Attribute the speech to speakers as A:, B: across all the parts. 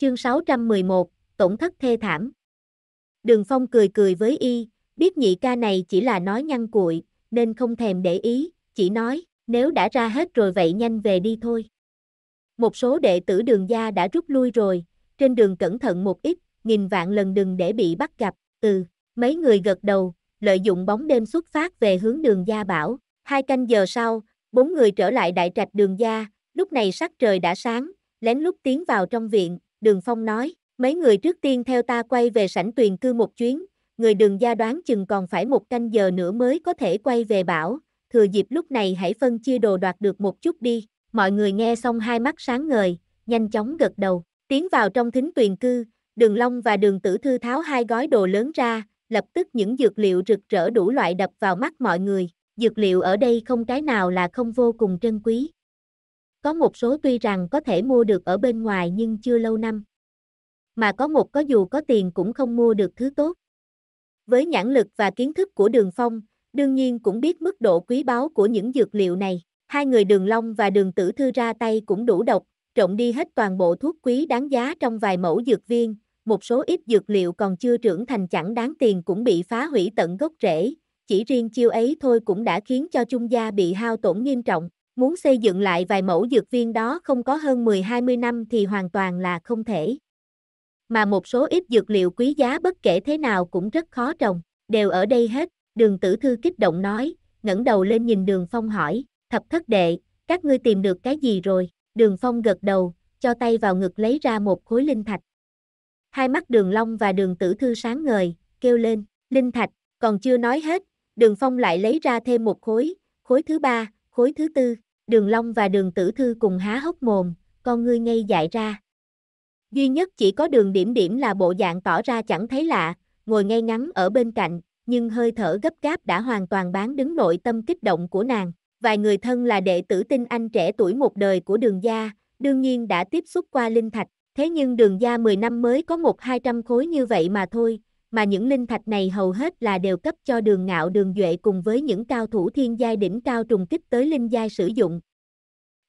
A: Chương 611, tổn thất thê thảm. Đường Phong cười cười với y, biết nhị ca này chỉ là nói nhăn cuội, nên không thèm để ý, chỉ nói, nếu đã ra hết rồi vậy nhanh về đi thôi. Một số đệ tử đường gia đã rút lui rồi, trên đường cẩn thận một ít, nghìn vạn lần đừng để bị bắt gặp, ừ, mấy người gật đầu, lợi dụng bóng đêm xuất phát về hướng đường gia bảo, hai canh giờ sau, bốn người trở lại đại trạch đường gia, lúc này sắc trời đã sáng, lén lút tiến vào trong viện, Đường Phong nói, mấy người trước tiên theo ta quay về sảnh tuyền cư một chuyến, người đường gia đoán chừng còn phải một canh giờ nữa mới có thể quay về bảo, thừa dịp lúc này hãy phân chia đồ đoạt được một chút đi. Mọi người nghe xong hai mắt sáng ngời, nhanh chóng gật đầu, tiến vào trong thính tuyền cư, đường Long và đường tử thư tháo hai gói đồ lớn ra, lập tức những dược liệu rực rỡ đủ loại đập vào mắt mọi người. Dược liệu ở đây không cái nào là không vô cùng trân quý có một số tuy rằng có thể mua được ở bên ngoài nhưng chưa lâu năm. Mà có một có dù có tiền cũng không mua được thứ tốt. Với nhãn lực và kiến thức của Đường Phong, đương nhiên cũng biết mức độ quý báu của những dược liệu này. Hai người Đường Long và Đường Tử Thư ra tay cũng đủ độc, trộn đi hết toàn bộ thuốc quý đáng giá trong vài mẫu dược viên, một số ít dược liệu còn chưa trưởng thành chẳng đáng tiền cũng bị phá hủy tận gốc rễ, chỉ riêng chiêu ấy thôi cũng đã khiến cho trung gia bị hao tổn nghiêm trọng muốn xây dựng lại vài mẫu dược viên đó không có hơn 10-20 năm thì hoàn toàn là không thể. Mà một số ít dược liệu quý giá bất kể thế nào cũng rất khó trồng, đều ở đây hết, đường tử thư kích động nói, ngẩng đầu lên nhìn đường phong hỏi, thập thất đệ, các ngươi tìm được cái gì rồi, đường phong gật đầu, cho tay vào ngực lấy ra một khối linh thạch. Hai mắt đường long và đường tử thư sáng ngời, kêu lên, linh thạch, còn chưa nói hết, đường phong lại lấy ra thêm một khối, khối thứ ba, khối thứ tư, đường long và đường tử thư cùng há hốc mồm, con ngươi ngây dại ra. Duy nhất chỉ có đường điểm điểm là bộ dạng tỏ ra chẳng thấy lạ, ngồi ngay ngắn ở bên cạnh, nhưng hơi thở gấp gáp đã hoàn toàn bán đứng nội tâm kích động của nàng. Vài người thân là đệ tử tinh anh trẻ tuổi một đời của đường gia, đương nhiên đã tiếp xúc qua linh thạch, thế nhưng đường gia 10 năm mới có một hai trăm khối như vậy mà thôi, mà những linh thạch này hầu hết là đều cấp cho đường ngạo đường duệ cùng với những cao thủ thiên giai đỉnh cao trùng kích tới linh giai sử dụng.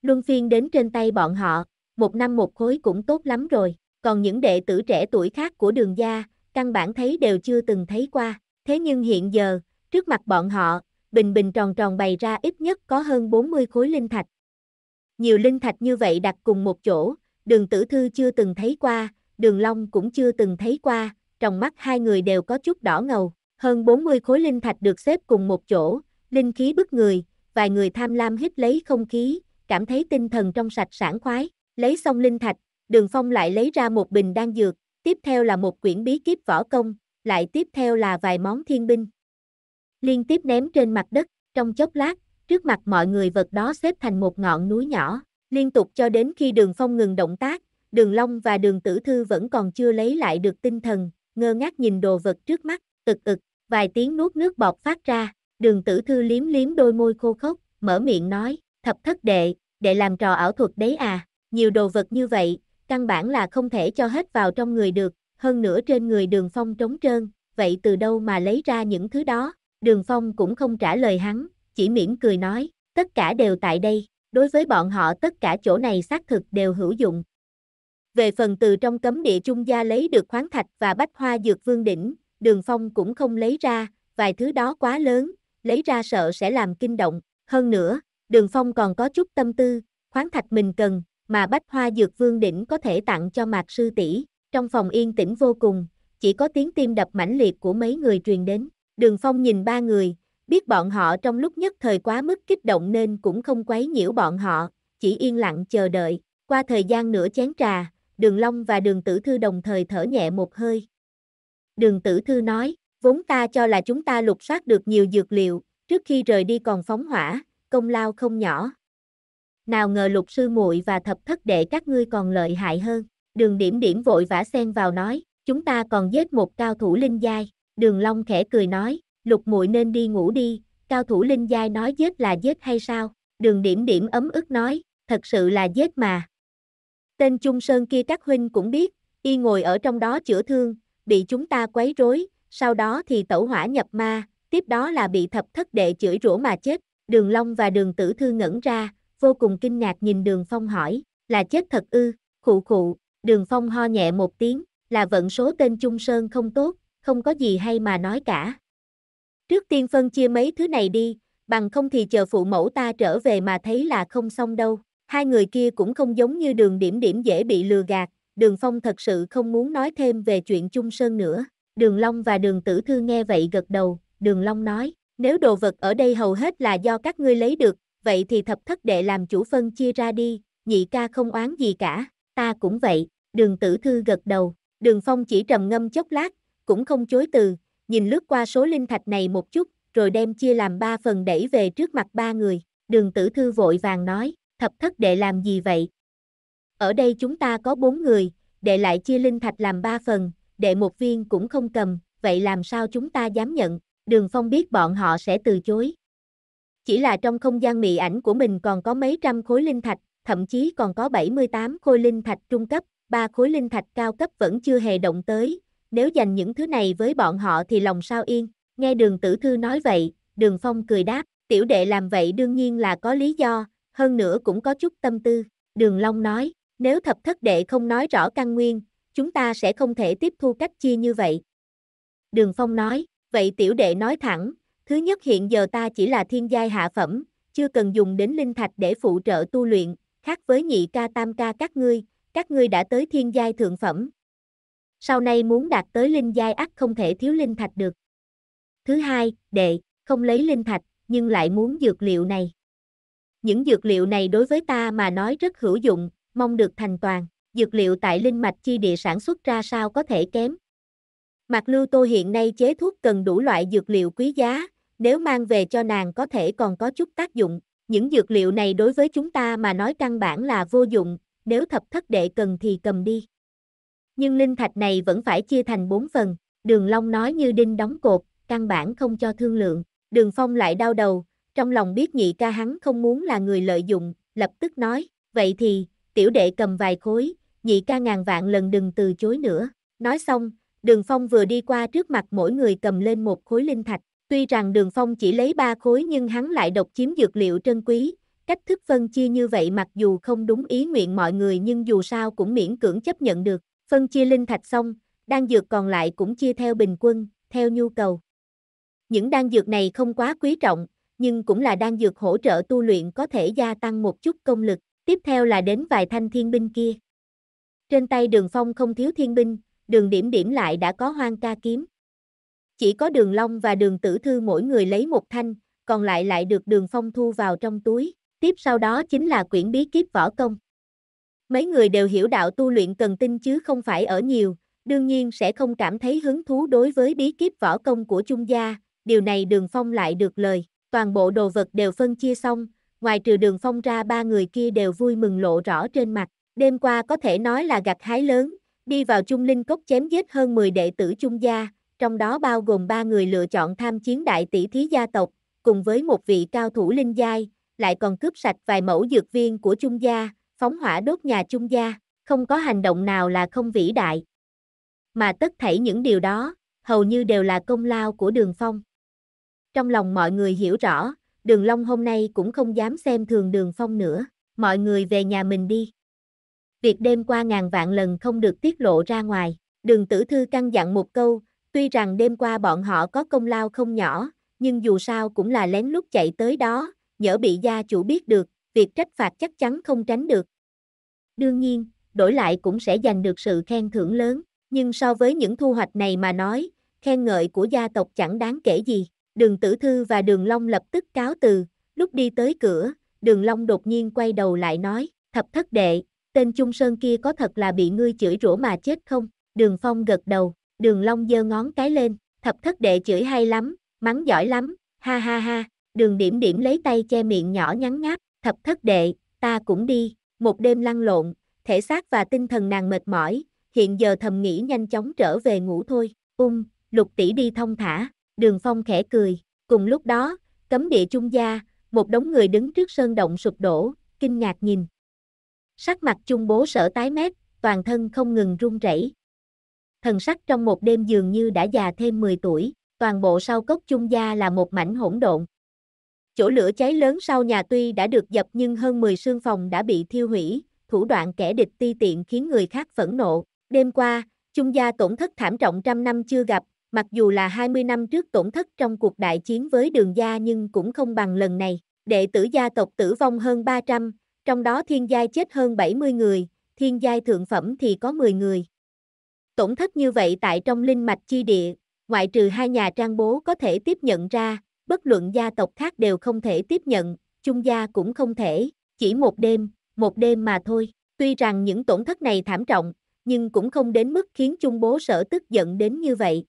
A: Luân phiên đến trên tay bọn họ, một năm một khối cũng tốt lắm rồi, còn những đệ tử trẻ tuổi khác của đường gia, căn bản thấy đều chưa từng thấy qua, thế nhưng hiện giờ, trước mặt bọn họ, bình bình tròn tròn bày ra ít nhất có hơn 40 khối linh thạch. Nhiều linh thạch như vậy đặt cùng một chỗ, đường tử thư chưa từng thấy qua, đường long cũng chưa từng thấy qua, trong mắt hai người đều có chút đỏ ngầu. Hơn 40 khối linh thạch được xếp cùng một chỗ, linh khí bức người, vài người tham lam hít lấy không khí, cảm thấy tinh thần trong sạch sảng khoái. Lấy xong linh thạch, Đường Phong lại lấy ra một bình đan dược, tiếp theo là một quyển bí kíp võ công, lại tiếp theo là vài món thiên binh. Liên tiếp ném trên mặt đất, trong chốc lát, trước mặt mọi người vật đó xếp thành một ngọn núi nhỏ, liên tục cho đến khi Đường Phong ngừng động tác, Đường Long và Đường Tử Thư vẫn còn chưa lấy lại được tinh thần, ngơ ngác nhìn đồ vật trước mắt, ực ực, vài tiếng nuốt nước bọt phát ra, đường tử thư liếm liếm đôi môi khô khốc, mở miệng nói, thập thất đệ, đệ làm trò ảo thuật đấy à, nhiều đồ vật như vậy, căn bản là không thể cho hết vào trong người được, hơn nữa trên người đường phong trống trơn, vậy từ đâu mà lấy ra những thứ đó, đường phong cũng không trả lời hắn, chỉ mỉm cười nói, tất cả đều tại đây, đối với bọn họ tất cả chỗ này xác thực đều hữu dụng, về phần từ trong cấm địa trung gia lấy được khoáng thạch và bách hoa dược vương đỉnh, đường phong cũng không lấy ra, vài thứ đó quá lớn, lấy ra sợ sẽ làm kinh động. Hơn nữa, đường phong còn có chút tâm tư, khoáng thạch mình cần, mà bách hoa dược vương đỉnh có thể tặng cho mạc sư tỷ. Trong phòng yên tĩnh vô cùng, chỉ có tiếng tim đập mãnh liệt của mấy người truyền đến. Đường phong nhìn ba người, biết bọn họ trong lúc nhất thời quá mức kích động nên cũng không quấy nhiễu bọn họ, chỉ yên lặng chờ đợi. Qua thời gian nửa chén trà, đường Long và đường tử thư đồng thời thở nhẹ một hơi. Đường tử thư nói, vốn ta cho là chúng ta lục soát được nhiều dược liệu, trước khi rời đi còn phóng hỏa, công lao không nhỏ. Nào ngờ lục sư muội và thập thất đệ các ngươi còn lợi hại hơn. Đường điểm điểm vội vã xen vào nói, chúng ta còn giết một cao thủ linh giai. Đường Long khẽ cười nói, lục muội nên đi ngủ đi, cao thủ linh giai nói giết là giết hay sao? Đường điểm điểm ấm ức nói, thật sự là giết mà. Tên Chung Sơn kia các huynh cũng biết, y ngồi ở trong đó chữa thương, bị chúng ta quấy rối, sau đó thì tẩu hỏa nhập ma, tiếp đó là bị thập thất đệ chửi rủa mà chết. Đường Long và đường tử thư ngẩn ra, vô cùng kinh ngạc nhìn đường phong hỏi, là chết thật ư, khụ khụ, đường phong ho nhẹ một tiếng, là vận số tên Trung Sơn không tốt, không có gì hay mà nói cả. Trước tiên phân chia mấy thứ này đi, bằng không thì chờ phụ mẫu ta trở về mà thấy là không xong đâu hai người kia cũng không giống như đường điểm điểm dễ bị lừa gạt, đường phong thật sự không muốn nói thêm về chuyện chung sơn nữa. Đường Long và đường tử thư nghe vậy gật đầu, đường Long nói, nếu đồ vật ở đây hầu hết là do các ngươi lấy được, vậy thì thập thất đệ làm chủ phân chia ra đi, nhị ca không oán gì cả, ta cũng vậy, đường tử thư gật đầu, đường phong chỉ trầm ngâm chốc lát, cũng không chối từ, nhìn lướt qua số linh thạch này một chút, rồi đem chia làm ba phần đẩy về trước mặt ba người, đường tử thư vội vàng nói, thập thất đệ làm gì vậy? Ở đây chúng ta có bốn người, đệ lại chia linh thạch làm ba phần, đệ một viên cũng không cầm, vậy làm sao chúng ta dám nhận, đường phong biết bọn họ sẽ từ chối. Chỉ là trong không gian mị ảnh của mình còn có mấy trăm khối linh thạch, thậm chí còn có 78 khối linh thạch trung cấp, ba khối linh thạch cao cấp vẫn chưa hề động tới, nếu dành những thứ này với bọn họ thì lòng sao yên, nghe đường tử thư nói vậy, đường phong cười đáp, tiểu đệ làm vậy đương nhiên là có lý do, hơn nữa cũng có chút tâm tư. Đường Long nói, nếu thập thất đệ không nói rõ căn nguyên, chúng ta sẽ không thể tiếp thu cách chia như vậy. Đường Phong nói, vậy tiểu đệ nói thẳng, thứ nhất hiện giờ ta chỉ là thiên giai hạ phẩm, chưa cần dùng đến linh thạch để phụ trợ tu luyện, khác với nhị ca tam ca các ngươi, các ngươi đã tới thiên giai thượng phẩm. Sau này muốn đạt tới linh giai ắt không thể thiếu linh thạch được. Thứ hai, đệ, không lấy linh thạch, nhưng lại muốn dược liệu này. Những dược liệu này đối với ta mà nói rất hữu dụng, mong được thành toàn. Dược liệu tại linh mạch chi địa sản xuất ra sao có thể kém. Mạc Lưu Tô hiện nay chế thuốc cần đủ loại dược liệu quý giá, nếu mang về cho nàng có thể còn có chút tác dụng. Những dược liệu này đối với chúng ta mà nói căn bản là vô dụng, nếu thập thất đệ cần thì cầm đi. Nhưng linh thạch này vẫn phải chia thành bốn phần, đường long nói như đinh đóng cột, căn bản không cho thương lượng. Đường phong lại đau đầu, trong lòng biết nhị ca hắn không muốn là người lợi dụng, lập tức nói, vậy thì, tiểu đệ cầm vài khối, nhị ca ngàn vạn lần đừng từ chối nữa. Nói xong, đường phong vừa đi qua trước mặt mỗi người cầm lên một khối linh thạch, tuy rằng đường phong chỉ lấy ba khối nhưng hắn lại độc chiếm dược liệu trân quý, cách thức phân chia như vậy mặc dù không đúng ý nguyện mọi người nhưng dù sao cũng miễn cưỡng chấp nhận được, phân chia linh thạch xong, đan dược còn lại cũng chia theo bình quân, theo nhu cầu. Những đan dược này không quá quý trọng, nhưng cũng là đan dược hỗ trợ tu luyện có thể gia tăng một chút công lực. Tiếp theo là đến vài thanh thiên binh kia. Trên tay đường phong không thiếu thiên binh, đường điểm điểm lại đã có hoang ca kiếm. Chỉ có đường long và đường tử thư mỗi người lấy một thanh, còn lại lại được đường phong thu vào trong túi. Tiếp sau đó chính là quyển bí kíp võ công. Mấy người đều hiểu đạo tu luyện cần tinh chứ không phải ở nhiều, đương nhiên sẽ không cảm thấy hứng thú đối với bí kíp võ công của trung gia, điều này đường phong lại được lời toàn bộ đồ vật đều phân chia xong, ngoài trừ đường phong ra ba người kia đều vui mừng lộ rõ trên mặt. Đêm qua có thể nói là gặt hái lớn, đi vào trung linh cốc chém giết hơn 10 đệ tử trung gia, trong đó bao gồm ba người lựa chọn tham chiến đại tỷ thí gia tộc, cùng với một vị cao thủ linh giai, lại còn cướp sạch vài mẫu dược viên của trung gia, phóng hỏa đốt nhà trung gia, không có hành động nào là không vĩ đại. Mà tất thảy những điều đó, hầu như đều là công lao của đường phong. Trong lòng mọi người hiểu rõ, đường Long hôm nay cũng không dám xem thường đường phong nữa, mọi người về nhà mình đi. Việc đêm qua ngàn vạn lần không được tiết lộ ra ngoài, đường tử thư căn dặn một câu, tuy rằng đêm qua bọn họ có công lao không nhỏ, nhưng dù sao cũng là lén lút chạy tới đó, nhỡ bị gia chủ biết được, việc trách phạt chắc chắn không tránh được. Đương nhiên, đổi lại cũng sẽ giành được sự khen thưởng lớn, nhưng so với những thu hoạch này mà nói, khen ngợi của gia tộc chẳng đáng kể gì. Đường Tử Thư và Đường Long lập tức cáo từ, lúc đi tới cửa, Đường Long đột nhiên quay đầu lại nói, thập thất đệ, tên Trung Sơn kia có thật là bị ngươi chửi rủa mà chết không? Đường Phong gật đầu, Đường Long giơ ngón cái lên, thập thất đệ chửi hay lắm, mắng giỏi lắm, ha ha ha, Đường điểm điểm lấy tay che miệng nhỏ nhắn ngáp, thập thất đệ, ta cũng đi, một đêm lăn lộn, thể xác và tinh thần nàng mệt mỏi, hiện giờ thầm nghĩ nhanh chóng trở về ngủ thôi, ung, um, lục tỷ đi thông thả đường phong khẽ cười, cùng lúc đó, cấm địa trung gia, một đống người đứng trước sơn động sụp đổ, kinh ngạc nhìn. Sắc mặt trung bố sở tái mét, toàn thân không ngừng run rẩy. Thần sắc trong một đêm dường như đã già thêm 10 tuổi, toàn bộ sau cốc trung gia là một mảnh hỗn độn. Chỗ lửa cháy lớn sau nhà tuy đã được dập nhưng hơn 10 xương phòng đã bị thiêu hủy, thủ đoạn kẻ địch ti tiện khiến người khác phẫn nộ. Đêm qua, trung gia tổn thất thảm trọng trăm năm chưa gặp, mặc dù là 20 năm trước tổn thất trong cuộc đại chiến với đường gia nhưng cũng không bằng lần này. Đệ tử gia tộc tử vong hơn 300, trong đó thiên giai chết hơn 70 người, thiên giai thượng phẩm thì có 10 người. Tổn thất như vậy tại trong linh mạch chi địa, ngoại trừ hai nhà trang bố có thể tiếp nhận ra, bất luận gia tộc khác đều không thể tiếp nhận, chung gia cũng không thể, chỉ một đêm, một đêm mà thôi. Tuy rằng những tổn thất này thảm trọng, nhưng cũng không đến mức khiến chung bố sở tức giận đến như vậy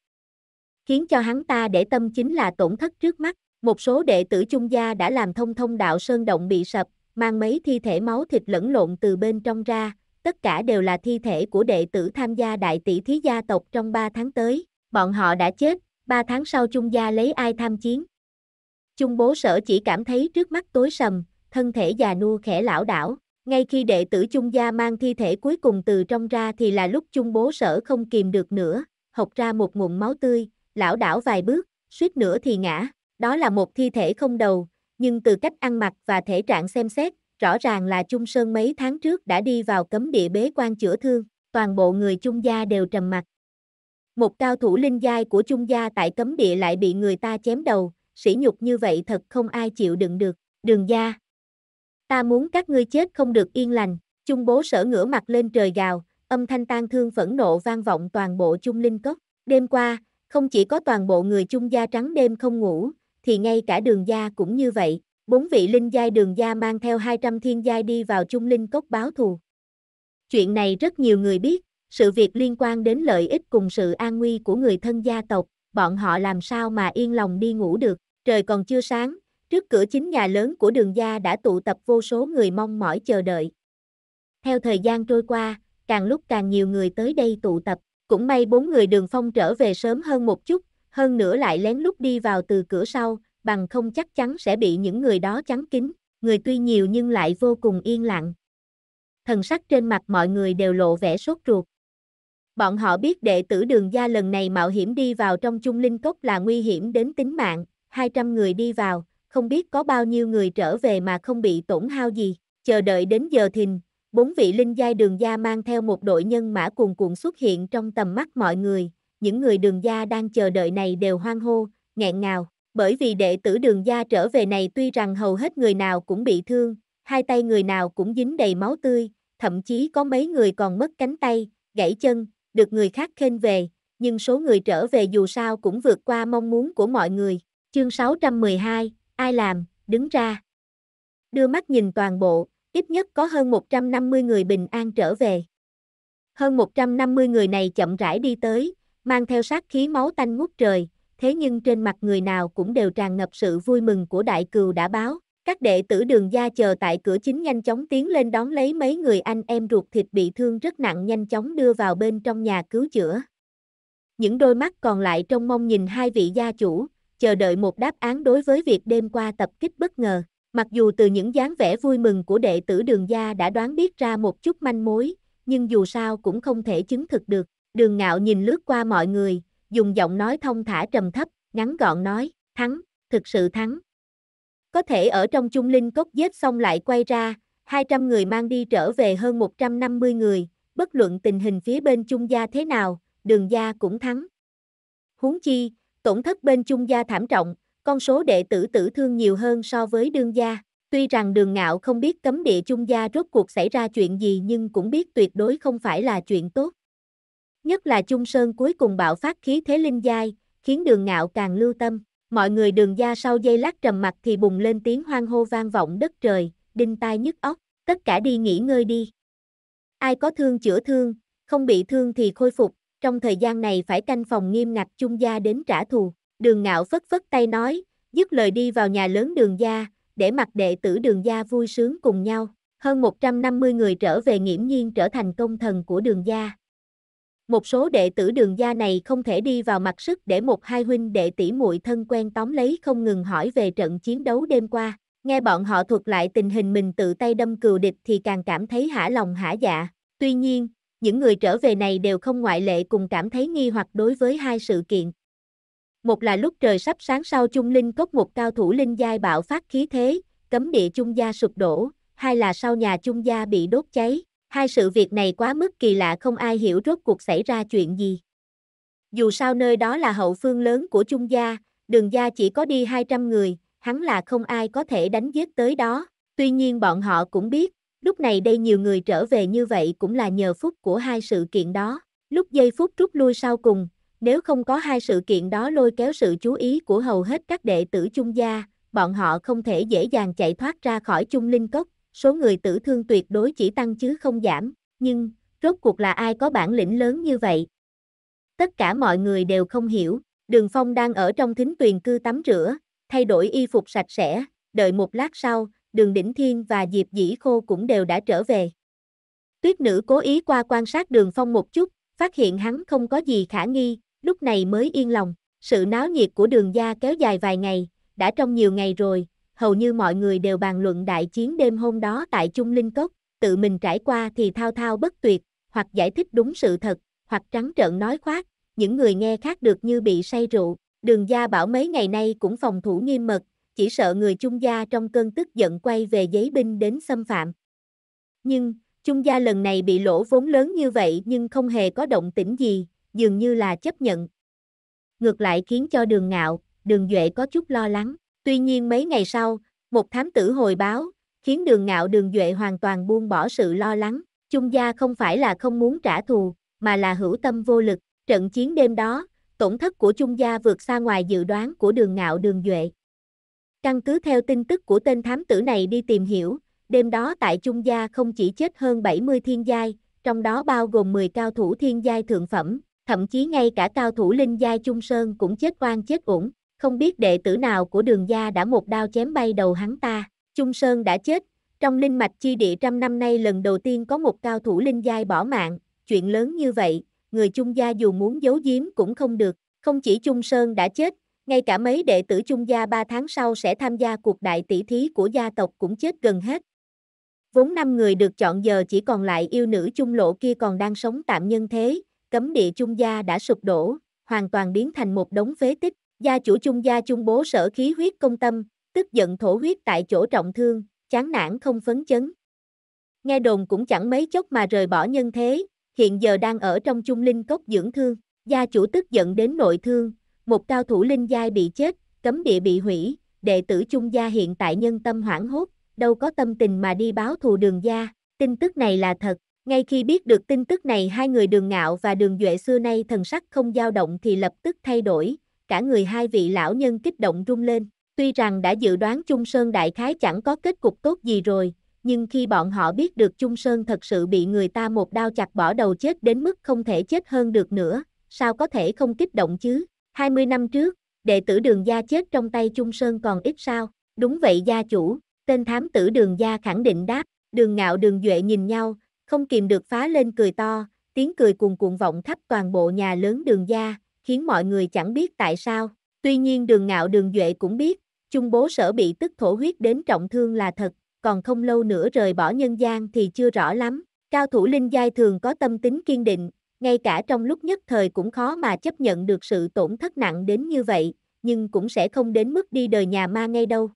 A: khiến cho hắn ta để tâm chính là tổn thất trước mắt. Một số đệ tử chung gia đã làm thông thông đạo sơn động bị sập, mang mấy thi thể máu thịt lẫn lộn từ bên trong ra, tất cả đều là thi thể của đệ tử tham gia đại tỷ thí gia tộc trong 3 tháng tới. Bọn họ đã chết, 3 tháng sau Trung gia lấy ai tham chiến. Trung bố sở chỉ cảm thấy trước mắt tối sầm, thân thể già nua khẽ lão đảo. Ngay khi đệ tử Trung gia mang thi thể cuối cùng từ trong ra thì là lúc Trung bố sở không kìm được nữa, học ra một nguồn máu tươi, lão đảo vài bước, suýt nữa thì ngã. Đó là một thi thể không đầu, nhưng từ cách ăn mặc và thể trạng xem xét, rõ ràng là Trung Sơn mấy tháng trước đã đi vào cấm địa bế quan chữa thương, toàn bộ người Trung gia đều trầm mặt. Một cao thủ linh giai của Trung gia tại cấm địa lại bị người ta chém đầu, sỉ nhục như vậy thật không ai chịu đựng được, đường gia. Ta muốn các ngươi chết không được yên lành, Trung bố sở ngửa mặt lên trời gào, âm thanh tan thương phẫn nộ vang vọng toàn bộ Trung Linh Cốc. Đêm qua, không chỉ có toàn bộ người chung gia trắng đêm không ngủ, thì ngay cả đường gia cũng như vậy. Bốn vị linh giai đường gia mang theo 200 thiên giai đi vào trung linh cốc báo thù. Chuyện này rất nhiều người biết, sự việc liên quan đến lợi ích cùng sự an nguy của người thân gia tộc, bọn họ làm sao mà yên lòng đi ngủ được, trời còn chưa sáng, trước cửa chính nhà lớn của đường gia đã tụ tập vô số người mong mỏi chờ đợi. Theo thời gian trôi qua, càng lúc càng nhiều người tới đây tụ tập, cũng may bốn người đường phong trở về sớm hơn một chút, hơn nữa lại lén lút đi vào từ cửa sau, bằng không chắc chắn sẽ bị những người đó chắn kín, người tuy nhiều nhưng lại vô cùng yên lặng. Thần sắc trên mặt mọi người đều lộ vẻ sốt ruột. Bọn họ biết đệ tử đường gia lần này mạo hiểm đi vào trong chung linh cốc là nguy hiểm đến tính mạng, 200 người đi vào, không biết có bao nhiêu người trở về mà không bị tổn hao gì, chờ đợi đến giờ thìn, bốn vị linh giai đường gia mang theo một đội nhân mã cuồn cuộn xuất hiện trong tầm mắt mọi người, những người đường gia đang chờ đợi này đều hoang hô, nghẹn ngào, bởi vì đệ tử đường gia trở về này tuy rằng hầu hết người nào cũng bị thương, hai tay người nào cũng dính đầy máu tươi, thậm chí có mấy người còn mất cánh tay, gãy chân, được người khác khen về, nhưng số người trở về dù sao cũng vượt qua mong muốn của mọi người. Chương 612, ai làm, đứng ra. Đưa mắt nhìn toàn bộ, ít nhất có hơn 150 người bình an trở về. Hơn 150 người này chậm rãi đi tới, mang theo sát khí máu tanh ngút trời, thế nhưng trên mặt người nào cũng đều tràn ngập sự vui mừng của đại cừu đã báo. Các đệ tử đường gia chờ tại cửa chính nhanh chóng tiến lên đón lấy mấy người anh em ruột thịt bị thương rất nặng nhanh chóng đưa vào bên trong nhà cứu chữa. Những đôi mắt còn lại trong mong nhìn hai vị gia chủ, chờ đợi một đáp án đối với việc đêm qua tập kích bất ngờ. Mặc dù từ những dáng vẻ vui mừng của đệ tử đường gia đã đoán biết ra một chút manh mối, nhưng dù sao cũng không thể chứng thực được. Đường ngạo nhìn lướt qua mọi người, dùng giọng nói thông thả trầm thấp, ngắn gọn nói, thắng, thực sự thắng. Có thể ở trong trung linh cốc giết xong lại quay ra, 200 người mang đi trở về hơn 150 người, bất luận tình hình phía bên trung gia thế nào, đường gia cũng thắng. Huống chi, tổn thất bên trung gia thảm trọng, con số đệ tử tử thương nhiều hơn so với đương gia. Tuy rằng đường ngạo không biết cấm địa chung gia rốt cuộc xảy ra chuyện gì nhưng cũng biết tuyệt đối không phải là chuyện tốt. Nhất là Trung Sơn cuối cùng bạo phát khí thế linh giai, khiến đường ngạo càng lưu tâm. Mọi người đường gia sau dây lát trầm mặt thì bùng lên tiếng hoang hô vang vọng đất trời, đinh tai nhức óc, tất cả đi nghỉ ngơi đi. Ai có thương chữa thương, không bị thương thì khôi phục, trong thời gian này phải canh phòng nghiêm ngặt chung gia đến trả thù. Đường ngạo phất phất tay nói, dứt lời đi vào nhà lớn đường gia, để mặc đệ tử đường gia vui sướng cùng nhau. Hơn 150 người trở về nghiễm nhiên trở thành công thần của đường gia. Một số đệ tử đường gia này không thể đi vào mặt sức để một hai huynh đệ tỷ muội thân quen tóm lấy không ngừng hỏi về trận chiến đấu đêm qua. Nghe bọn họ thuật lại tình hình mình tự tay đâm cừu địch thì càng cảm thấy hả lòng hả dạ. Tuy nhiên, những người trở về này đều không ngoại lệ cùng cảm thấy nghi hoặc đối với hai sự kiện. Một là lúc trời sắp sáng sau chung linh cốc một cao thủ linh giai bạo phát khí thế, cấm địa chung gia sụp đổ, hai là sau nhà chung gia bị đốt cháy. Hai sự việc này quá mức kỳ lạ không ai hiểu rốt cuộc xảy ra chuyện gì. Dù sao nơi đó là hậu phương lớn của chung gia, đường gia chỉ có đi 200 người, hắn là không ai có thể đánh giết tới đó. Tuy nhiên bọn họ cũng biết, lúc này đây nhiều người trở về như vậy cũng là nhờ phúc của hai sự kiện đó. Lúc giây phút rút lui sau cùng, nếu không có hai sự kiện đó lôi kéo sự chú ý của hầu hết các đệ tử chung gia, bọn họ không thể dễ dàng chạy thoát ra khỏi chung linh cốc, số người tử thương tuyệt đối chỉ tăng chứ không giảm, nhưng, rốt cuộc là ai có bản lĩnh lớn như vậy? Tất cả mọi người đều không hiểu, đường phong đang ở trong thính tuyền cư tắm rửa, thay đổi y phục sạch sẽ, đợi một lát sau, đường đỉnh thiên và diệp dĩ khô cũng đều đã trở về. Tuyết nữ cố ý qua quan sát đường phong một chút, phát hiện hắn không có gì khả nghi, lúc này mới yên lòng. Sự náo nhiệt của đường gia kéo dài vài ngày, đã trong nhiều ngày rồi, hầu như mọi người đều bàn luận đại chiến đêm hôm đó tại Trung Linh Cốc, tự mình trải qua thì thao thao bất tuyệt, hoặc giải thích đúng sự thật, hoặc trắng trợn nói khoác, những người nghe khác được như bị say rượu. Đường gia bảo mấy ngày nay cũng phòng thủ nghiêm mật, chỉ sợ người Trung gia trong cơn tức giận quay về giấy binh đến xâm phạm. Nhưng, Trung gia lần này bị lỗ vốn lớn như vậy nhưng không hề có động tĩnh gì, dường như là chấp nhận. Ngược lại khiến cho đường ngạo, đường duệ có chút lo lắng. Tuy nhiên mấy ngày sau, một thám tử hồi báo, khiến đường ngạo đường duệ hoàn toàn buông bỏ sự lo lắng. Trung gia không phải là không muốn trả thù, mà là hữu tâm vô lực. Trận chiến đêm đó, tổn thất của Trung gia vượt xa ngoài dự đoán của đường ngạo đường duệ. Căn cứ theo tin tức của tên thám tử này đi tìm hiểu, đêm đó tại Trung gia không chỉ chết hơn 70 thiên giai, trong đó bao gồm 10 cao thủ thiên giai thượng phẩm, thậm chí ngay cả cao thủ linh giai trung sơn cũng chết oan chết uổng, không biết đệ tử nào của đường gia đã một đao chém bay đầu hắn ta, trung sơn đã chết, trong linh mạch chi địa trăm năm nay lần đầu tiên có một cao thủ linh giai bỏ mạng, chuyện lớn như vậy, người trung gia dù muốn giấu giếm cũng không được, không chỉ trung sơn đã chết, ngay cả mấy đệ tử trung gia ba tháng sau sẽ tham gia cuộc đại tỷ thí của gia tộc cũng chết gần hết. Vốn năm người được chọn giờ chỉ còn lại yêu nữ trung lộ kia còn đang sống tạm nhân thế, cấm địa chung gia đã sụp đổ, hoàn toàn biến thành một đống phế tích, gia chủ chung gia chung bố sở khí huyết công tâm, tức giận thổ huyết tại chỗ trọng thương, chán nản không phấn chấn. Nghe đồn cũng chẳng mấy chốc mà rời bỏ nhân thế, hiện giờ đang ở trong chung linh cốc dưỡng thương, gia chủ tức giận đến nội thương, một cao thủ linh giai bị chết, cấm địa bị hủy, đệ tử chung gia hiện tại nhân tâm hoảng hốt, đâu có tâm tình mà đi báo thù đường gia, tin tức này là thật, ngay khi biết được tin tức này hai người đường ngạo và đường duệ xưa nay thần sắc không dao động thì lập tức thay đổi, cả người hai vị lão nhân kích động rung lên. Tuy rằng đã dự đoán Trung Sơn đại khái chẳng có kết cục tốt gì rồi, nhưng khi bọn họ biết được Trung Sơn thật sự bị người ta một đao chặt bỏ đầu chết đến mức không thể chết hơn được nữa, sao có thể không kích động chứ? 20 năm trước, đệ tử đường gia chết trong tay Trung Sơn còn ít sao? Đúng vậy gia chủ, tên thám tử đường gia khẳng định đáp, đường ngạo đường duệ nhìn nhau, không kìm được phá lên cười to, tiếng cười cuồng cuộn vọng khắp toàn bộ nhà lớn đường gia, khiến mọi người chẳng biết tại sao. Tuy nhiên đường ngạo đường duệ cũng biết, chung bố sở bị tức thổ huyết đến trọng thương là thật, còn không lâu nữa rời bỏ nhân gian thì chưa rõ lắm. Cao thủ linh giai thường có tâm tính kiên định, ngay cả trong lúc nhất thời cũng khó mà chấp nhận được sự tổn thất nặng đến như vậy, nhưng cũng sẽ không đến mức đi đời nhà ma ngay đâu.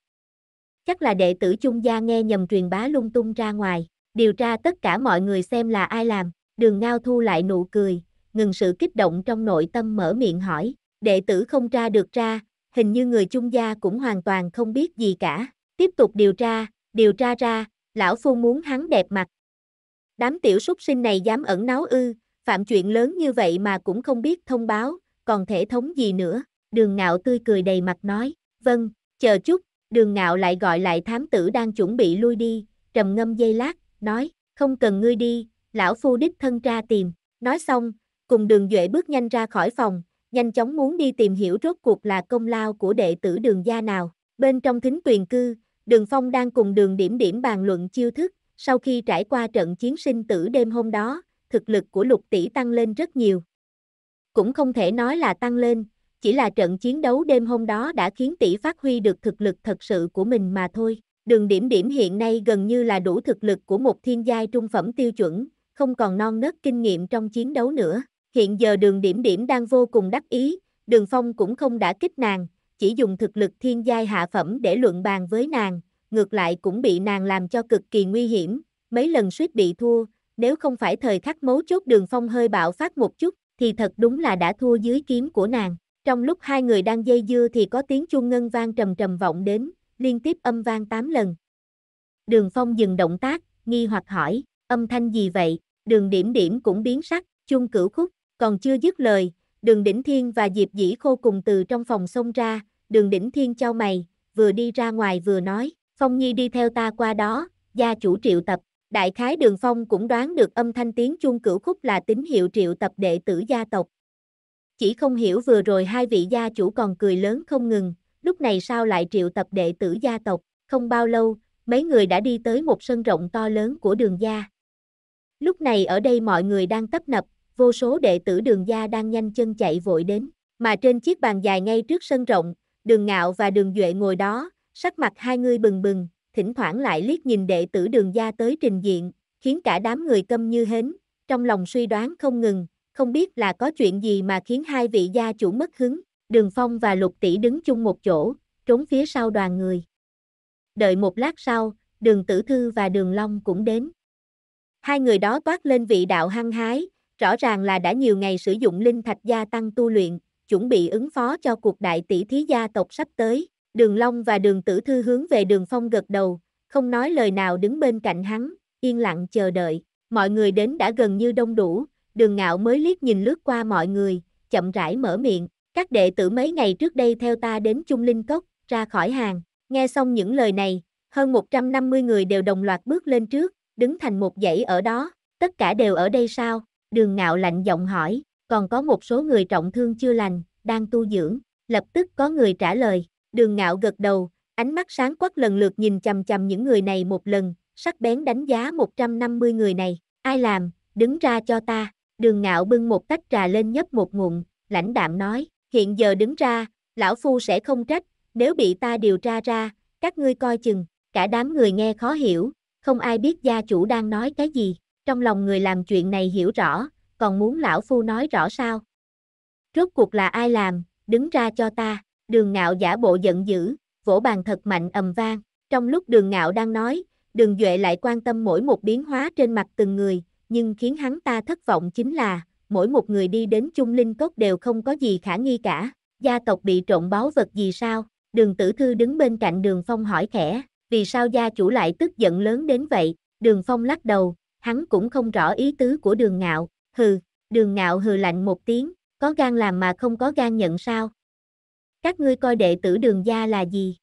A: Chắc là đệ tử chung gia nghe nhầm truyền bá lung tung ra ngoài điều tra tất cả mọi người xem là ai làm, đường ngao thu lại nụ cười, ngừng sự kích động trong nội tâm mở miệng hỏi, đệ tử không tra được ra, hình như người trung gia cũng hoàn toàn không biết gì cả, tiếp tục điều tra, điều tra ra, lão phu muốn hắn đẹp mặt. Đám tiểu súc sinh này dám ẩn náu ư, phạm chuyện lớn như vậy mà cũng không biết thông báo, còn thể thống gì nữa, đường ngạo tươi cười đầy mặt nói, vâng, chờ chút, đường ngạo lại gọi lại thám tử đang chuẩn bị lui đi, trầm ngâm dây lát, nói, không cần ngươi đi, lão phu đích thân ra tìm, nói xong, cùng đường Duệ bước nhanh ra khỏi phòng, nhanh chóng muốn đi tìm hiểu rốt cuộc là công lao của đệ tử đường gia nào. Bên trong thính tuyền cư, đường phong đang cùng đường điểm điểm bàn luận chiêu thức, sau khi trải qua trận chiến sinh tử đêm hôm đó, thực lực của lục tỷ tăng lên rất nhiều. Cũng không thể nói là tăng lên, chỉ là trận chiến đấu đêm hôm đó đã khiến tỷ phát huy được thực lực thật sự của mình mà thôi. Đường điểm điểm hiện nay gần như là đủ thực lực của một thiên giai trung phẩm tiêu chuẩn, không còn non nớt kinh nghiệm trong chiến đấu nữa. Hiện giờ đường điểm điểm đang vô cùng đắc ý, đường phong cũng không đã kích nàng, chỉ dùng thực lực thiên giai hạ phẩm để luận bàn với nàng, ngược lại cũng bị nàng làm cho cực kỳ nguy hiểm, mấy lần suýt bị thua, nếu không phải thời khắc mấu chốt đường phong hơi bạo phát một chút, thì thật đúng là đã thua dưới kiếm của nàng. Trong lúc hai người đang dây dưa thì có tiếng chuông ngân vang trầm trầm vọng đến, liên tiếp âm vang 8 lần. Đường Phong dừng động tác, nghi hoặc hỏi, âm thanh gì vậy? Đường điểm điểm cũng biến sắc, chung cửu khúc, còn chưa dứt lời, đường đỉnh thiên và Diệp Dĩ Khô cùng từ trong phòng xông ra, đường đỉnh thiên cho mày, vừa đi ra ngoài vừa nói, Phong Nhi đi theo ta qua đó, gia chủ triệu tập, đại khái đường Phong cũng đoán được âm thanh tiếng chuông cửu khúc là tín hiệu triệu tập đệ tử gia tộc. Chỉ không hiểu vừa rồi hai vị gia chủ còn cười lớn không ngừng, lúc này sao lại triệu tập đệ tử gia tộc, không bao lâu, mấy người đã đi tới một sân rộng to lớn của đường gia. Lúc này ở đây mọi người đang tấp nập, vô số đệ tử đường gia đang nhanh chân chạy vội đến, mà trên chiếc bàn dài ngay trước sân rộng, đường ngạo và đường duệ ngồi đó, sắc mặt hai người bừng bừng, thỉnh thoảng lại liếc nhìn đệ tử đường gia tới trình diện, khiến cả đám người câm như hến, trong lòng suy đoán không ngừng, không biết là có chuyện gì mà khiến hai vị gia chủ mất hứng, Đường Phong và Lục Tỷ đứng chung một chỗ, trốn phía sau đoàn người. Đợi một lát sau, đường Tử Thư và đường Long cũng đến. Hai người đó toát lên vị đạo hăng hái, rõ ràng là đã nhiều ngày sử dụng linh thạch gia tăng tu luyện, chuẩn bị ứng phó cho cuộc đại tỷ thí gia tộc sắp tới. Đường Long và đường Tử Thư hướng về đường Phong gật đầu, không nói lời nào đứng bên cạnh hắn, yên lặng chờ đợi. Mọi người đến đã gần như đông đủ, đường ngạo mới liếc nhìn lướt qua mọi người, chậm rãi mở miệng, các đệ tử mấy ngày trước đây theo ta đến chung Linh Cốc, ra khỏi hàng. Nghe xong những lời này, hơn 150 người đều đồng loạt bước lên trước, đứng thành một dãy ở đó. Tất cả đều ở đây sao? Đường ngạo lạnh giọng hỏi, còn có một số người trọng thương chưa lành, đang tu dưỡng. Lập tức có người trả lời, đường ngạo gật đầu, ánh mắt sáng quắc lần lượt nhìn chầm chầm những người này một lần, sắc bén đánh giá 150 người này. Ai làm, đứng ra cho ta. Đường ngạo bưng một tách trà lên nhấp một ngụm, lãnh đạm nói, hiện giờ đứng ra, lão phu sẽ không trách, nếu bị ta điều tra ra, các ngươi coi chừng, cả đám người nghe khó hiểu, không ai biết gia chủ đang nói cái gì, trong lòng người làm chuyện này hiểu rõ, còn muốn lão phu nói rõ sao. Rốt cuộc là ai làm, đứng ra cho ta, đường ngạo giả bộ giận dữ, vỗ bàn thật mạnh ầm vang, trong lúc đường ngạo đang nói, đường duệ lại quan tâm mỗi một biến hóa trên mặt từng người, nhưng khiến hắn ta thất vọng chính là, mỗi một người đi đến chung linh cốc đều không có gì khả nghi cả, gia tộc bị trộn báo vật gì sao, đường tử thư đứng bên cạnh đường phong hỏi khẽ, vì sao gia chủ lại tức giận lớn đến vậy, đường phong lắc đầu, hắn cũng không rõ ý tứ của đường ngạo, hừ, đường ngạo hừ lạnh một tiếng, có gan làm mà không có gan nhận sao. Các ngươi coi đệ tử đường gia là gì?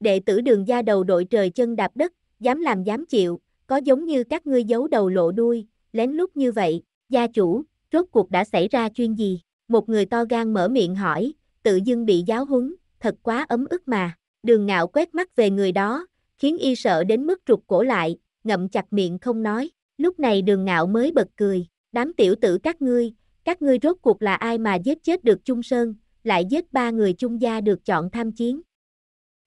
A: Đệ tử đường gia đầu đội trời chân đạp đất, dám làm dám chịu, có giống như các ngươi giấu đầu lộ đuôi, lén lút như vậy, Gia chủ, rốt cuộc đã xảy ra chuyện gì? Một người to gan mở miệng hỏi, tự dưng bị giáo huấn, thật quá ấm ức mà. Đường ngạo quét mắt về người đó, khiến y sợ đến mức trục cổ lại, ngậm chặt miệng không nói. Lúc này đường ngạo mới bật cười, đám tiểu tử các ngươi, các ngươi rốt cuộc là ai mà giết chết được Trung Sơn, lại giết ba người Trung gia được chọn tham chiến.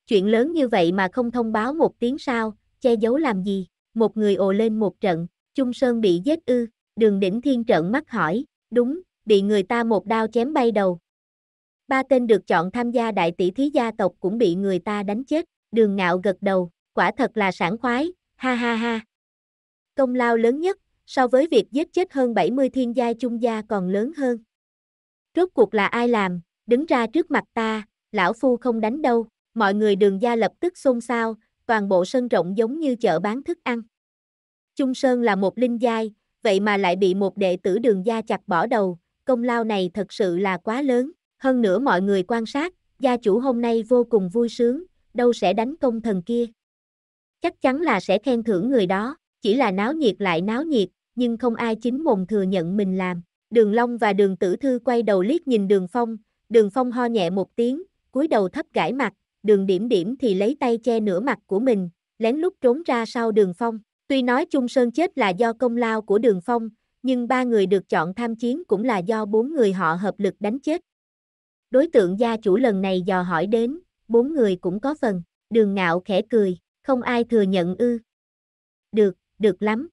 A: Chuyện lớn như vậy mà không thông báo một tiếng sao, che giấu làm gì, một người ồ lên một trận, Trung Sơn bị giết ư, đường đỉnh thiên trợn mắt hỏi, đúng, bị người ta một đao chém bay đầu. Ba tên được chọn tham gia đại tỷ thí gia tộc cũng bị người ta đánh chết, đường ngạo gật đầu, quả thật là sảng khoái, ha ha ha. Công lao lớn nhất, so với việc giết chết hơn 70 thiên gia trung gia còn lớn hơn. Rốt cuộc là ai làm, đứng ra trước mặt ta, lão phu không đánh đâu, mọi người đường gia lập tức xôn xao, toàn bộ sân rộng giống như chợ bán thức ăn. Trung Sơn là một linh giai, vậy mà lại bị một đệ tử đường gia chặt bỏ đầu, công lao này thật sự là quá lớn. Hơn nữa mọi người quan sát, gia chủ hôm nay vô cùng vui sướng, đâu sẽ đánh công thần kia. Chắc chắn là sẽ khen thưởng người đó, chỉ là náo nhiệt lại náo nhiệt, nhưng không ai chính mồm thừa nhận mình làm. Đường Long và đường tử thư quay đầu liếc nhìn đường phong, đường phong ho nhẹ một tiếng, cúi đầu thấp gãi mặt, đường điểm điểm thì lấy tay che nửa mặt của mình, lén lút trốn ra sau đường phong. Tuy nói chung Sơn chết là do công lao của Đường Phong, nhưng ba người được chọn tham chiến cũng là do bốn người họ hợp lực đánh chết. Đối tượng gia chủ lần này dò hỏi đến, bốn người cũng có phần, đường ngạo khẽ cười, không ai thừa nhận ư. Được, được lắm.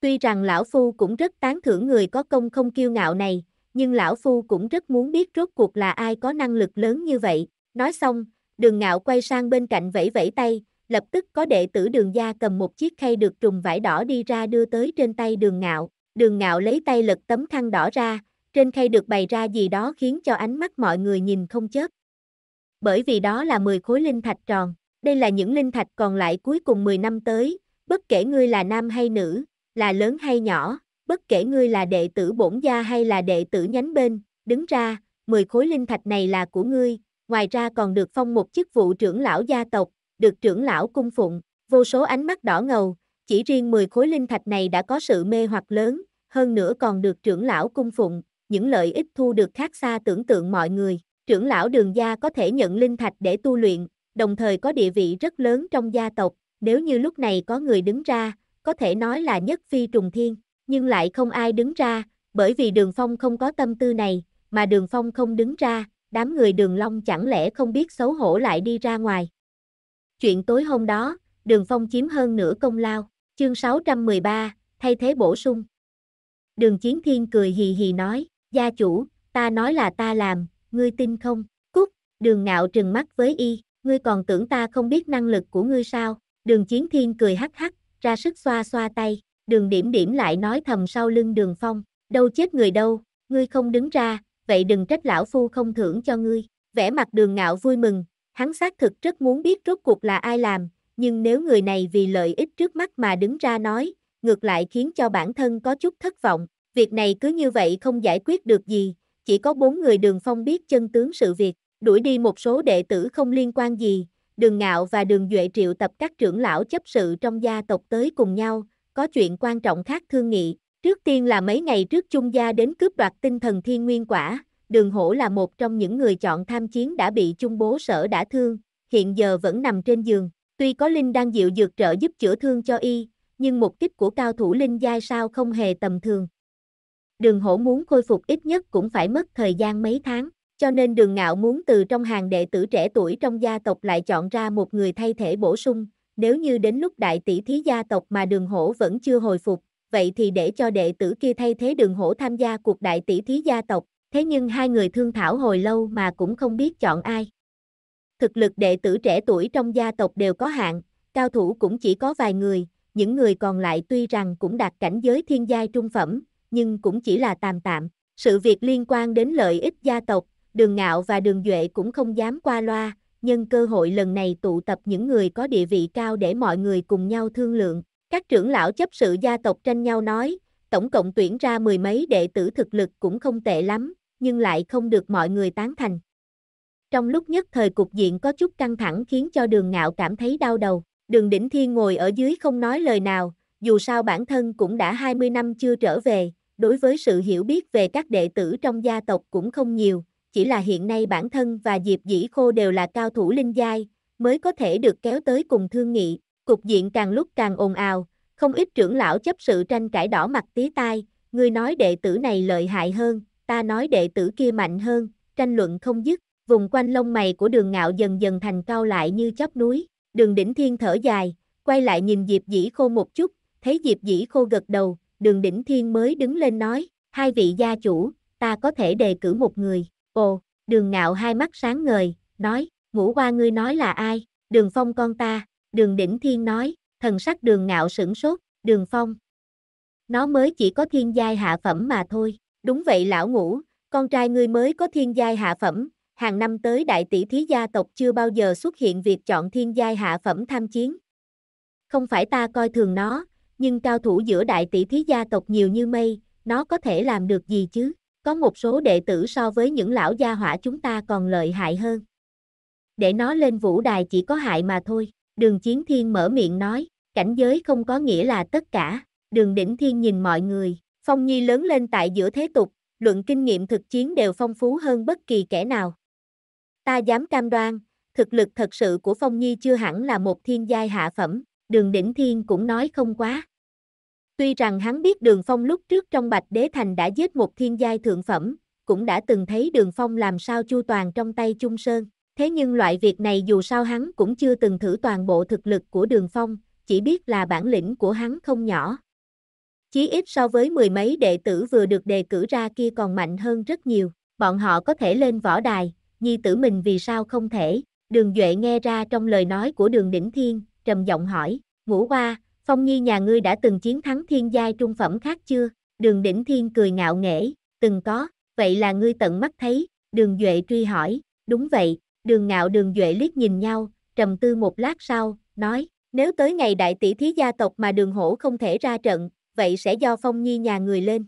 A: Tuy rằng Lão Phu cũng rất tán thưởng người có công không kiêu ngạo này, nhưng Lão Phu cũng rất muốn biết rốt cuộc là ai có năng lực lớn như vậy. Nói xong, đường ngạo quay sang bên cạnh vẫy vẫy tay, lập tức có đệ tử đường gia cầm một chiếc khay được trùng vải đỏ đi ra đưa tới trên tay đường ngạo, đường ngạo lấy tay lật tấm khăn đỏ ra, trên khay được bày ra gì đó khiến cho ánh mắt mọi người nhìn không chớp. Bởi vì đó là 10 khối linh thạch tròn, đây là những linh thạch còn lại cuối cùng 10 năm tới, bất kể ngươi là nam hay nữ, là lớn hay nhỏ, bất kể ngươi là đệ tử bổn gia hay là đệ tử nhánh bên, đứng ra, 10 khối linh thạch này là của ngươi, ngoài ra còn được phong một chức vụ trưởng lão gia tộc, được trưởng lão cung phụng, vô số ánh mắt đỏ ngầu, chỉ riêng 10 khối linh thạch này đã có sự mê hoặc lớn, hơn nữa còn được trưởng lão cung phụng, những lợi ích thu được khác xa tưởng tượng mọi người. Trưởng lão đường gia có thể nhận linh thạch để tu luyện, đồng thời có địa vị rất lớn trong gia tộc, nếu như lúc này có người đứng ra, có thể nói là nhất phi trùng thiên, nhưng lại không ai đứng ra, bởi vì đường phong không có tâm tư này, mà đường phong không đứng ra, đám người đường long chẳng lẽ không biết xấu hổ lại đi ra ngoài, chuyện tối hôm đó, Đường Phong chiếm hơn nửa công lao, chương 613, thay thế bổ sung. Đường Chiến Thiên cười hì hì nói, gia chủ, ta nói là ta làm, ngươi tin không? Cúc, đường ngạo trừng mắt với y, ngươi còn tưởng ta không biết năng lực của ngươi sao? Đường Chiến Thiên cười hắc hắc, ra sức xoa xoa tay, đường điểm điểm lại nói thầm sau lưng đường Phong, đâu chết người đâu, ngươi không đứng ra, vậy đừng trách lão phu không thưởng cho ngươi. Vẻ mặt đường ngạo vui mừng, Hắn xác thực rất muốn biết rốt cuộc là ai làm, nhưng nếu người này vì lợi ích trước mắt mà đứng ra nói, ngược lại khiến cho bản thân có chút thất vọng. Việc này cứ như vậy không giải quyết được gì, chỉ có bốn người đường phong biết chân tướng sự việc, đuổi đi một số đệ tử không liên quan gì, đường ngạo và đường duệ triệu tập các trưởng lão chấp sự trong gia tộc tới cùng nhau, có chuyện quan trọng khác thương nghị. Trước tiên là mấy ngày trước chung gia đến cướp đoạt tinh thần thiên nguyên quả, đường hổ là một trong những người chọn tham chiến đã bị chung bố sở đã thương, hiện giờ vẫn nằm trên giường. Tuy có Linh đang dịu dược trợ giúp chữa thương cho y, nhưng mục kích của cao thủ Linh Giai sao không hề tầm thường. Đường hổ muốn khôi phục ít nhất cũng phải mất thời gian mấy tháng, cho nên đường ngạo muốn từ trong hàng đệ tử trẻ tuổi trong gia tộc lại chọn ra một người thay thể bổ sung. Nếu như đến lúc đại tỷ thí gia tộc mà đường hổ vẫn chưa hồi phục, vậy thì để cho đệ tử kia thay thế đường hổ tham gia cuộc đại tỷ thí gia tộc, Thế nhưng hai người thương thảo hồi lâu mà cũng không biết chọn ai. Thực lực đệ tử trẻ tuổi trong gia tộc đều có hạn, cao thủ cũng chỉ có vài người, những người còn lại tuy rằng cũng đạt cảnh giới thiên giai trung phẩm, nhưng cũng chỉ là tạm tạm. Sự việc liên quan đến lợi ích gia tộc, đường ngạo và đường duệ cũng không dám qua loa, nhân cơ hội lần này tụ tập những người có địa vị cao để mọi người cùng nhau thương lượng. Các trưởng lão chấp sự gia tộc tranh nhau nói, tổng cộng tuyển ra mười mấy đệ tử thực lực cũng không tệ lắm, nhưng lại không được mọi người tán thành. Trong lúc nhất thời cục diện có chút căng thẳng khiến cho đường ngạo cảm thấy đau đầu, đường đỉnh thiên ngồi ở dưới không nói lời nào, dù sao bản thân cũng đã 20 năm chưa trở về, đối với sự hiểu biết về các đệ tử trong gia tộc cũng không nhiều, chỉ là hiện nay bản thân và Diệp Dĩ Khô đều là cao thủ linh giai, mới có thể được kéo tới cùng thương nghị, cục diện càng lúc càng ồn ào, không ít trưởng lão chấp sự tranh cãi đỏ mặt tía tai, người nói đệ tử này lợi hại hơn, ta nói đệ tử kia mạnh hơn, tranh luận không dứt, vùng quanh lông mày của đường ngạo dần dần thành cao lại như chóp núi, đường đỉnh thiên thở dài, quay lại nhìn Diệp Dĩ Khô một chút, thấy Diệp Dĩ Khô gật đầu, đường đỉnh thiên mới đứng lên nói, hai vị gia chủ, ta có thể đề cử một người, ồ, đường ngạo hai mắt sáng ngời, nói, ngũ qua ngươi nói là ai, đường phong con ta, đường đỉnh thiên nói, thần sắc đường ngạo sửng sốt, đường phong. Nó mới chỉ có thiên giai hạ phẩm mà thôi, Đúng vậy lão ngũ, con trai ngươi mới có thiên giai hạ phẩm, hàng năm tới đại tỷ thí gia tộc chưa bao giờ xuất hiện việc chọn thiên giai hạ phẩm tham chiến. Không phải ta coi thường nó, nhưng cao thủ giữa đại tỷ thí gia tộc nhiều như mây, nó có thể làm được gì chứ? Có một số đệ tử so với những lão gia hỏa chúng ta còn lợi hại hơn. Để nó lên vũ đài chỉ có hại mà thôi, đường chiến thiên mở miệng nói, cảnh giới không có nghĩa là tất cả, đường đỉnh thiên nhìn mọi người, Phong Nhi lớn lên tại giữa thế tục, luận kinh nghiệm thực chiến đều phong phú hơn bất kỳ kẻ nào. Ta dám cam đoan, thực lực thật sự của Phong Nhi chưa hẳn là một thiên giai hạ phẩm, đường đỉnh thiên cũng nói không quá. Tuy rằng hắn biết đường phong lúc trước trong Bạch Đế Thành đã giết một thiên giai thượng phẩm, cũng đã từng thấy đường phong làm sao chu toàn trong tay Trung Sơn, thế nhưng loại việc này dù sao hắn cũng chưa từng thử toàn bộ thực lực của đường phong, chỉ biết là bản lĩnh của hắn không nhỏ, Chí ít so với mười mấy đệ tử vừa được đề cử ra kia còn mạnh hơn rất nhiều, bọn họ có thể lên võ đài, nhi tử mình vì sao không thể, đường Duệ nghe ra trong lời nói của đường đỉnh thiên, trầm giọng hỏi, ngũ hoa, phong nhi nhà ngươi đã từng chiến thắng thiên giai trung phẩm khác chưa, đường đỉnh thiên cười ngạo nghễ, từng có, vậy là ngươi tận mắt thấy, đường Duệ truy hỏi, đúng vậy, đường ngạo đường Duệ liếc nhìn nhau, trầm tư một lát sau, nói, nếu tới ngày đại tỷ thí gia tộc mà đường hổ không thể ra trận, vậy sẽ do phong nhi nhà người lên.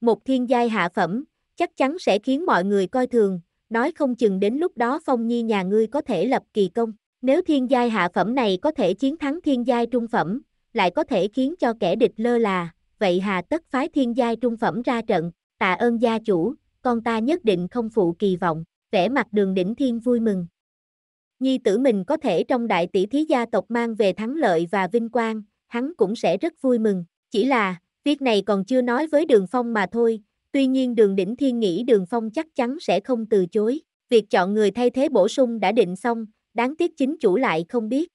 A: Một thiên giai hạ phẩm, chắc chắn sẽ khiến mọi người coi thường, nói không chừng đến lúc đó phong nhi nhà ngươi có thể lập kỳ công. Nếu thiên giai hạ phẩm này có thể chiến thắng thiên giai trung phẩm, lại có thể khiến cho kẻ địch lơ là, vậy hà tất phái thiên giai trung phẩm ra trận, tạ ơn gia chủ, con ta nhất định không phụ kỳ vọng, vẻ mặt đường đỉnh thiên vui mừng. Nhi tử mình có thể trong đại tỷ thí gia tộc mang về thắng lợi và vinh quang, hắn cũng sẽ rất vui mừng. Chỉ là, việc này còn chưa nói với đường phong mà thôi, tuy nhiên đường đỉnh thiên nghĩ đường phong chắc chắn sẽ không từ chối. Việc chọn người thay thế bổ sung đã định xong, đáng tiếc chính chủ lại không biết.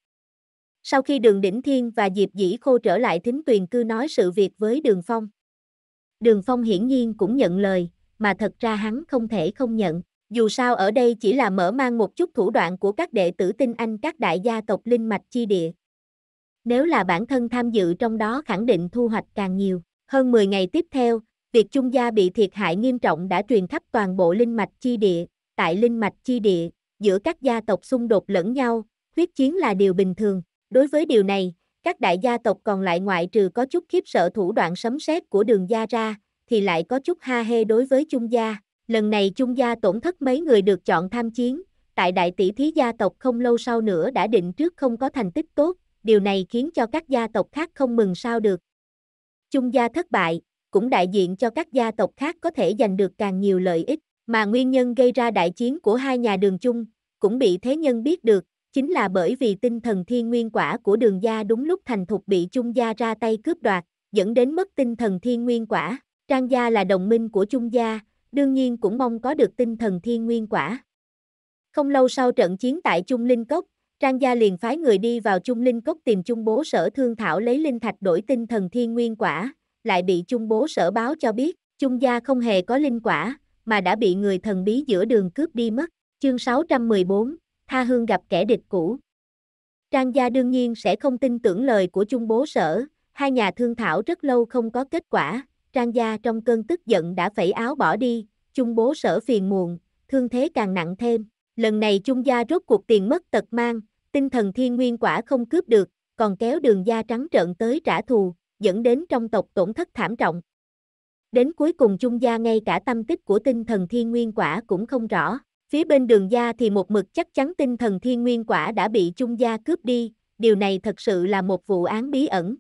A: Sau khi đường đỉnh thiên và Diệp Dĩ Khô trở lại thính tuyền cư nói sự việc với đường phong. Đường phong hiển nhiên cũng nhận lời, mà thật ra hắn không thể không nhận. Dù sao ở đây chỉ là mở mang một chút thủ đoạn của các đệ tử tinh anh các đại gia tộc linh mạch chi địa. Nếu là bản thân tham dự trong đó khẳng định thu hoạch càng nhiều. Hơn 10 ngày tiếp theo, việc Trung Gia bị thiệt hại nghiêm trọng đã truyền khắp toàn bộ linh mạch chi địa. Tại linh mạch chi địa, giữa các gia tộc xung đột lẫn nhau, huyết chiến là điều bình thường. Đối với điều này, các đại gia tộc còn lại ngoại trừ có chút khiếp sợ thủ đoạn sấm sét của đường gia ra, thì lại có chút ha hê đối với Trung gia. Lần này Trung gia tổn thất mấy người được chọn tham chiến, tại đại tỷ thí gia tộc không lâu sau nữa đã định trước không có thành tích tốt, điều này khiến cho các gia tộc khác không mừng sao được. Chung gia thất bại, cũng đại diện cho các gia tộc khác có thể giành được càng nhiều lợi ích, mà nguyên nhân gây ra đại chiến của hai nhà đường chung, cũng bị thế nhân biết được, chính là bởi vì tinh thần thiên nguyên quả của đường gia đúng lúc thành thục bị chung gia ra tay cướp đoạt, dẫn đến mất tinh thần thiên nguyên quả. Trang gia là đồng minh của chung gia, đương nhiên cũng mong có được tinh thần thiên nguyên quả. Không lâu sau trận chiến tại Trung Linh Cốc, Trang gia liền phái người đi vào chung linh cốc tìm chung bố sở thương thảo lấy linh thạch đổi tinh thần thiên nguyên quả, lại bị chung bố sở báo cho biết, chung gia không hề có linh quả, mà đã bị người thần bí giữa đường cướp đi mất. Chương 614, Tha Hương gặp kẻ địch cũ. Trang gia đương nhiên sẽ không tin tưởng lời của chung bố sở, hai nhà thương thảo rất lâu không có kết quả, Trang gia trong cơn tức giận đã phẩy áo bỏ đi, chung bố sở phiền muộn, thương thế càng nặng thêm. Lần này chung gia rốt cuộc tiền mất tật mang, tinh thần thiên nguyên quả không cướp được, còn kéo đường gia trắng trợn tới trả thù, dẫn đến trong tộc tổn thất thảm trọng. Đến cuối cùng trung gia ngay cả tâm tích của tinh thần thiên nguyên quả cũng không rõ, phía bên đường gia thì một mực chắc chắn tinh thần thiên nguyên quả đã bị trung gia cướp đi, điều này thật sự là một vụ án bí ẩn.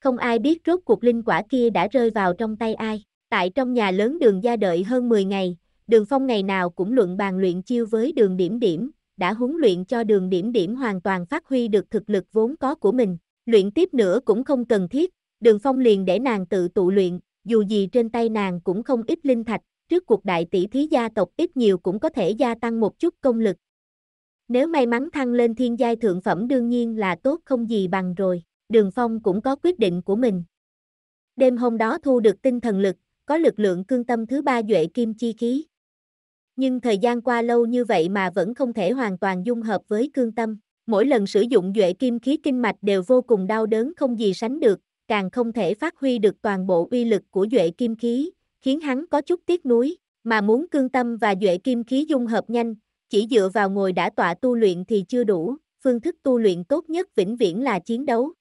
A: Không ai biết rốt cuộc linh quả kia đã rơi vào trong tay ai, tại trong nhà lớn đường gia đợi hơn 10 ngày, đường phong ngày nào cũng luận bàn luyện chiêu với đường điểm điểm, đã huấn luyện cho đường điểm điểm hoàn toàn phát huy được thực lực vốn có của mình. Luyện tiếp nữa cũng không cần thiết, đường phong liền để nàng tự tụ luyện, dù gì trên tay nàng cũng không ít linh thạch, trước cuộc đại tỷ thí gia tộc ít nhiều cũng có thể gia tăng một chút công lực. Nếu may mắn thăng lên thiên giai thượng phẩm đương nhiên là tốt không gì bằng rồi, đường phong cũng có quyết định của mình. Đêm hôm đó thu được tinh thần lực, có lực lượng cương tâm thứ ba duệ kim chi khí. Nhưng thời gian qua lâu như vậy mà vẫn không thể hoàn toàn dung hợp với cương tâm. Mỗi lần sử dụng duệ kim khí kinh mạch đều vô cùng đau đớn không gì sánh được, càng không thể phát huy được toàn bộ uy lực của duệ kim khí, khiến hắn có chút tiếc nuối, mà muốn cương tâm và duệ kim khí dung hợp nhanh, chỉ dựa vào ngồi đã tọa tu luyện thì chưa đủ, phương thức tu luyện tốt nhất vĩnh viễn là chiến đấu.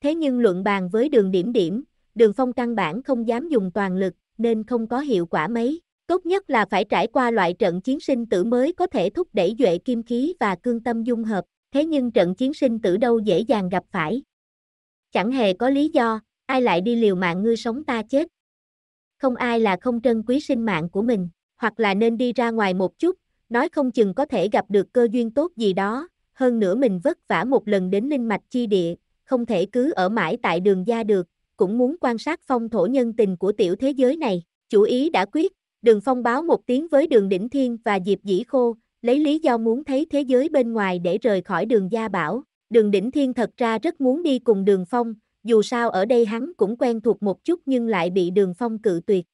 A: Thế nhưng luận bàn với đường điểm điểm, đường phong căn bản không dám dùng toàn lực, nên không có hiệu quả mấy. Tốt nhất là phải trải qua loại trận chiến sinh tử mới có thể thúc đẩy duệ kim khí và cương tâm dung hợp, thế nhưng trận chiến sinh tử đâu dễ dàng gặp phải. Chẳng hề có lý do, ai lại đi liều mạng ngươi sống ta chết. Không ai là không trân quý sinh mạng của mình, hoặc là nên đi ra ngoài một chút, nói không chừng có thể gặp được cơ duyên tốt gì đó, hơn nữa mình vất vả một lần đến linh mạch chi địa, không thể cứ ở mãi tại đường gia được, cũng muốn quan sát phong thổ nhân tình của tiểu thế giới này, chủ ý đã quyết, đường phong báo một tiếng với đường đỉnh thiên và diệp dĩ khô, lấy lý do muốn thấy thế giới bên ngoài để rời khỏi đường gia bảo. Đường đỉnh thiên thật ra rất muốn đi cùng đường phong, dù sao ở đây hắn cũng quen thuộc một chút nhưng lại bị đường phong cự tuyệt.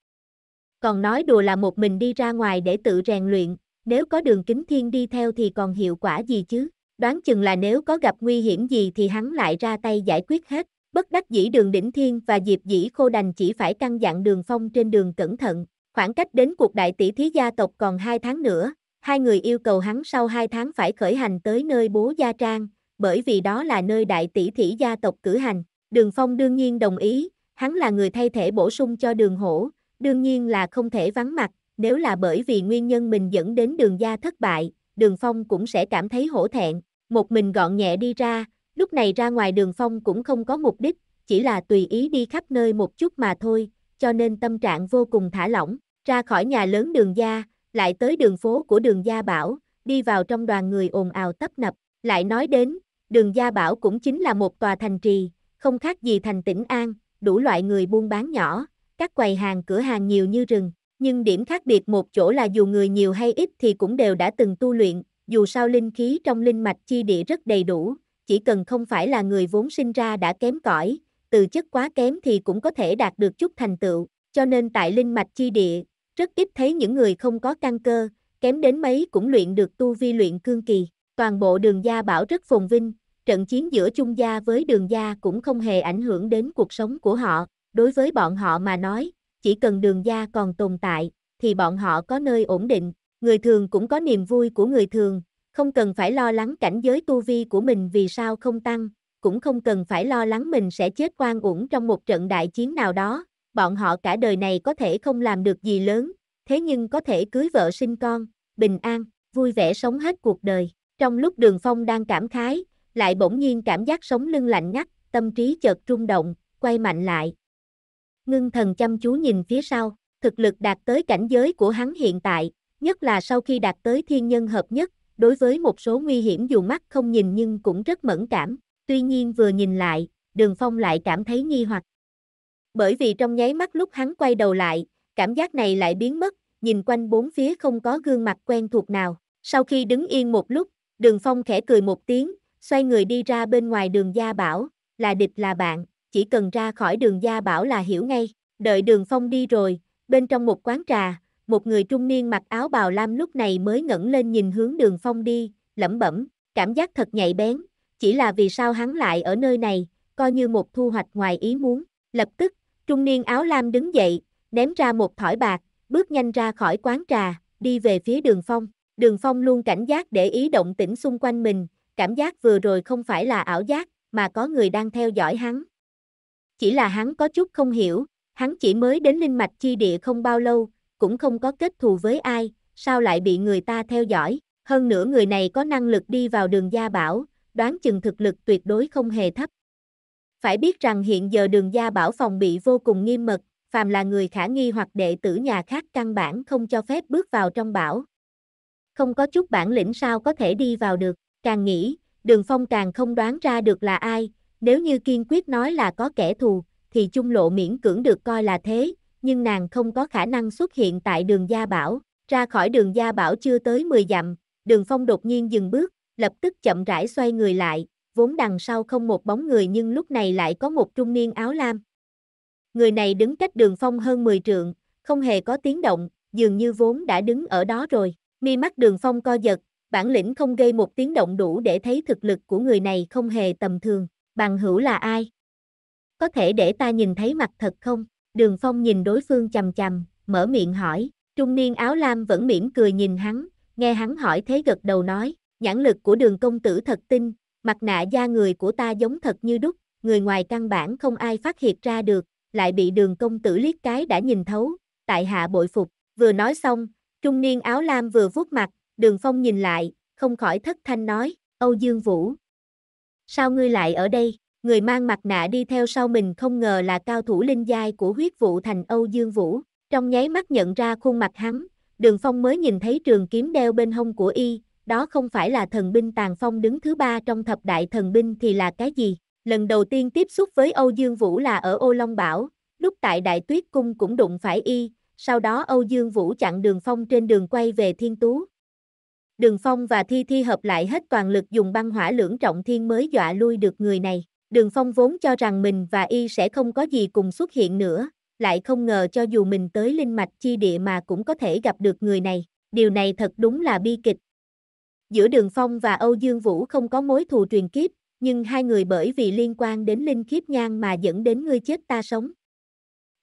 A: Còn nói đùa là một mình đi ra ngoài để tự rèn luyện, nếu có đường kính thiên đi theo thì còn hiệu quả gì chứ? Đoán chừng là nếu có gặp nguy hiểm gì thì hắn lại ra tay giải quyết hết. Bất đắc dĩ đường đỉnh thiên và diệp dĩ khô đành chỉ phải căn dặn đường phong trên đường cẩn thận, Khoảng cách đến cuộc đại tỷ thí gia tộc còn 2 tháng nữa, hai người yêu cầu hắn sau 2 tháng phải khởi hành tới nơi bố gia trang, bởi vì đó là nơi đại tỷ thí gia tộc cử hành. Đường Phong đương nhiên đồng ý, hắn là người thay thể bổ sung cho đường hổ, đương nhiên là không thể vắng mặt, nếu là bởi vì nguyên nhân mình dẫn đến đường gia thất bại, đường Phong cũng sẽ cảm thấy hổ thẹn, một mình gọn nhẹ đi ra, lúc này ra ngoài đường Phong cũng không có mục đích, chỉ là tùy ý đi khắp nơi một chút mà thôi, cho nên tâm trạng vô cùng thả lỏng ra khỏi nhà lớn đường gia, lại tới đường phố của đường gia bảo, đi vào trong đoàn người ồn ào tấp nập, lại nói đến, đường gia bảo cũng chính là một tòa thành trì, không khác gì thành tỉnh An, đủ loại người buôn bán nhỏ, các quầy hàng cửa hàng nhiều như rừng, nhưng điểm khác biệt một chỗ là dù người nhiều hay ít thì cũng đều đã từng tu luyện, dù sao linh khí trong linh mạch chi địa rất đầy đủ, chỉ cần không phải là người vốn sinh ra đã kém cỏi, từ chất quá kém thì cũng có thể đạt được chút thành tựu, cho nên tại linh mạch chi địa, rất ít thấy những người không có căn cơ, kém đến mấy cũng luyện được tu vi luyện cương kỳ. Toàn bộ đường gia bảo rất phồn vinh, trận chiến giữa trung gia với đường gia cũng không hề ảnh hưởng đến cuộc sống của họ. Đối với bọn họ mà nói, chỉ cần đường gia còn tồn tại, thì bọn họ có nơi ổn định. Người thường cũng có niềm vui của người thường, không cần phải lo lắng cảnh giới tu vi của mình vì sao không tăng, cũng không cần phải lo lắng mình sẽ chết oan uổng trong một trận đại chiến nào đó, bọn họ cả đời này có thể không làm được gì lớn, thế nhưng có thể cưới vợ sinh con, bình an, vui vẻ sống hết cuộc đời. Trong lúc đường phong đang cảm khái, lại bỗng nhiên cảm giác sống lưng lạnh ngắt, tâm trí chợt rung động, quay mạnh lại. Ngưng thần chăm chú nhìn phía sau, thực lực đạt tới cảnh giới của hắn hiện tại, nhất là sau khi đạt tới thiên nhân hợp nhất, đối với một số nguy hiểm dù mắt không nhìn nhưng cũng rất mẫn cảm. Tuy nhiên vừa nhìn lại, đường phong lại cảm thấy nghi hoặc, bởi vì trong nháy mắt lúc hắn quay đầu lại, cảm giác này lại biến mất, nhìn quanh bốn phía không có gương mặt quen thuộc nào. Sau khi đứng yên một lúc, đường phong khẽ cười một tiếng, xoay người đi ra bên ngoài đường gia bảo, là địch là bạn, chỉ cần ra khỏi đường gia bảo là hiểu ngay. Đợi đường phong đi rồi, bên trong một quán trà, một người trung niên mặc áo bào lam lúc này mới ngẩng lên nhìn hướng đường phong đi, lẩm bẩm, cảm giác thật nhạy bén, chỉ là vì sao hắn lại ở nơi này, coi như một thu hoạch ngoài ý muốn. Lập tức, Trung niên áo lam đứng dậy, ném ra một thỏi bạc, bước nhanh ra khỏi quán trà, đi về phía đường phong. Đường phong luôn cảnh giác để ý động tĩnh xung quanh mình, cảm giác vừa rồi không phải là ảo giác, mà có người đang theo dõi hắn. Chỉ là hắn có chút không hiểu, hắn chỉ mới đến linh mạch chi địa không bao lâu, cũng không có kết thù với ai, sao lại bị người ta theo dõi. Hơn nữa người này có năng lực đi vào đường gia bảo, đoán chừng thực lực tuyệt đối không hề thấp. Phải biết rằng hiện giờ đường gia bảo phòng bị vô cùng nghiêm mật, phàm là người khả nghi hoặc đệ tử nhà khác căn bản không cho phép bước vào trong bảo. Không có chút bản lĩnh sao có thể đi vào được, càng nghĩ, đường phong càng không đoán ra được là ai, nếu như kiên quyết nói là có kẻ thù, thì trung lộ miễn cưỡng được coi là thế, nhưng nàng không có khả năng xuất hiện tại đường gia bảo, ra khỏi đường gia bảo chưa tới 10 dặm, đường phong đột nhiên dừng bước, lập tức chậm rãi xoay người lại, vốn đằng sau không một bóng người nhưng lúc này lại có một trung niên áo lam. Người này đứng cách đường phong hơn 10 trượng, không hề có tiếng động, dường như vốn đã đứng ở đó rồi. Mi mắt đường phong co giật, bản lĩnh không gây một tiếng động đủ để thấy thực lực của người này không hề tầm thường. Bằng hữu là ai? Có thể để ta nhìn thấy mặt thật không? Đường phong nhìn đối phương chầm chầm, mở miệng hỏi. Trung niên áo lam vẫn mỉm cười nhìn hắn, nghe hắn hỏi thế gật đầu nói. Nhãn lực của đường công tử thật tinh, Mặt nạ da người của ta giống thật như đúc, người ngoài căn bản không ai phát hiện ra được, lại bị đường công tử liếc cái đã nhìn thấu, tại hạ bội phục, vừa nói xong, trung niên áo lam vừa vuốt mặt, đường phong nhìn lại, không khỏi thất thanh nói, Âu Dương Vũ. Sao ngươi lại ở đây, người mang mặt nạ đi theo sau mình không ngờ là cao thủ linh giai của huyết vụ thành Âu Dương Vũ, trong nháy mắt nhận ra khuôn mặt hắn, đường phong mới nhìn thấy trường kiếm đeo bên hông của y, đó không phải là thần binh tàn phong đứng thứ ba trong thập đại thần binh thì là cái gì? Lần đầu tiên tiếp xúc với Âu Dương Vũ là ở Ô Long Bảo, lúc tại Đại Tuyết Cung cũng đụng phải y, sau đó Âu Dương Vũ chặn đường phong trên đường quay về Thiên Tú. Đường phong và Thi Thi hợp lại hết toàn lực dùng băng hỏa lưỡng trọng thiên mới dọa lui được người này. Đường phong vốn cho rằng mình và y sẽ không có gì cùng xuất hiện nữa, lại không ngờ cho dù mình tới linh mạch chi địa mà cũng có thể gặp được người này. Điều này thật đúng là bi kịch, Giữa Đường Phong và Âu Dương Vũ không có mối thù truyền kiếp, nhưng hai người bởi vì liên quan đến linh kiếp nhang mà dẫn đến ngươi chết ta sống.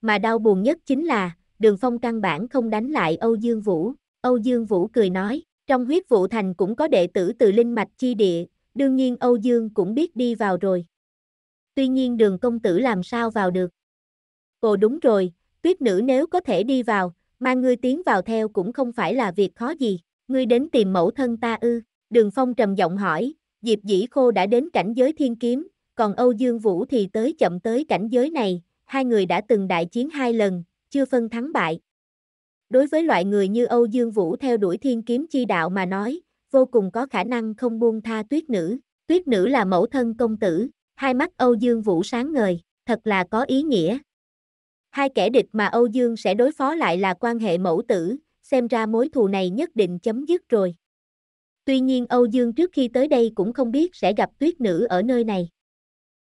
A: Mà đau buồn nhất chính là, Đường Phong căn bản không đánh lại Âu Dương Vũ. Âu Dương Vũ cười nói, trong huyết vụ thành cũng có đệ tử từ linh mạch chi địa, đương nhiên Âu Dương cũng biết đi vào rồi. Tuy nhiên đường công tử làm sao vào được. Ồ đúng rồi, tuyết nữ nếu có thể đi vào, mang ngươi tiến vào theo cũng không phải là việc khó gì. Ngươi đến tìm mẫu thân ta ư? Đường Phong trầm giọng hỏi, Diệp Dĩ Khô đã đến cảnh giới thiên kiếm, còn Âu Dương Vũ thì tới chậm tới cảnh giới này, hai người đã từng đại chiến hai lần, chưa phân thắng bại. Đối với loại người như Âu Dương Vũ theo đuổi thiên kiếm chi đạo mà nói, vô cùng có khả năng không buông tha tuyết nữ. Tuyết nữ là mẫu thân công tử, hai mắt Âu Dương Vũ sáng ngời, thật là có ý nghĩa. Hai kẻ địch mà Âu Dương sẽ đối phó lại là quan hệ mẫu tử, xem ra mối thù này nhất định chấm dứt rồi. Tuy nhiên Âu Dương trước khi tới đây cũng không biết sẽ gặp tuyết nữ ở nơi này.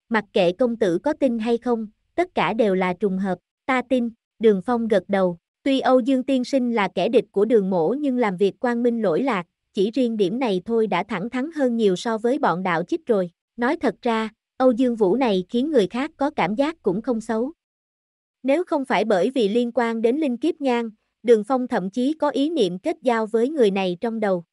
A: Mặc kệ công tử có tin hay không, tất cả đều là trùng hợp, ta tin, đường phong gật đầu. Tuy Âu Dương tiên sinh là kẻ địch của đường mổ nhưng làm việc quang minh lỗi lạc, chỉ riêng điểm này thôi đã thẳng thắn hơn nhiều so với bọn đạo chích rồi. Nói thật ra, Âu Dương Vũ này khiến người khác có cảm giác cũng không xấu. Nếu không phải bởi vì liên quan đến linh kiếp nhang, Đường Phong thậm chí có ý niệm kết giao với người này trong đầu.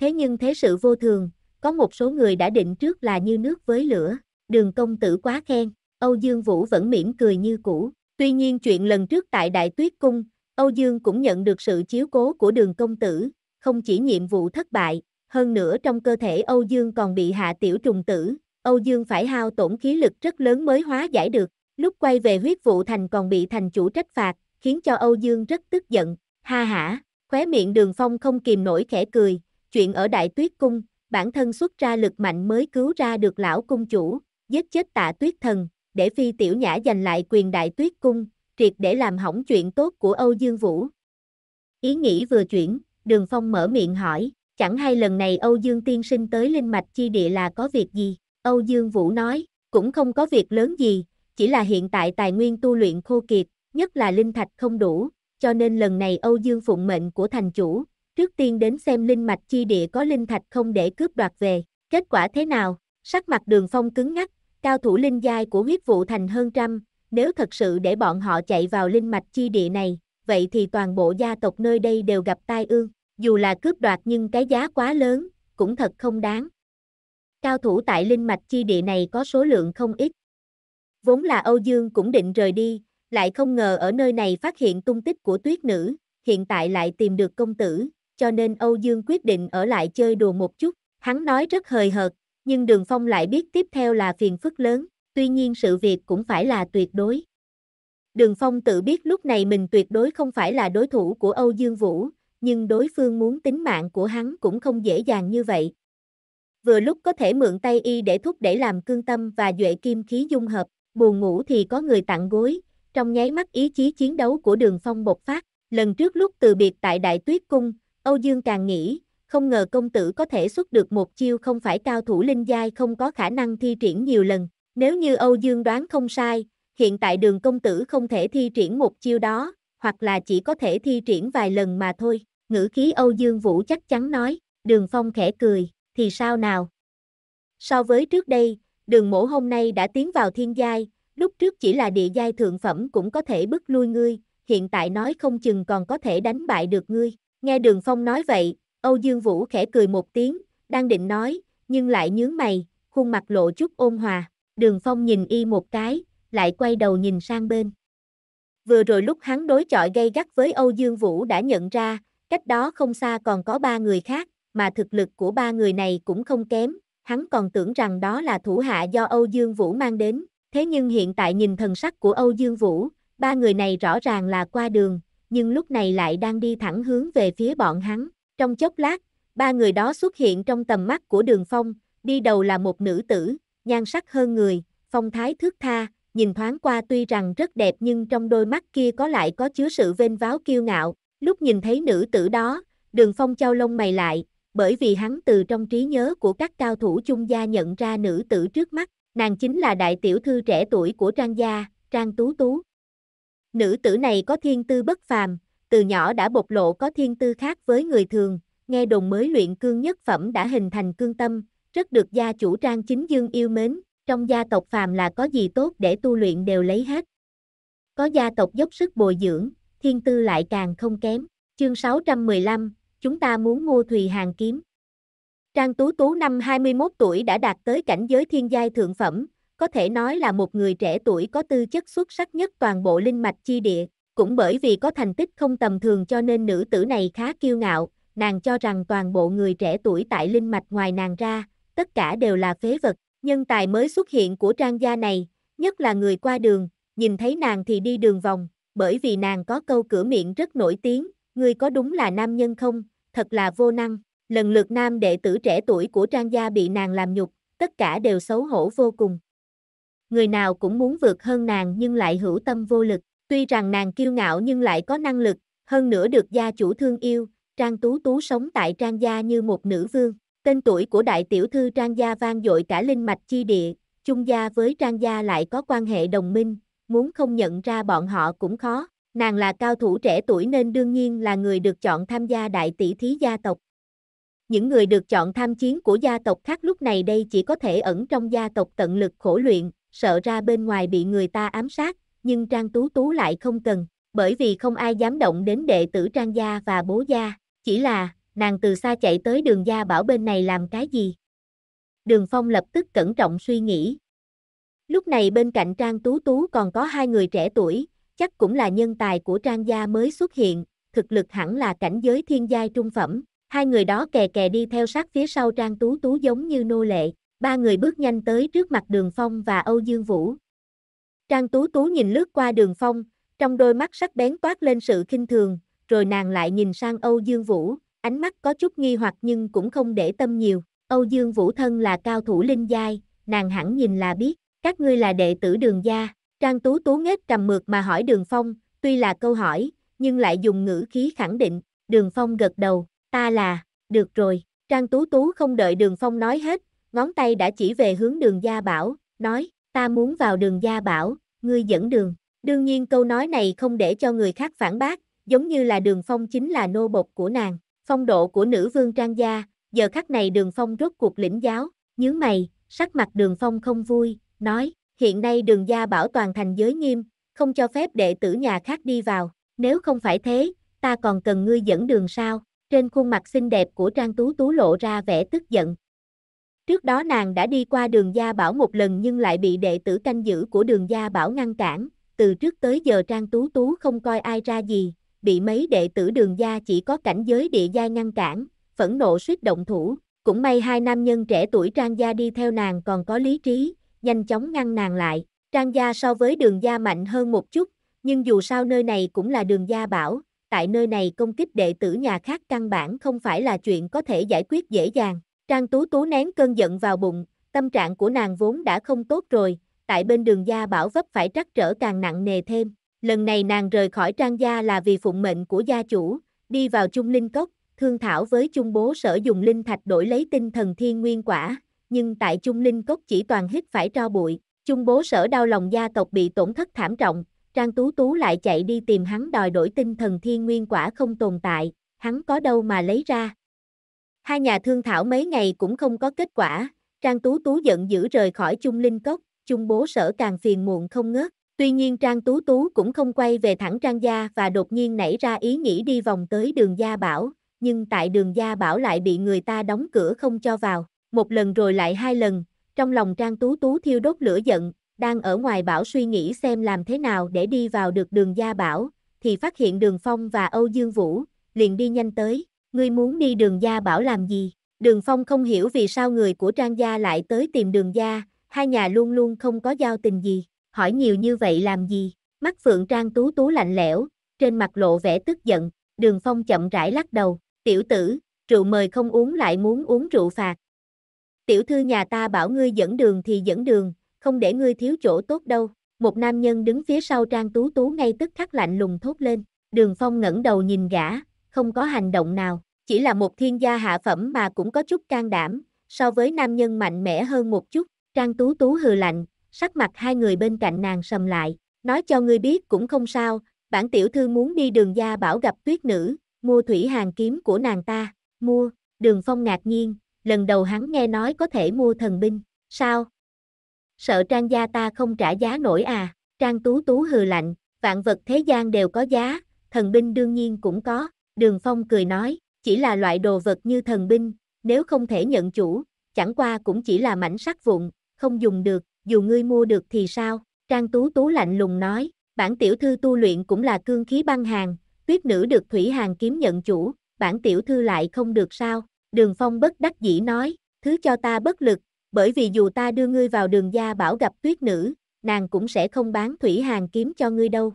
A: Thế nhưng thế sự vô thường, có một số người đã định trước là như nước với lửa, đường công tử quá khen, Âu Dương Vũ vẫn mỉm cười như cũ. Tuy nhiên chuyện lần trước tại Đại Tuyết Cung, Âu Dương cũng nhận được sự chiếu cố của đường công tử, không chỉ nhiệm vụ thất bại, hơn nữa trong cơ thể Âu Dương còn bị hạ tiểu trùng tử, Âu Dương phải hao tổn khí lực rất lớn mới hóa giải được, lúc quay về huyết vụ thành còn bị thành chủ trách phạt, khiến cho Âu Dương rất tức giận, ha hả, khóe miệng đường phong không kìm nổi khẽ cười, chuyện ở đại tuyết cung, bản thân xuất ra lực mạnh mới cứu ra được lão cung chủ, giết chết tạ tuyết thần, để phi tiểu nhã giành lại quyền đại tuyết cung, triệt để làm hỏng chuyện tốt của Âu Dương Vũ. Ý nghĩ vừa chuyển, đường phong mở miệng hỏi, chẳng hay lần này Âu Dương tiên sinh tới linh mạch chi địa là có việc gì, Âu Dương Vũ nói, cũng không có việc lớn gì, chỉ là hiện tại tài nguyên tu luyện khô kiệt, nhất là linh thạch không đủ, cho nên lần này Âu Dương phụng mệnh của thành chủ, trước tiên đến xem linh mạch chi địa có linh thạch không để cướp đoạt về. Kết quả thế nào? Sắc mặt đường phong cứng ngắc, cao thủ linh giai của huyết vụ thành hơn trăm, nếu thật sự để bọn họ chạy vào linh mạch chi địa này, vậy thì toàn bộ gia tộc nơi đây đều gặp tai ương, dù là cướp đoạt nhưng cái giá quá lớn, cũng thật không đáng. Cao thủ tại linh mạch chi địa này có số lượng không ít. Vốn là Âu Dương cũng định rời đi, lại không ngờ ở nơi này phát hiện tung tích của tuyết nữ, hiện tại lại tìm được công tử, cho nên Âu Dương quyết định ở lại chơi đùa một chút, hắn nói rất hời hợt, nhưng Đường Phong lại biết tiếp theo là phiền phức lớn, tuy nhiên sự việc cũng phải là tuyệt đối. Đường Phong tự biết lúc này mình tuyệt đối không phải là đối thủ của Âu Dương Vũ, nhưng đối phương muốn tính mạng của hắn cũng không dễ dàng như vậy. Vừa lúc có thể mượn tay y để thúc để làm cương tâm và duệ kim khí dung hợp, buồn ngủ thì có người tặng gối, trong nháy mắt ý chí chiến đấu của đường phong bộc phát, lần trước lúc từ biệt tại Đại Tuyết Cung, Âu Dương càng nghĩ, không ngờ công tử có thể xuất được một chiêu không phải cao thủ linh giai không có khả năng thi triển nhiều lần, nếu như Âu Dương đoán không sai, hiện tại đường công tử không thể thi triển một chiêu đó, hoặc là chỉ có thể thi triển vài lần mà thôi, ngữ khí Âu Dương Vũ chắc chắn nói, đường phong khẽ cười, thì sao nào? So với trước đây, đường mổ hôm nay đã tiến vào thiên giai, Lúc trước chỉ là địa giai thượng phẩm cũng có thể bức lui ngươi, hiện tại nói không chừng còn có thể đánh bại được ngươi. Nghe Đường Phong nói vậy, Âu Dương Vũ khẽ cười một tiếng, đang định nói, nhưng lại nhướng mày, khuôn mặt lộ chút ôn hòa. Đường Phong nhìn y một cái, lại quay đầu nhìn sang bên. Vừa rồi lúc hắn đối chọi gay gắt với Âu Dương Vũ đã nhận ra, cách đó không xa còn có ba người khác, mà thực lực của ba người này cũng không kém, hắn còn tưởng rằng đó là thủ hạ do Âu Dương Vũ mang đến, Thế nhưng hiện tại nhìn thần sắc của Âu Dương Vũ, ba người này rõ ràng là qua đường, nhưng lúc này lại đang đi thẳng hướng về phía bọn hắn. Trong chốc lát, ba người đó xuất hiện trong tầm mắt của đường phong, đi đầu là một nữ tử, nhan sắc hơn người, phong thái thước tha, nhìn thoáng qua tuy rằng rất đẹp nhưng trong đôi mắt kia có lại có chứa sự vênh váo kiêu ngạo. Lúc nhìn thấy nữ tử đó, đường phong trao lông mày lại, bởi vì hắn từ trong trí nhớ của các cao thủ chung gia nhận ra nữ tử trước mắt, Nàng chính là đại tiểu thư trẻ tuổi của Trang gia, Trang Tú Tú. Nữ tử này có thiên tư bất phàm, từ nhỏ đã bộc lộ có thiên tư khác với người thường, nghe đồn mới luyện cương nhất phẩm đã hình thành cương tâm, rất được gia chủ Trang Chính Dương yêu mến, trong gia tộc phàm là có gì tốt để tu luyện đều lấy hết. Có gia tộc dốc sức bồi dưỡng, thiên tư lại càng không kém. Chương 615, chúng ta muốn Ngô Thùy Hàng kiếm. Trang Tú Tú năm 21 tuổi đã đạt tới cảnh giới thiên giai thượng phẩm, có thể nói là một người trẻ tuổi có tư chất xuất sắc nhất toàn bộ linh mạch chi địa. Cũng bởi vì có thành tích không tầm thường cho nên nữ tử này khá kiêu ngạo, nàng cho rằng toàn bộ người trẻ tuổi tại linh mạch ngoài nàng ra, tất cả đều là phế vật. Nhân tài mới xuất hiện của trang gia này, nhất là người qua đường, nhìn thấy nàng thì đi đường vòng, bởi vì nàng có câu cửa miệng rất nổi tiếng, người có đúng là nam nhân không, thật là vô năng lần lượt nam đệ tử trẻ tuổi của Trang gia bị nàng làm nhục, tất cả đều xấu hổ vô cùng. Người nào cũng muốn vượt hơn nàng nhưng lại hữu tâm vô lực, tuy rằng nàng kiêu ngạo nhưng lại có năng lực, hơn nữa được gia chủ thương yêu, Trang Tú Tú sống tại Trang gia như một nữ vương. Tên tuổi của đại tiểu thư Trang gia vang dội cả linh mạch chi địa, Chung gia với Trang gia lại có quan hệ đồng minh, muốn không nhận ra bọn họ cũng khó. Nàng là cao thủ trẻ tuổi nên đương nhiên là người được chọn tham gia đại tỷ thí gia tộc những người được chọn tham chiến của gia tộc khác lúc này đây chỉ có thể ẩn trong gia tộc tận lực khổ luyện, sợ ra bên ngoài bị người ta ám sát, nhưng Trang Tú Tú lại không cần, bởi vì không ai dám động đến đệ tử Trang gia và bố gia, chỉ là nàng từ xa chạy tới đường gia bảo bên này làm cái gì. Đường Phong lập tức cẩn trọng suy nghĩ. Lúc này bên cạnh Trang Tú Tú còn có hai người trẻ tuổi, chắc cũng là nhân tài của Trang gia mới xuất hiện, thực lực hẳn là cảnh giới thiên giai trung phẩm, Hai người đó kè kè đi theo sát phía sau Trang Tú Tú giống như nô lệ, ba người bước nhanh tới trước mặt Đường Phong và Âu Dương Vũ. Trang Tú Tú nhìn lướt qua Đường Phong, trong đôi mắt sắc bén toát lên sự khinh thường, rồi nàng lại nhìn sang Âu Dương Vũ, ánh mắt có chút nghi hoặc nhưng cũng không để tâm nhiều. Âu Dương Vũ thân là cao thủ linh giai, nàng hẳn nhìn là biết, các ngươi là đệ tử đường gia. Trang Tú Tú nghếch cầm mượt mà hỏi Đường Phong, tuy là câu hỏi, nhưng lại dùng ngữ khí khẳng định, Đường Phong gật đầu, ta là, được rồi, Trang Tú Tú không đợi đường phong nói hết, ngón tay đã chỉ về hướng đường gia bảo, nói, ta muốn vào đường gia bảo, ngươi dẫn đường. Đương nhiên câu nói này không để cho người khác phản bác, giống như là đường phong chính là nô bộc của nàng, phong độ của nữ vương Trang gia, giờ khắc này đường phong rốt cuộc lĩnh giáo, nhớ mày, sắc mặt đường phong không vui, nói, hiện nay đường gia bảo toàn thành giới nghiêm, không cho phép đệ tử nhà khác đi vào, nếu không phải thế, ta còn cần ngươi dẫn đường sao? trên khuôn mặt xinh đẹp của Trang Tú Tú lộ ra vẻ tức giận. Trước đó nàng đã đi qua đường Gia Bảo một lần nhưng lại bị đệ tử canh giữ của đường Gia Bảo ngăn cản, từ trước tới giờ Trang Tú Tú không coi ai ra gì, bị mấy đệ tử đường Gia chỉ có cảnh giới địa giai ngăn cản, phẫn nộ suýt động thủ, cũng may hai nam nhân trẻ tuổi Trang Gia đi theo nàng còn có lý trí, nhanh chóng ngăn nàng lại, Trang Gia so với đường Gia mạnh hơn một chút, nhưng dù sao nơi này cũng là đường Gia Bảo, tại nơi này công kích đệ tử nhà khác căn bản không phải là chuyện có thể giải quyết dễ dàng. Trang Tú Tú nén cơn giận vào bụng, tâm trạng của nàng vốn đã không tốt rồi, tại bên đường gia bảo vấp phải trắc trở càng nặng nề thêm. Lần này nàng rời khỏi trang gia là vì phụng mệnh của gia chủ, đi vào trung linh cốc, thương thảo với trung bố sở dùng linh thạch đổi lấy tinh thần thiên nguyên quả, nhưng tại trung linh cốc chỉ toàn hít phải tro bụi. trung bố sở đau lòng gia tộc bị tổn thất thảm trọng, Trang Tú Tú lại chạy đi tìm hắn đòi đổi tinh thần thiên nguyên quả không tồn tại, hắn có đâu mà lấy ra. Hai nhà thương thảo mấy ngày cũng không có kết quả, Trang Tú Tú giận dữ rời khỏi Chung Linh Cốc, Chung Bố Sở càng phiền muộn không ngớt. Tuy nhiên Trang Tú Tú cũng không quay về thẳng Trang Gia và đột nhiên nảy ra ý nghĩ đi vòng tới đường Gia Bảo, nhưng tại đường Gia Bảo lại bị người ta đóng cửa không cho vào, một lần rồi lại hai lần, trong lòng Trang Tú Tú thiêu đốt lửa giận, đang ở ngoài bảo suy nghĩ xem làm thế nào để đi vào được đường gia bảo, thì phát hiện đường phong và Âu Dương Vũ, liền đi nhanh tới, ngươi muốn đi đường gia bảo làm gì? Đường phong không hiểu vì sao người của trang gia lại tới tìm đường gia, hai nhà luôn luôn không có giao tình gì, hỏi nhiều như vậy làm gì? Mắt phượng trang tú tú lạnh lẽo, trên mặt lộ vẻ tức giận, đường phong chậm rãi lắc đầu, tiểu tử, rượu mời không uống lại muốn uống rượu phạt. Tiểu thư nhà ta bảo ngươi dẫn đường thì dẫn đường, không để ngươi thiếu chỗ tốt đâu. Một nam nhân đứng phía sau Trang Tú Tú ngay tức khắc lạnh lùng thốt lên. Đường Phong ngẩng đầu nhìn gã, không có hành động nào, chỉ là một thiên gia hạ phẩm mà cũng có chút can đảm, so với nam nhân mạnh mẽ hơn một chút. Trang Tú Tú hừ lạnh, sắc mặt hai người bên cạnh nàng sầm lại, nói cho ngươi biết cũng không sao, bản tiểu thư muốn đi đường gia bảo gặp tuyết nữ, mua thủy hàng kiếm của nàng ta, mua, đường phong ngạc nhiên, lần đầu hắn nghe nói có thể mua thần binh, sao, sợ trang gia ta không trả giá nổi à, trang tú tú hừ lạnh, vạn vật thế gian đều có giá, thần binh đương nhiên cũng có, đường phong cười nói, chỉ là loại đồ vật như thần binh, nếu không thể nhận chủ, chẳng qua cũng chỉ là mảnh sắt vụn, không dùng được, dù ngươi mua được thì sao, trang tú tú lạnh lùng nói, bản tiểu thư tu luyện cũng là cương khí băng hàng, tuyết nữ được thủy hàng kiếm nhận chủ, bản tiểu thư lại không được sao, đường phong bất đắc dĩ nói, thứ cho ta bất lực, bởi vì dù ta đưa ngươi vào đường gia bảo gặp tuyết nữ, nàng cũng sẽ không bán thủy hàng kiếm cho ngươi đâu.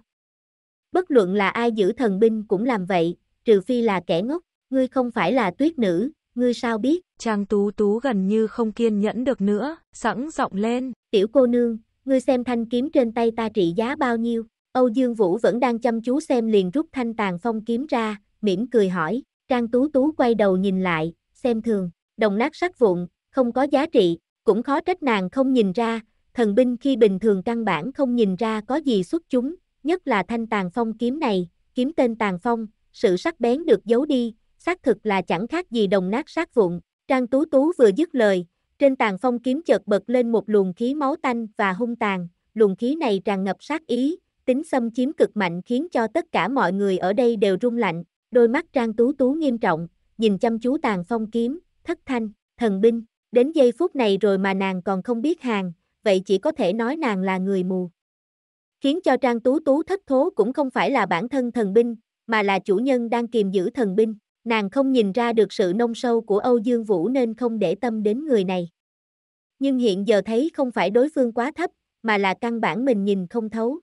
A: Bất luận là ai giữ thần binh cũng làm vậy, trừ phi là kẻ ngốc, ngươi không phải là tuyết nữ, ngươi sao biết? Trang tú tú gần như không kiên nhẫn được nữa, sẵn giọng lên. Tiểu cô nương, ngươi xem thanh kiếm trên tay ta trị giá bao nhiêu? Âu Dương Vũ vẫn đang chăm chú xem liền rút thanh tàng phong kiếm ra, mỉm cười hỏi. Trang tú tú quay đầu nhìn lại, xem thường, đồng nát sắc vụn, không có giá trị, cũng khó trách nàng không nhìn ra, thần binh khi bình thường căn bản không nhìn ra có gì xuất chúng, nhất là thanh tàn phong kiếm này, kiếm tên tàn phong, sự sắc bén được giấu đi, xác thực là chẳng khác gì đồng nát sát vụn. Trang Tú Tú vừa dứt lời, trên tàn phong kiếm chợt bật lên một luồng khí máu tanh và hung tàn, luồng khí này tràn ngập sát ý, tính xâm chiếm cực mạnh khiến cho tất cả mọi người ở đây đều rung lạnh, đôi mắt Trang Tú Tú nghiêm trọng, nhìn chăm chú tàn phong kiếm, thất thanh, thần binh, Đến giây phút này rồi mà nàng còn không biết hàng, vậy chỉ có thể nói nàng là người mù. Khiến cho Trang Tú Tú thất thố cũng không phải là bản thân thần binh, mà là chủ nhân đang kiềm giữ thần binh. Nàng không nhìn ra được sự nông sâu của Âu Dương Vũ nên không để tâm đến người này. Nhưng hiện giờ thấy không phải đối phương quá thấp, mà là căn bản mình nhìn không thấu.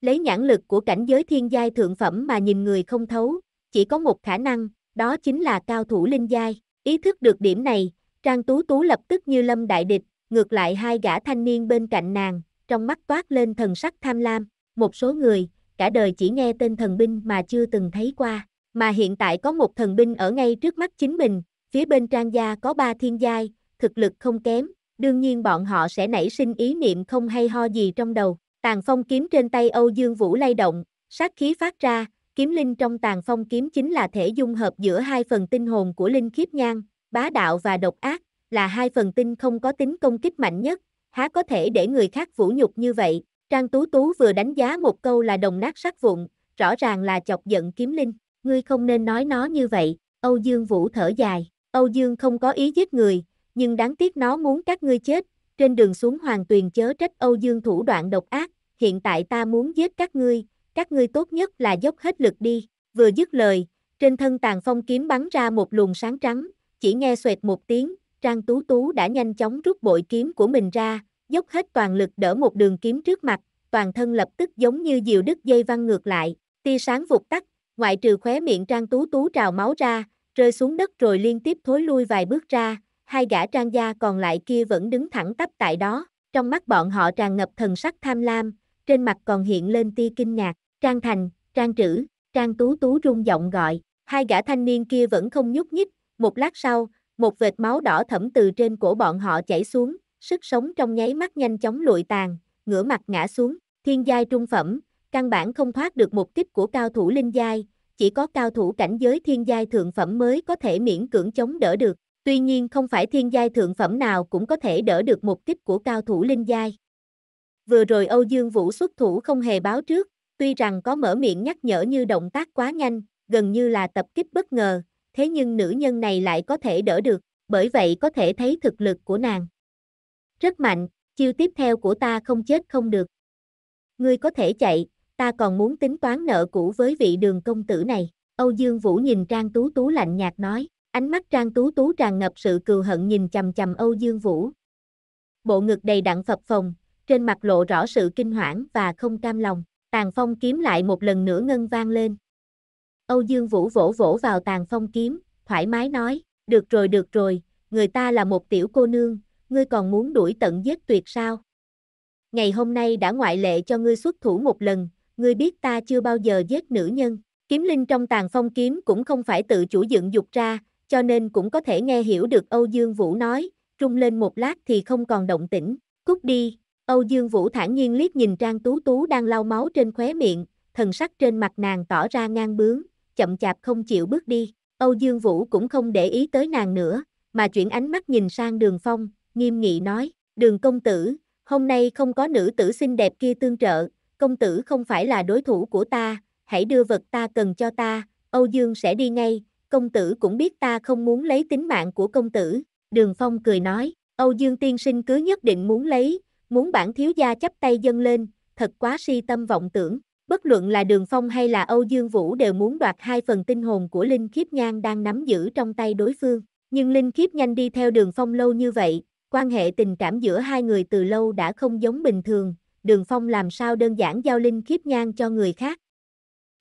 A: Lấy nhãn lực của cảnh giới thiên giai thượng phẩm mà nhìn người không thấu, chỉ có một khả năng, đó chính là cao thủ linh giai. Ý thức được điểm này, Trang Tú Tú lập tức như lâm đại địch, ngược lại hai gã thanh niên bên cạnh nàng, trong mắt toát lên thần sắc tham lam, một số người, cả đời chỉ nghe tên thần binh mà chưa từng thấy qua, mà hiện tại có một thần binh ở ngay trước mắt chính mình, phía bên Trang gia có ba thiên giai, thực lực không kém, đương nhiên bọn họ sẽ nảy sinh ý niệm không hay ho gì trong đầu. Tàn phong kiếm trên tay Âu Dương Vũ lay động, sát khí phát ra, kiếm linh trong tàn phong kiếm chính là thể dung hợp giữa hai phần tinh hồn của linh khiếp nhang, bá đạo và độc ác, là hai phần tinh không có tính công kích mạnh nhất, há có thể để người khác vũ nhục như vậy. Trang Tú Tú vừa đánh giá một câu là đồng nát sắc vụn, rõ ràng là chọc giận kiếm linh, ngươi không nên nói nó như vậy, Âu Dương Vũ thở dài, Âu Dương không có ý giết người, nhưng đáng tiếc nó muốn các ngươi chết, trên đường xuống hoàng tuyền chớ trách Âu Dương thủ đoạn độc ác, hiện tại ta muốn giết các ngươi, các ngươi tốt nhất là dốc hết lực đi, vừa dứt lời, trên thân tàn phong kiếm bắn ra một luồng sáng trắng, chỉ nghe xoẹt một tiếng, Trang Tú Tú đã nhanh chóng rút bội kiếm của mình ra, dốc hết toàn lực đỡ một đường kiếm trước mặt, toàn thân lập tức giống như diều đứt dây văng ngược lại, tia sáng vụt tắt, ngoại trừ khóe miệng Trang Tú Tú trào máu ra, rơi xuống đất rồi liên tiếp thối lui vài bước ra, hai gã Trang gia còn lại kia vẫn đứng thẳng tắp tại đó, trong mắt bọn họ tràn ngập thần sắc tham lam, trên mặt còn hiện lên tia kinh ngạc, Trang Thành, Trang Trữ, Trang Tú Tú rung giọng gọi, hai gã thanh niên kia vẫn không nhúc nhích, một lát sau, một vệt máu đỏ thẫm từ trên cổ bọn họ chảy xuống, sức sống trong nháy mắt nhanh chóng lụi tàn, ngửa mặt ngã xuống, thiên giai trung phẩm, căn bản không thoát được một kích của cao thủ linh giai, chỉ có cao thủ cảnh giới thiên giai thượng phẩm mới có thể miễn cưỡng chống đỡ được. Tuy nhiên không phải thiên giai thượng phẩm nào cũng có thể đỡ được một kích của cao thủ linh giai. Vừa rồi Âu Dương Vũ xuất thủ không hề báo trước, tuy rằng có mở miệng nhắc nhở như động tác quá nhanh, gần như là tập kích bất ngờ, thế nhưng nữ nhân này lại có thể đỡ được, bởi vậy có thể thấy thực lực của nàng. Rất mạnh, chiêu tiếp theo của ta không chết không được. Ngươi có thể chạy, ta còn muốn tính toán nợ cũ với vị đường công tử này. Âu Dương Vũ nhìn Trang Tú Tú lạnh nhạt nói, ánh mắt Trang Tú Tú tràn ngập sự cừu hận nhìn chầm chầm Âu Dương Vũ. Bộ ngực đầy đặn phập phồng, trên mặt lộ rõ sự kinh hoảng và không cam lòng, tàn phong kiếm lại một lần nữa ngân vang lên. Âu Dương Vũ vỗ vỗ vào tàn phong kiếm, thoải mái nói, được rồi được rồi, người ta là một tiểu cô nương, ngươi còn muốn đuổi tận giết tuyệt sao? Ngày hôm nay đã ngoại lệ cho ngươi xuất thủ một lần, ngươi biết ta chưa bao giờ giết nữ nhân. Kiếm linh trong tàn phong kiếm cũng không phải tự chủ dựng dục ra, cho nên cũng có thể nghe hiểu được Âu Dương Vũ nói, trung lên một lát thì không còn động tĩnh, cút đi. Âu Dương Vũ thản nhiên liếc nhìn Trang Tú Tú đang lau máu trên khóe miệng, thần sắc trên mặt nàng tỏ ra ngang bướng, chậm chạp không chịu bước đi. Âu Dương Vũ cũng không để ý tới nàng nữa, mà chuyển ánh mắt nhìn sang đường phong, nghiêm nghị nói, đường công tử, hôm nay không có nữ tử xinh đẹp kia tương trợ, công tử không phải là đối thủ của ta, hãy đưa vật ta cần cho ta, Âu Dương sẽ đi ngay, công tử cũng biết ta không muốn lấy tính mạng của công tử, đường phong cười nói, Âu Dương tiên sinh cứ nhất định muốn lấy, muốn bản thiếu gia chấp tay dâng lên, thật quá si tâm vọng tưởng bất luận là Đường Phong hay là Âu Dương Vũ đều muốn đoạt hai phần tinh hồn của Linh Khiếp Nhan đang nắm giữ trong tay đối phương. Nhưng Linh Khiếp Nhanh đi theo Đường Phong lâu như vậy, quan hệ tình cảm giữa hai người từ lâu đã không giống bình thường, Đường Phong làm sao đơn giản giao Linh Khiếp Nhan cho người khác.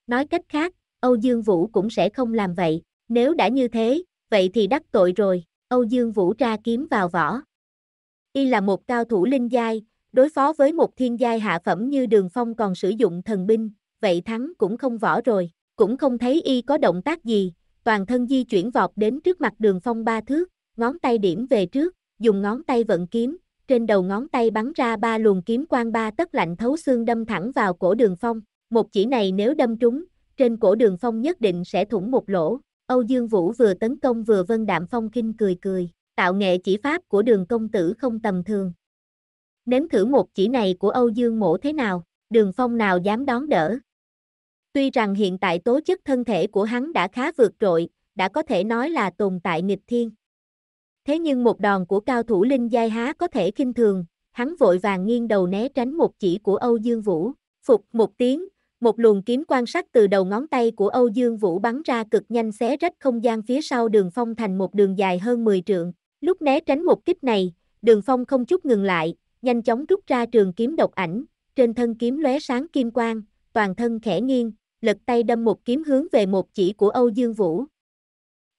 A: Nói cách khác, Âu Dương Vũ cũng sẽ không làm vậy, nếu đã như thế, vậy thì đắc tội rồi, Âu Dương Vũ ra kiếm vào vỏ. Y là một cao thủ linh giai, Đối phó với một thiên giai hạ phẩm như Đường Phong còn sử dụng thần binh, vậy thắng cũng không võ rồi, cũng không thấy y có động tác gì, toàn thân di chuyển vọt đến trước mặt Đường Phong ba thước, ngón tay điểm về trước, dùng ngón tay vận kiếm, trên đầu ngón tay bắn ra ba luồng kiếm quang ba tấc lạnh thấu xương đâm thẳng vào cổ Đường Phong, một chỉ này nếu đâm trúng, trên cổ Đường Phong nhất định sẽ thủng một lỗ. Âu Dương Vũ vừa tấn công vừa Vân Đạm Phong kinh cười cười, tạo nghệ chỉ pháp của Đường công tử không tầm thường nếm thử một chỉ này của Âu Dương mổ thế nào, đường phong nào dám đón đỡ. Tuy rằng hiện tại tố chất thân thể của hắn đã khá vượt trội, đã có thể nói là tồn tại nghịch thiên. Thế nhưng một đòn của cao thủ linh giai há có thể kinh thường, hắn vội vàng nghiêng đầu né tránh một chỉ của Âu Dương Vũ, phục một tiếng, một luồng kiếm quan sát từ đầu ngón tay của Âu Dương Vũ bắn ra cực nhanh xé rách không gian phía sau đường phong thành một đường dài hơn 10 trượng. Lúc né tránh một kích này, đường phong không chút ngừng lại, nhanh chóng rút ra trường kiếm độc ảnh, trên thân kiếm lóe sáng kim quang, toàn thân khẽ nghiêng, lật tay đâm một kiếm hướng về một chỉ của Âu Dương Vũ.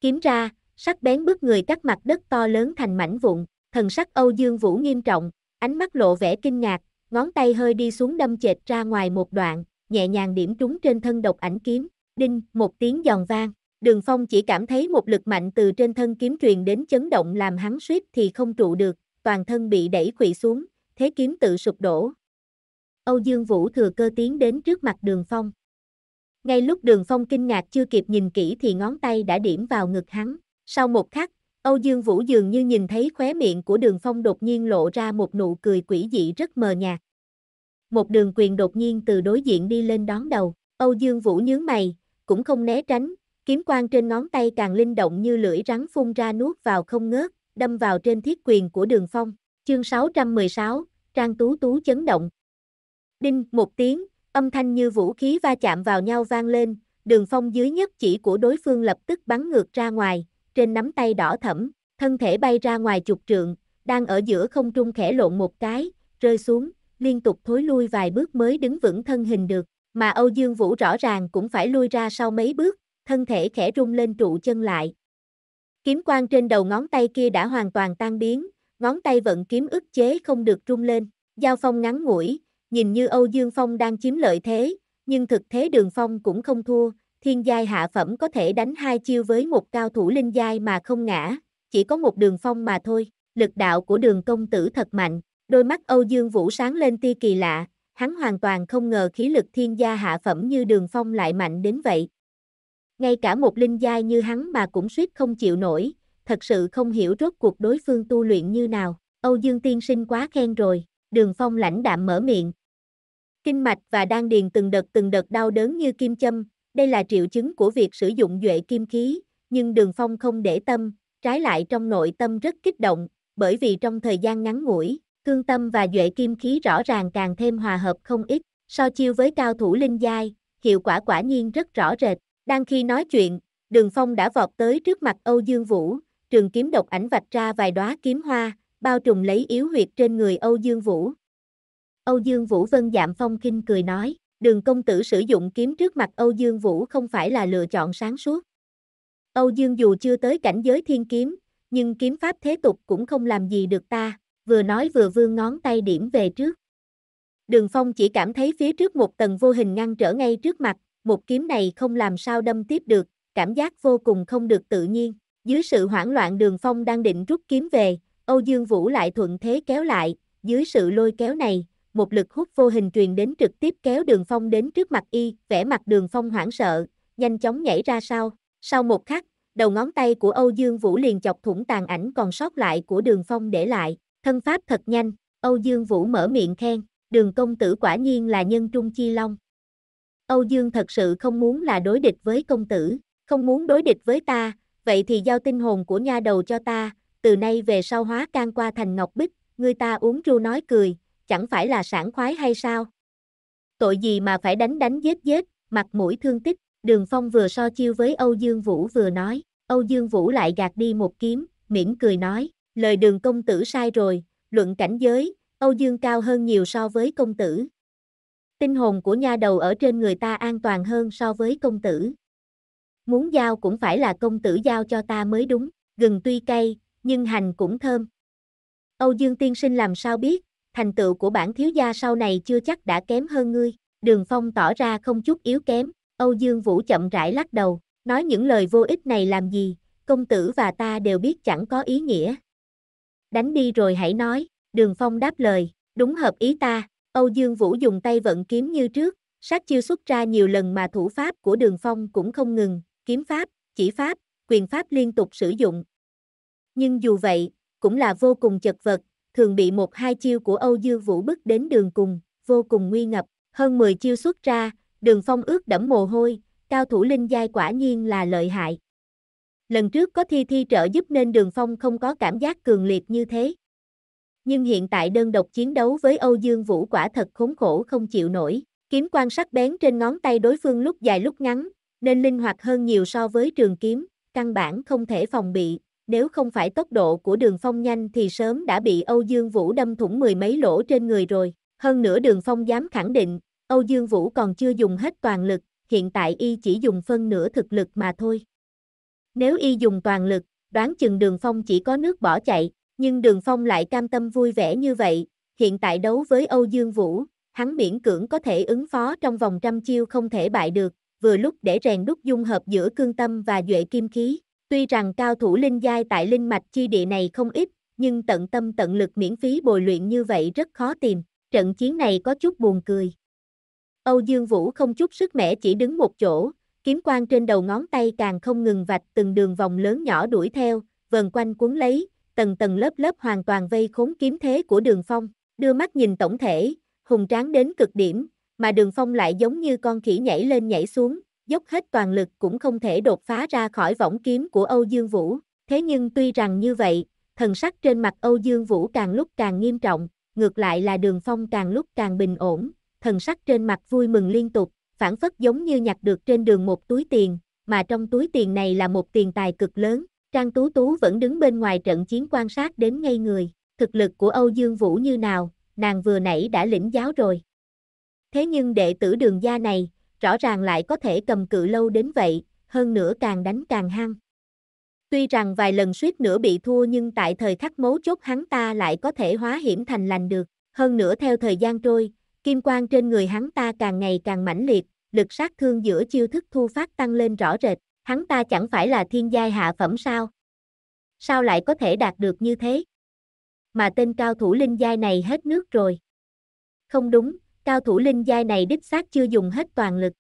A: Kiếm ra, sắc bén bước người cắt mặt đất to lớn thành mảnh vụn, thần sắc Âu Dương Vũ nghiêm trọng, ánh mắt lộ vẻ kinh ngạc, ngón tay hơi đi xuống đâm chệch ra ngoài một đoạn, nhẹ nhàng điểm trúng trên thân độc ảnh kiếm, đinh, một tiếng giòn vang. Đường Phong chỉ cảm thấy một lực mạnh từ trên thân kiếm truyền đến chấn động làm hắn suýt thì không trụ được, toàn thân bị đẩy quỵ xuống, thế kiếm tự sụp đổ. Âu Dương Vũ thừa cơ tiến đến trước mặt đường phong. Ngay lúc đường phong kinh ngạc chưa kịp nhìn kỹ thì ngón tay đã điểm vào ngực hắn. Sau một khắc, Âu Dương Vũ dường như nhìn thấy khóe miệng của đường phong đột nhiên lộ ra một nụ cười quỷ dị rất mờ nhạt. Một đường quyền đột nhiên từ đối diện đi lên đón đầu, Âu Dương Vũ nhướng mày, cũng không né tránh, kiếm quang trên ngón tay càng linh động như lưỡi rắn phun ra nuốt vào không ngớt, đâm vào trên thiết quyền của đường phong. Chương 616, Trang Tú Tú chấn động. Đinh, một tiếng, âm thanh như vũ khí va chạm vào nhau vang lên, đường phong dưới nhất chỉ của đối phương lập tức bắn ngược ra ngoài, trên nắm tay đỏ thẫm, thân thể bay ra ngoài chục trượng, đang ở giữa không trung khẽ lộn một cái, rơi xuống, liên tục thối lui vài bước mới đứng vững thân hình được, mà Âu Dương Vũ rõ ràng cũng phải lui ra sau mấy bước, thân thể khẽ rung lên trụ chân lại. Kiếm quang trên đầu ngón tay kia đã hoàn toàn tan biến, ngón tay vận kiếm ức chế không được rung lên, giao phong ngắn ngủi, nhìn như Âu Dương Phong đang chiếm lợi thế, nhưng thực thế đường phong cũng không thua, thiên giai hạ phẩm có thể đánh hai chiêu với một cao thủ linh giai mà không ngã, chỉ có một đường phong mà thôi, lực đạo của đường công tử thật mạnh, đôi mắt Âu Dương Vũ sáng lên tia kỳ lạ, hắn hoàn toàn không ngờ khí lực thiên gia hạ phẩm như đường phong lại mạnh đến vậy. Ngay cả một linh giai như hắn mà cũng suýt không chịu nổi, thật sự không hiểu rốt cuộc đối phương tu luyện như nào. Âu Dương tiên sinh quá khen rồi, đường phong lãnh đạm mở miệng. Kinh mạch và đan điền từng đợt từng đợt đau đớn như kim châm, đây là triệu chứng của việc sử dụng duệ kim khí, nhưng đường phong không để tâm, trái lại trong nội tâm rất kích động, bởi vì trong thời gian ngắn ngủi, cương tâm và duệ kim khí rõ ràng càng thêm hòa hợp không ít, so chiêu với cao thủ linh giai, hiệu quả quả nhiên rất rõ rệt. Đang khi nói chuyện, Đường Phong đã vọt tới trước mặt Âu Dương Vũ, trường kiếm độc ảnh vạch ra vài đóa kiếm hoa, bao trùm lấy yếu huyệt trên người Âu Dương Vũ. Âu Dương Vũ vân dạm phong kinh cười nói, đường công tử sử dụng kiếm trước mặt Âu Dương Vũ không phải là lựa chọn sáng suốt. Âu Dương dù chưa tới cảnh giới thiên kiếm, nhưng kiếm pháp thế tục cũng không làm gì được ta, vừa nói vừa vươn ngón tay điểm về trước. Đường phong chỉ cảm thấy phía trước một tầng vô hình ngăn trở ngay trước mặt, một kiếm này không làm sao đâm tiếp được, cảm giác vô cùng không được tự nhiên. Dưới sự hoảng loạn đường phong đang định rút kiếm về, Âu Dương Vũ lại thuận thế kéo lại, dưới sự lôi kéo này, một lực hút vô hình truyền đến trực tiếp kéo đường phong đến trước mặt y, vẻ mặt đường phong hoảng sợ, nhanh chóng nhảy ra sau. Sau một khắc, đầu ngón tay của Âu Dương Vũ liền chọc thủng tàn ảnh còn sót lại của đường phong để lại, thân pháp thật nhanh, Âu Dương Vũ mở miệng khen, đường công tử quả nhiên là nhân trung chi long. Âu Dương thật sự không muốn là đối địch với công tử, không muốn đối địch với ta, vậy thì giao tinh hồn của nha đầu cho ta, từ nay về sau hóa can qua thành ngọc bích, người ta uống ru nói cười, chẳng phải là sảng khoái hay sao? Tội gì mà phải đánh đánh giết giết, mặt mũi thương tích, đường phong vừa so chiêu với Âu Dương Vũ vừa nói, Âu Dương Vũ lại gạt đi một kiếm, mỉm cười nói, lời đường công tử sai rồi, luận cảnh giới, Âu Dương cao hơn nhiều so với công tử. Tinh hồn của nha đầu ở trên người ta an toàn hơn so với công tử muốn giao cũng phải là công tử giao cho ta mới đúng, gừng tuy cay, nhưng hành cũng thơm. Âu Dương tiên sinh làm sao biết, thành tựu của bản thiếu gia sau này chưa chắc đã kém hơn ngươi, đường phong tỏ ra không chút yếu kém, Âu Dương Vũ chậm rãi lắc đầu, nói những lời vô ích này làm gì, công tử và ta đều biết chẳng có ý nghĩa. Đánh đi rồi hãy nói, đường phong đáp lời, đúng hợp ý ta, Âu Dương Vũ dùng tay vận kiếm như trước, sát chiêu xuất ra nhiều lần mà thủ pháp của đường phong cũng không ngừng, kiếm pháp, chỉ pháp, quyền pháp liên tục sử dụng. Nhưng dù vậy, cũng là vô cùng chật vật, thường bị một hai chiêu của Âu Dư Vũ bức đến đường cùng, vô cùng nguy ngập, hơn 10 chiêu xuất ra, đường phong ướt đẫm mồ hôi, cao thủ linh giai quả nhiên là lợi hại. Lần trước có thi thi trợ giúp nên đường phong không có cảm giác cường liệt như thế. Nhưng hiện tại đơn độc chiến đấu với Âu Dương Vũ quả thật khốn khổ không chịu nổi, kiếm quan sắc bén trên ngón tay đối phương lúc dài lúc ngắn, nên linh hoạt hơn nhiều so với trường kiếm, căn bản không thể phòng bị, nếu không phải tốc độ của đường phong nhanh thì sớm đã bị Âu Dương Vũ đâm thủng mười mấy lỗ trên người rồi. Hơn nữa đường phong dám khẳng định, Âu Dương Vũ còn chưa dùng hết toàn lực, hiện tại y chỉ dùng phân nửa thực lực mà thôi. Nếu y dùng toàn lực, đoán chừng đường phong chỉ có nước bỏ chạy, nhưng đường phong lại cam tâm vui vẻ như vậy, hiện tại đấu với Âu Dương Vũ, hắn miễn cưỡng có thể ứng phó trong vòng trăm chiêu không thể bại được, vừa lúc để rèn đúc dung hợp giữa cương tâm và duệ kim khí. Tuy rằng cao thủ linh giai tại linh mạch chi địa này không ít, nhưng tận tâm tận lực miễn phí bồi luyện như vậy rất khó tìm. Trận chiến này có chút buồn cười. Âu Dương Vũ không chút sức mẻ chỉ đứng một chỗ, kiếm quang trên đầu ngón tay càng không ngừng vạch từng đường vòng lớn nhỏ đuổi theo, vần quanh cuốn lấy, tầng tầng lớp lớp hoàn toàn vây khốn kiếm thế của đường phong, đưa mắt nhìn tổng thể, hùng tráng đến cực điểm, mà đường phong lại giống như con khỉ nhảy lên nhảy xuống, dốc hết toàn lực cũng không thể đột phá ra khỏi võng kiếm của Âu Dương Vũ. Thế nhưng tuy rằng như vậy, thần sắc trên mặt Âu Dương Vũ càng lúc càng nghiêm trọng, ngược lại là đường phong càng lúc càng bình ổn, thần sắc trên mặt vui mừng liên tục, phản phất giống như nhặt được trên đường một túi tiền, mà trong túi tiền này là một tiền tài cực lớn. Trang Tú Tú vẫn đứng bên ngoài trận chiến quan sát đến ngay người, thực lực của Âu Dương Vũ như nào, nàng vừa nãy đã lĩnh giáo rồi, Thế nhưng đệ tử đường gia này, rõ ràng lại có thể cầm cự lâu đến vậy, hơn nữa càng đánh càng hăng. Tuy rằng vài lần suýt nữa bị thua nhưng tại thời khắc mấu chốt hắn ta lại có thể hóa hiểm thành lành được. Hơn nữa theo thời gian trôi, kim quang trên người hắn ta càng ngày càng mãnh liệt, lực sát thương giữa chiêu thức thu phát tăng lên rõ rệt. Hắn ta chẳng phải là thiên giai hạ phẩm sao? Sao lại có thể đạt được như thế? Mà tên cao thủ linh giai này hết nước rồi. Không đúng, cao thủ linh giai này đích xác chưa dùng hết toàn lực.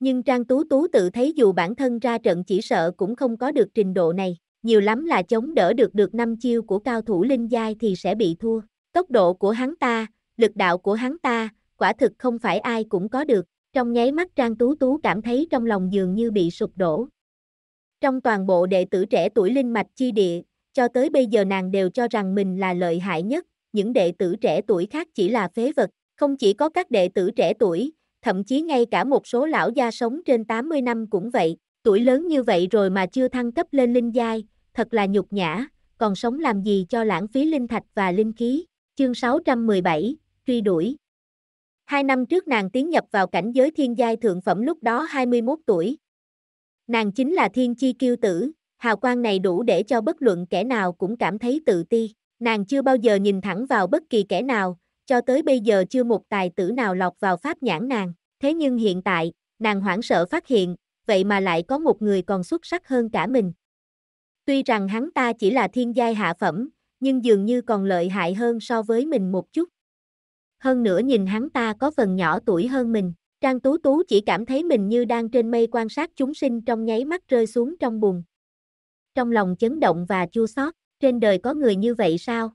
A: Nhưng Trang Tú Tú tự thấy dù bản thân ra trận chỉ sợ cũng không có được trình độ này, nhiều lắm là chống đỡ được được năm chiêu của cao thủ linh giai thì sẽ bị thua. Tốc độ của hắn ta, lực đạo của hắn ta, quả thực không phải ai cũng có được. Trong nháy mắt Trang Tú Tú cảm thấy trong lòng dường như bị sụp đổ. Trong toàn bộ đệ tử trẻ tuổi linh mạch chi địa, cho tới bây giờ nàng đều cho rằng mình là lợi hại nhất, những đệ tử trẻ tuổi khác chỉ là phế vật, không chỉ có các đệ tử trẻ tuổi, thậm chí ngay cả một số lão gia sống trên 80 năm cũng vậy, tuổi lớn như vậy rồi mà chưa thăng cấp lên linh giai, thật là nhục nhã, còn sống làm gì cho lãng phí linh thạch và linh khí. Chương 617, truy đuổi. Hai năm trước nàng tiến nhập vào cảnh giới thiên giai thượng phẩm lúc đó 21 tuổi. Nàng chính là thiên chi kiêu tử, hào quang này đủ để cho bất luận kẻ nào cũng cảm thấy tự ti. Nàng chưa bao giờ nhìn thẳng vào bất kỳ kẻ nào, cho tới bây giờ chưa một tài tử nào lọt vào pháp nhãn nàng. Thế nhưng hiện tại, nàng hoảng sợ phát hiện, vậy mà lại có một người còn xuất sắc hơn cả mình. Tuy rằng hắn ta chỉ là thiên giai hạ phẩm, nhưng dường như còn lợi hại hơn so với mình một chút. Hơn nữa nhìn hắn ta có phần nhỏ tuổi hơn mình, Trang Tú Tú chỉ cảm thấy mình như đang trên mây quan sát chúng sinh trong nháy mắt rơi xuống trong bùn. Trong lòng chấn động và chua xót, trên đời có người như vậy sao?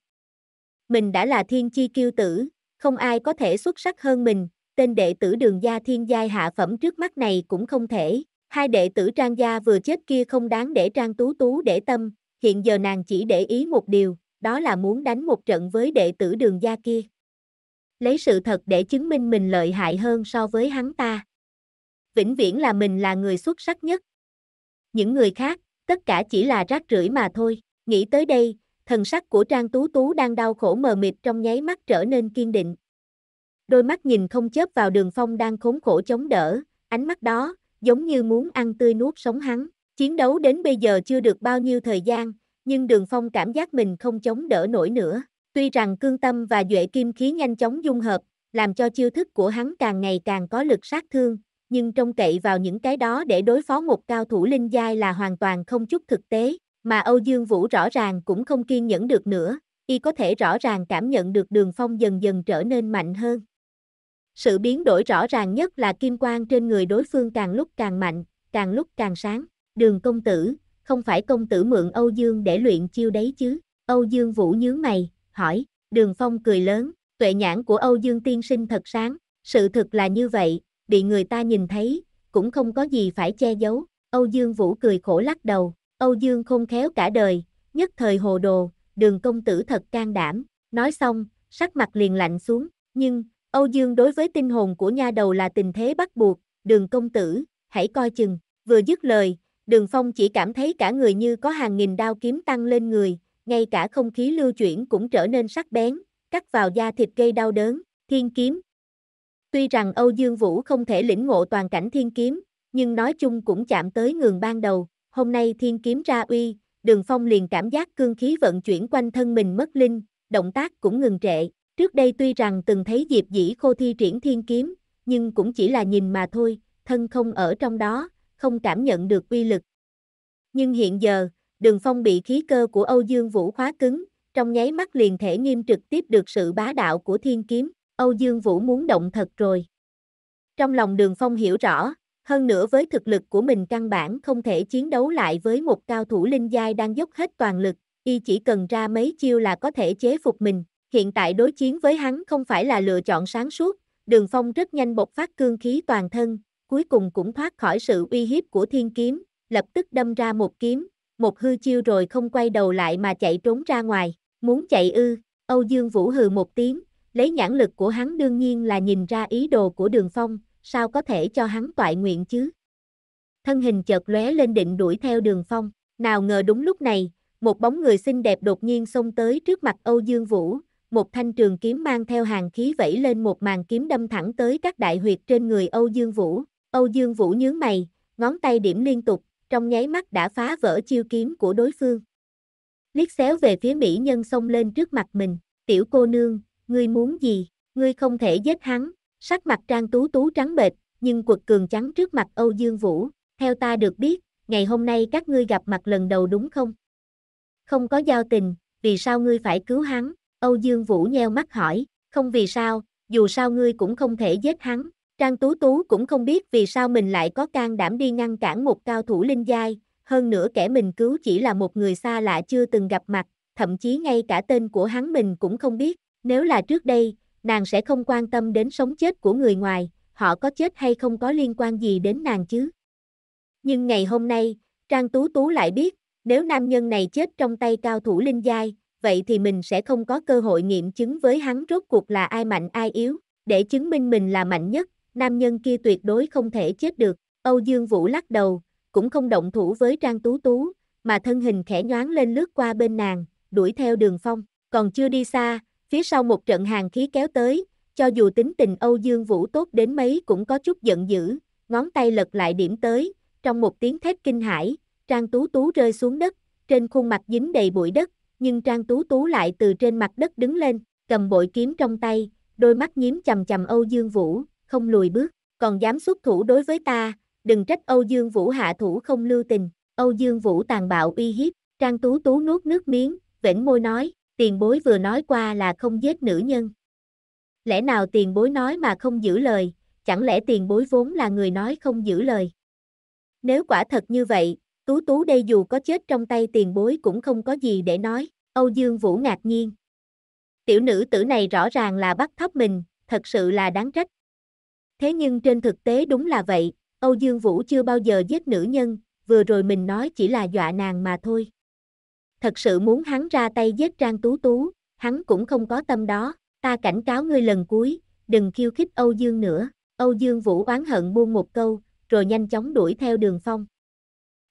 A: mình đã là thiên chi kiêu tử, không ai có thể xuất sắc hơn mình, tên đệ tử đường gia thiên giai hạ phẩm trước mắt này cũng không thể. Hai đệ tử Trang gia vừa chết kia không đáng để Trang Tú Tú để tâm, hiện giờ nàng chỉ để ý một điều, đó là muốn đánh một trận với đệ tử đường gia kia. Lấy sự thật để chứng minh mình lợi hại hơn so với hắn ta. Vĩnh viễn là mình là người xuất sắc nhất. Những người khác, tất cả chỉ là rác rưởi mà thôi. Nghĩ tới đây, thần sắc của Trang Tú Tú đang đau khổ mờ mịt trong nháy mắt trở nên kiên định. Đôi mắt nhìn không chớp vào đường phong đang khốn khổ chống đỡ, ánh mắt đó, giống như muốn ăn tươi nuốt sống hắn. Chiến đấu đến bây giờ chưa được bao nhiêu thời gian, nhưng đường phong cảm giác mình không chống đỡ nổi nữa. Tuy rằng cương tâm và duệ kim khí nhanh chóng dung hợp, làm cho chiêu thức của hắn càng ngày càng có lực sát thương, nhưng trông cậy vào những cái đó để đối phó một cao thủ linh giai là hoàn toàn không chút thực tế mà Âu Dương Vũ rõ ràng cũng không kiên nhẫn được nữa, y có thể rõ ràng cảm nhận được đường phong dần dần trở nên mạnh hơn. Sự biến đổi rõ ràng nhất là kim quang trên người đối phương càng lúc càng mạnh, càng lúc càng sáng. Đường công tử, không phải công tử mượn Âu Dương để luyện chiêu đấy chứ? Âu Dương Vũ nhướng mày, hỏi, đường phong cười lớn, tuệ nhãn của Âu Dương tiên sinh thật sáng, sự thật là như vậy, bị người ta nhìn thấy, cũng không có gì phải che giấu. Âu Dương Vũ cười khổ lắc đầu, Âu Dương không khéo cả đời, nhất thời hồ đồ, đường công tử thật can đảm, nói xong, sắc mặt liền lạnh xuống, nhưng, Âu Dương đối với tinh hồn của nha đầu là tình thế bắt buộc, đường công tử, hãy coi chừng, vừa dứt lời, đường phong chỉ cảm thấy cả người như có hàng nghìn đao kiếm tăng lên người, ngay cả không khí lưu chuyển cũng trở nên sắc bén, cắt vào da thịt gây đau đớn, thiên kiếm. Tuy rằng Âu Dương Vũ không thể lĩnh ngộ toàn cảnh thiên kiếm, nhưng nói chung cũng chạm tới ngường ban đầu, Hôm nay thiên kiếm ra uy, đường phong liền cảm giác cương khí vận chuyển quanh thân mình mất linh, động tác cũng ngừng trệ. Trước đây tuy rằng từng thấy Diệp Dĩ Khô thi triển thiên kiếm, nhưng cũng chỉ là nhìn mà thôi, thân không ở trong đó, không cảm nhận được uy lực. Nhưng hiện giờ, đường phong bị khí cơ của Âu Dương Vũ khóa cứng, trong nháy mắt liền thể nghiêm trực tiếp được sự bá đạo của thiên kiếm, Âu Dương Vũ muốn động thật rồi. Trong lòng đường phong hiểu rõ, hơn nữa với thực lực của mình căn bản không thể chiến đấu lại với một cao thủ linh giai đang dốc hết toàn lực, y chỉ cần ra mấy chiêu là có thể chế phục mình. Hiện tại đối chiến với hắn không phải là lựa chọn sáng suốt, đường phong rất nhanh bộc phát cương khí toàn thân, cuối cùng cũng thoát khỏi sự uy hiếp của thiên kiếm, lập tức đâm ra một kiếm, một hư chiêu rồi không quay đầu lại mà chạy trốn ra ngoài, muốn chạy ư, Âu Dương Vũ hừ một tiếng, lấy nhãn lực của hắn đương nhiên là nhìn ra ý đồ của đường phong, sao có thể cho hắn toại nguyện chứ? Thân hình chợt lóe lên định đuổi theo đường phong, nào ngờ đúng lúc này, một bóng người xinh đẹp đột nhiên xông tới trước mặt Âu Dương Vũ, một thanh trường kiếm mang theo hàng khí vẫy lên một màn kiếm đâm thẳng tới các đại huyệt trên người Âu Dương Vũ. Âu Dương Vũ nhướng mày, ngón tay điểm liên tục, trong nháy mắt đã phá vỡ chiêu kiếm của đối phương. Liếc xéo về phía mỹ nhân xông lên trước mặt mình, tiểu cô nương, ngươi muốn gì, ngươi không thể giết hắn, Sắc mặt Trang Tú Tú trắng bệt, nhưng quật cường trắng trước mặt Âu Dương Vũ, theo ta được biết, ngày hôm nay các ngươi gặp mặt lần đầu đúng không? Không có giao tình, vì sao ngươi phải cứu hắn? Âu Dương Vũ nheo mắt hỏi, không vì sao, dù sao ngươi cũng không thể giết hắn. Trang Tú Tú cũng không biết vì sao mình lại có can đảm đi ngăn cản một cao thủ linh giai, hơn nữa kẻ mình cứu chỉ là một người xa lạ chưa từng gặp mặt, thậm chí ngay cả tên của hắn mình cũng không biết. Nếu là trước đây, nàng sẽ không quan tâm đến sống chết của người ngoài, họ có chết hay không có liên quan gì đến nàng chứ. Nhưng ngày hôm nay, Trang Tú Tú lại biết, nếu nam nhân này chết trong tay cao thủ linh giai, vậy thì mình sẽ không có cơ hội nghiệm chứng với hắn rốt cuộc là ai mạnh ai yếu, để chứng minh mình là mạnh nhất, nam nhân kia tuyệt đối không thể chết được. Âu Dương Vũ lắc đầu, cũng không động thủ với Trang Tú Tú, mà thân hình khẽ nhoáng lên lướt qua bên nàng, đuổi theo đường phong, còn chưa đi xa, Phía sau một trận hàng khí kéo tới, cho dù tính tình Âu Dương Vũ tốt đến mấy cũng có chút giận dữ, ngón tay lật lại điểm tới, trong một tiếng thét kinh hãi, Trang Tú Tú rơi xuống đất, trên khuôn mặt dính đầy bụi đất, nhưng Trang Tú Tú lại từ trên mặt đất đứng lên, cầm bội kiếm trong tay, đôi mắt nhím chầm chầm Âu Dương Vũ, không lùi bước, còn dám xuất thủ đối với ta, đừng trách Âu Dương Vũ hạ thủ không lưu tình, Âu Dương Vũ tàn bạo uy hiếp, Trang Tú Tú nuốt nước miếng, vĩnh môi nói, tiền bối vừa nói qua là không giết nữ nhân. Lẽ nào tiền bối nói mà không giữ lời, chẳng lẽ tiền bối vốn là người nói không giữ lời? Nếu quả thật như vậy, Tú Tú đây dù có chết trong tay tiền bối cũng không có gì để nói, Âu Dương Vũ ngạc nhiên. Tiểu nữ tử này rõ ràng là bắt thấp mình, thật sự là đáng trách. Thế nhưng trên thực tế đúng là vậy, Âu Dương Vũ chưa bao giờ giết nữ nhân, vừa rồi mình nói chỉ là dọa nàng mà thôi thật sự muốn hắn ra tay giết Trang Tú Tú, hắn cũng không có tâm đó, ta cảnh cáo ngươi lần cuối, đừng khiêu khích Âu Dương nữa. Âu Dương Vũ oán hận buông một câu, rồi nhanh chóng đuổi theo đường phong.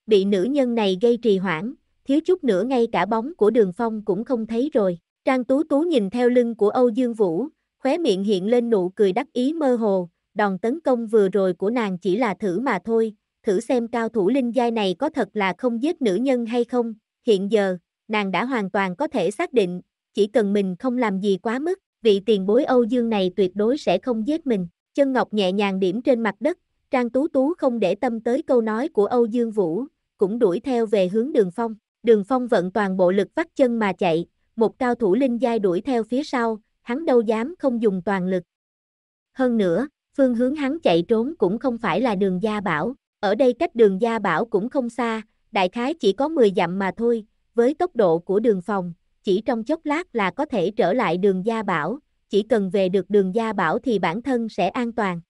A: Bị nữ nhân này gây trì hoãn, thiếu chút nữa ngay cả bóng của đường phong cũng không thấy rồi. Trang Tú Tú nhìn theo lưng của Âu Dương Vũ, khóe miệng hiện lên nụ cười đắc ý mơ hồ, đòn tấn công vừa rồi của nàng chỉ là thử mà thôi, thử xem cao thủ linh giai này có thật là không giết nữ nhân hay không, hiện giờ, nàng đã hoàn toàn có thể xác định, chỉ cần mình không làm gì quá mức, vị tiền bối Âu Dương này tuyệt đối sẽ không giết mình. Chân Ngọc nhẹ nhàng điểm trên mặt đất, Trang Tú Tú không để tâm tới câu nói của Âu Dương Vũ, cũng đuổi theo về hướng đường phong. Đường phong vận toàn bộ lực vắt chân mà chạy, một cao thủ linh giai đuổi theo phía sau, hắn đâu dám không dùng toàn lực. Hơn nữa, phương hướng hắn chạy trốn cũng không phải là đường gia bảo, ở đây cách đường gia bảo cũng không xa, đại khái chỉ có 10 dặm mà thôi, với tốc độ của đường phòng, chỉ trong chốc lát là có thể trở lại đường Gia Bảo, chỉ cần về được đường Gia Bảo thì bản thân sẽ an toàn.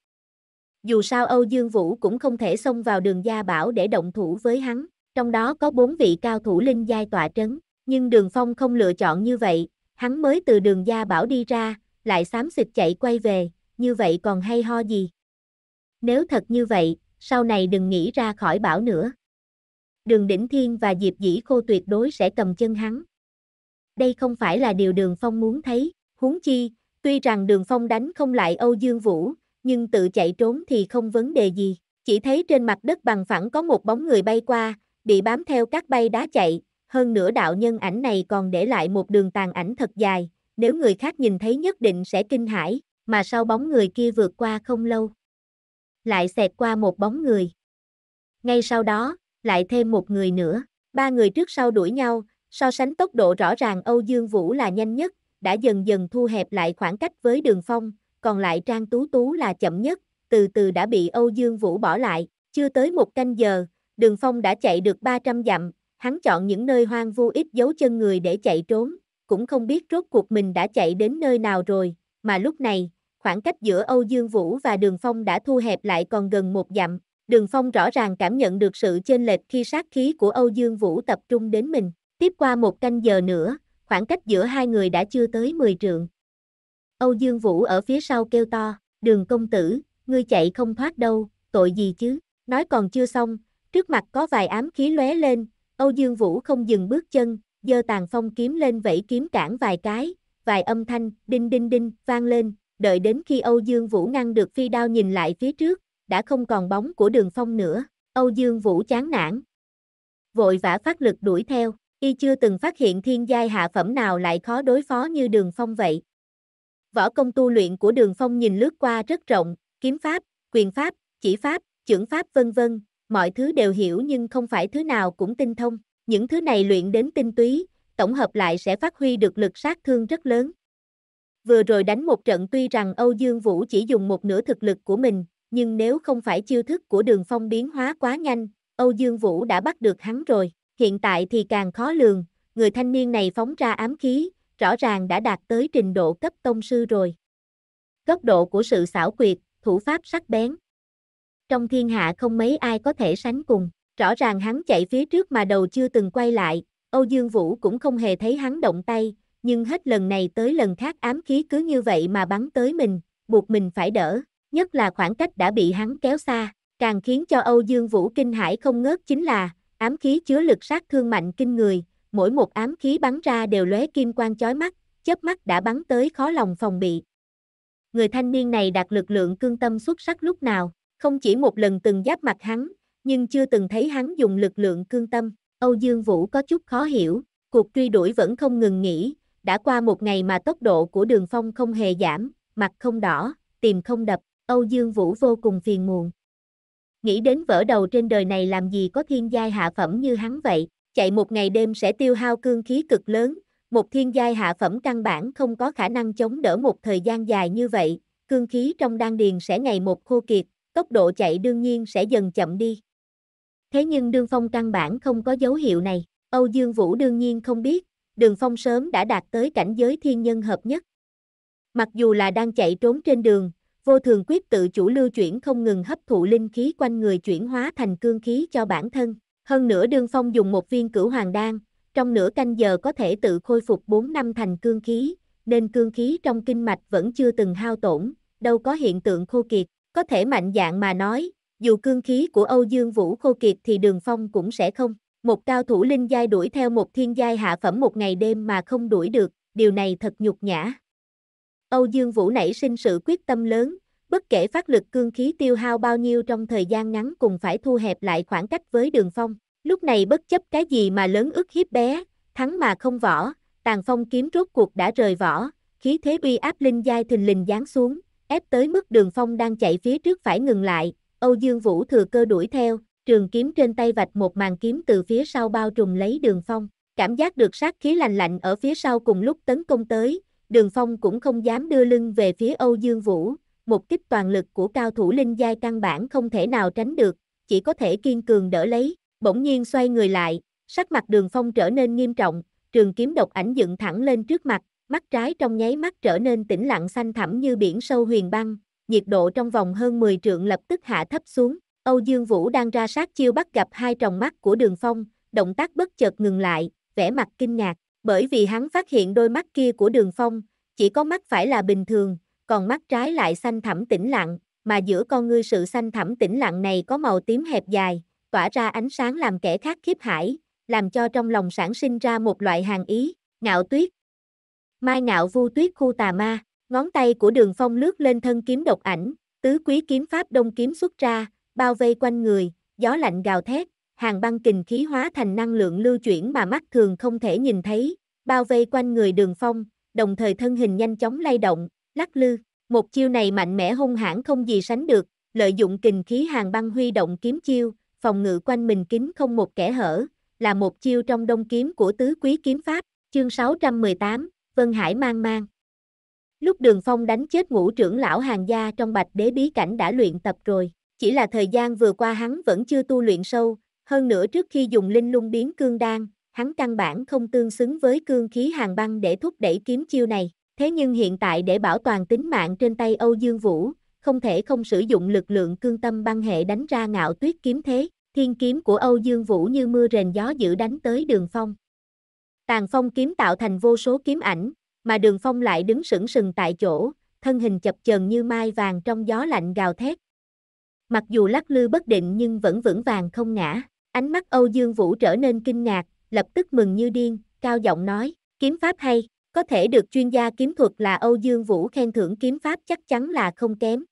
A: Dù sao Âu Dương Vũ cũng không thể xông vào đường Gia Bảo để động thủ với hắn, trong đó có bốn vị cao thủ linh giai tọa trấn, nhưng đường phong không lựa chọn như vậy, hắn mới từ đường Gia Bảo đi ra, lại xám xịt chạy quay về, như vậy còn hay ho gì. Nếu thật như vậy, sau này đừng nghĩ ra khỏi bảo nữa đường đỉnh thiên và diệp dĩ khô tuyệt đối sẽ cầm chân hắn. Đây không phải là điều đường phong muốn thấy, huống chi, tuy rằng đường phong đánh không lại Âu Dương Vũ, nhưng tự chạy trốn thì không vấn đề gì, chỉ thấy trên mặt đất bằng phẳng có một bóng người bay qua, bị bám theo các bay đá chạy, hơn nữa đạo nhân ảnh này còn để lại một đường tàn ảnh thật dài, nếu người khác nhìn thấy nhất định sẽ kinh hãi, mà sau bóng người kia vượt qua không lâu. Lại xẹt qua một bóng người. Ngay sau đó, lại thêm một người nữa. Ba người trước sau đuổi nhau, so sánh tốc độ rõ ràng Âu Dương Vũ là nhanh nhất, đã dần dần thu hẹp lại khoảng cách với đường phong, còn lại Trang Tú Tú là chậm nhất, từ từ đã bị Âu Dương Vũ bỏ lại. Chưa tới một canh giờ, đường phong đã chạy được 300 dặm, hắn chọn những nơi hoang vu ít dấu chân người để chạy trốn, cũng không biết rốt cuộc mình đã chạy đến nơi nào rồi, mà lúc này, khoảng cách giữa Âu Dương Vũ và Đường Phong đã thu hẹp lại còn gần một dặm, Đường Phong rõ ràng cảm nhận được sự chênh lệch khi sát khí của Âu Dương Vũ tập trung đến mình. Tiếp qua một canh giờ nữa, khoảng cách giữa hai người đã chưa tới 10 trượng. Âu Dương Vũ ở phía sau kêu to, đường công tử, ngươi chạy không thoát đâu, tội gì chứ, nói còn chưa xong, trước mặt có vài ám khí lóe lên, Âu Dương Vũ không dừng bước chân, giơ tàn phong kiếm lên vẫy kiếm cản vài cái, vài âm thanh, đinh đinh đinh, vang lên, đợi đến khi Âu Dương Vũ ngăn được phi đao nhìn lại phía trước, đã không còn bóng của đường phong nữa, Âu Dương Vũ chán nản. Vội vã phát lực đuổi theo, y chưa từng phát hiện thiên giai hạ phẩm nào lại khó đối phó như đường phong vậy. Võ công tu luyện của đường phong nhìn lướt qua rất rộng, kiếm pháp, quyền pháp, chỉ pháp, trưởng pháp vân vân, mọi thứ đều hiểu nhưng không phải thứ nào cũng tinh thông. Những thứ này luyện đến tinh túy, tổng hợp lại sẽ phát huy được lực sát thương rất lớn. Vừa rồi đánh một trận tuy rằng Âu Dương Vũ chỉ dùng một nửa thực lực của mình, nhưng nếu không phải chiêu thức của đường phong biến hóa quá nhanh, Âu Dương Vũ đã bắt được hắn rồi, hiện tại thì càng khó lường, người thanh niên này phóng ra ám khí, rõ ràng đã đạt tới trình độ cấp tông sư rồi. Cấp độ của sự xảo quyệt, thủ pháp sắc bén. Trong thiên hạ không mấy ai có thể sánh cùng, rõ ràng hắn chạy phía trước mà đầu chưa từng quay lại, Âu Dương Vũ cũng không hề thấy hắn động tay, nhưng hết lần này tới lần khác ám khí cứ như vậy mà bắn tới mình, buộc mình phải đỡ nhất là khoảng cách đã bị hắn kéo xa, càng khiến cho Âu Dương Vũ kinh hãi không ngớt chính là, ám khí chứa lực sát thương mạnh kinh người, mỗi một ám khí bắn ra đều lóe kim quang chói mắt, chớp mắt đã bắn tới khó lòng phòng bị. Người thanh niên này đạt lực lượng cương tâm xuất sắc lúc nào, không chỉ một lần từng giáp mặt hắn, nhưng chưa từng thấy hắn dùng lực lượng cương tâm, Âu Dương Vũ có chút khó hiểu, cuộc truy đuổi vẫn không ngừng nghỉ, đã qua một ngày mà tốc độ của đường phong không hề giảm, mặt không đỏ, tìm không đập, Âu Dương Vũ vô cùng phiền muộn. Nghĩ đến vỡ đầu trên đời này làm gì có thiên giai hạ phẩm như hắn vậy, chạy một ngày đêm sẽ tiêu hao cương khí cực lớn, một thiên giai hạ phẩm căn bản không có khả năng chống đỡ một thời gian dài như vậy, cương khí trong đan điền sẽ ngày một khô kiệt, tốc độ chạy đương nhiên sẽ dần chậm đi. Thế nhưng Đường Phong căn bản không có dấu hiệu này, Âu Dương Vũ đương nhiên không biết, Đường Phong sớm đã đạt tới cảnh giới thiên nhân hợp nhất. Mặc dù là đang chạy trốn trên đường, Vô thường quyết tự chủ lưu chuyển không ngừng hấp thụ linh khí quanh người chuyển hóa thành cương khí cho bản thân. Hơn nữa đương phong dùng một viên cửu hoàng đan, trong nửa canh giờ có thể tự khôi phục 4 năm thành cương khí, nên cương khí trong kinh mạch vẫn chưa từng hao tổn, đâu có hiện tượng khô kiệt. Có thể mạnh dạng mà nói, dù cương khí của Âu Dương Vũ khô kiệt thì đường phong cũng sẽ không. Một cao thủ linh giai đuổi theo một thiên giai hạ phẩm một ngày đêm mà không đuổi được, điều này thật nhục nhã. Âu Dương Vũ nảy sinh sự quyết tâm lớn, bất kể phát lực cương khí tiêu hao bao nhiêu trong thời gian ngắn cùng phải thu hẹp lại khoảng cách với đường phong. Lúc này bất chấp cái gì mà lớn ức hiếp bé, thắng mà không võ, Tàng phong kiếm rốt cuộc đã rời võ, khí thế uy áp linh dai thình lình giáng xuống, ép tới mức đường phong đang chạy phía trước phải ngừng lại, Âu Dương Vũ thừa cơ đuổi theo, trường kiếm trên tay vạch một màn kiếm từ phía sau bao trùm lấy đường phong, cảm giác được sát khí lành lạnh ở phía sau cùng lúc tấn công tới, Đường Phong cũng không dám đưa lưng về phía Âu Dương Vũ, một kích toàn lực của cao thủ linh giai căn bản không thể nào tránh được, chỉ có thể kiên cường đỡ lấy, bỗng nhiên xoay người lại, sắc mặt Đường Phong trở nên nghiêm trọng, trường kiếm độc ảnh dựng thẳng lên trước mặt, mắt trái trong nháy mắt trở nên tĩnh lặng xanh thẳm như biển sâu huyền băng, nhiệt độ trong vòng hơn 10 trượng lập tức hạ thấp xuống, Âu Dương Vũ đang ra sát chiêu bắt gặp hai tròng mắt của Đường Phong, động tác bất chợt ngừng lại, vẻ mặt kinh ngạc, bởi vì hắn phát hiện đôi mắt kia của đường phong, chỉ có mắt phải là bình thường, còn mắt trái lại xanh thẳm tĩnh lặng, mà giữa con ngươi sự xanh thẳm tĩnh lặng này có màu tím hẹp dài, tỏa ra ánh sáng làm kẻ khác khiếp hải, làm cho trong lòng sản sinh ra một loại hàng ý, ngạo tuyết. Mai ngạo vu tuyết khu tà ma, ngón tay của đường phong lướt lên thân kiếm độc ảnh, tứ quý kiếm pháp đông kiếm xuất ra, bao vây quanh người, gió lạnh gào thét, hàng băng kình khí hóa thành năng lượng lưu chuyển mà mắt thường không thể nhìn thấy, bao vây quanh người đường phong, đồng thời thân hình nhanh chóng lay động, lắc lư. Một chiêu này mạnh mẽ hung hãn không gì sánh được, lợi dụng kình khí hàng băng huy động kiếm chiêu, phòng ngự quanh mình kín không một kẻ hở, là một chiêu trong đông kiếm của tứ quý kiếm pháp, chương 618, Vân Hải mang mang. Lúc Đường Phong đánh chết ngũ trưởng lão hàng gia trong bạch đế bí cảnh đã luyện tập rồi, chỉ là thời gian vừa qua hắn vẫn chưa tu luyện sâu, hơn nữa trước khi dùng linh lung biến cương đan, hắn căn bản không tương xứng với cương khí hàng băng để thúc đẩy kiếm chiêu này. Thế nhưng hiện tại để bảo toàn tính mạng trên tay Âu Dương Vũ, không thể không sử dụng lực lượng cương tâm băng hệ đánh ra ngạo tuyết kiếm thế. Thiên kiếm của Âu Dương Vũ như mưa rền gió dữ đánh tới đường phong. Tàn phong kiếm tạo thành vô số kiếm ảnh, mà đường phong lại đứng sững sừng tại chỗ, thân hình chập chờn như mai vàng trong gió lạnh gào thét. Mặc dù lắc lư bất định nhưng vẫn vững vàng không ngã. Ánh mắt Âu Dương Vũ trở nên kinh ngạc, lập tức mừng như điên, cao giọng nói, kiếm pháp hay, có thể được chuyên gia kiếm thuật là Âu Dương Vũ khen thưởng kiếm pháp chắc chắn là không kém.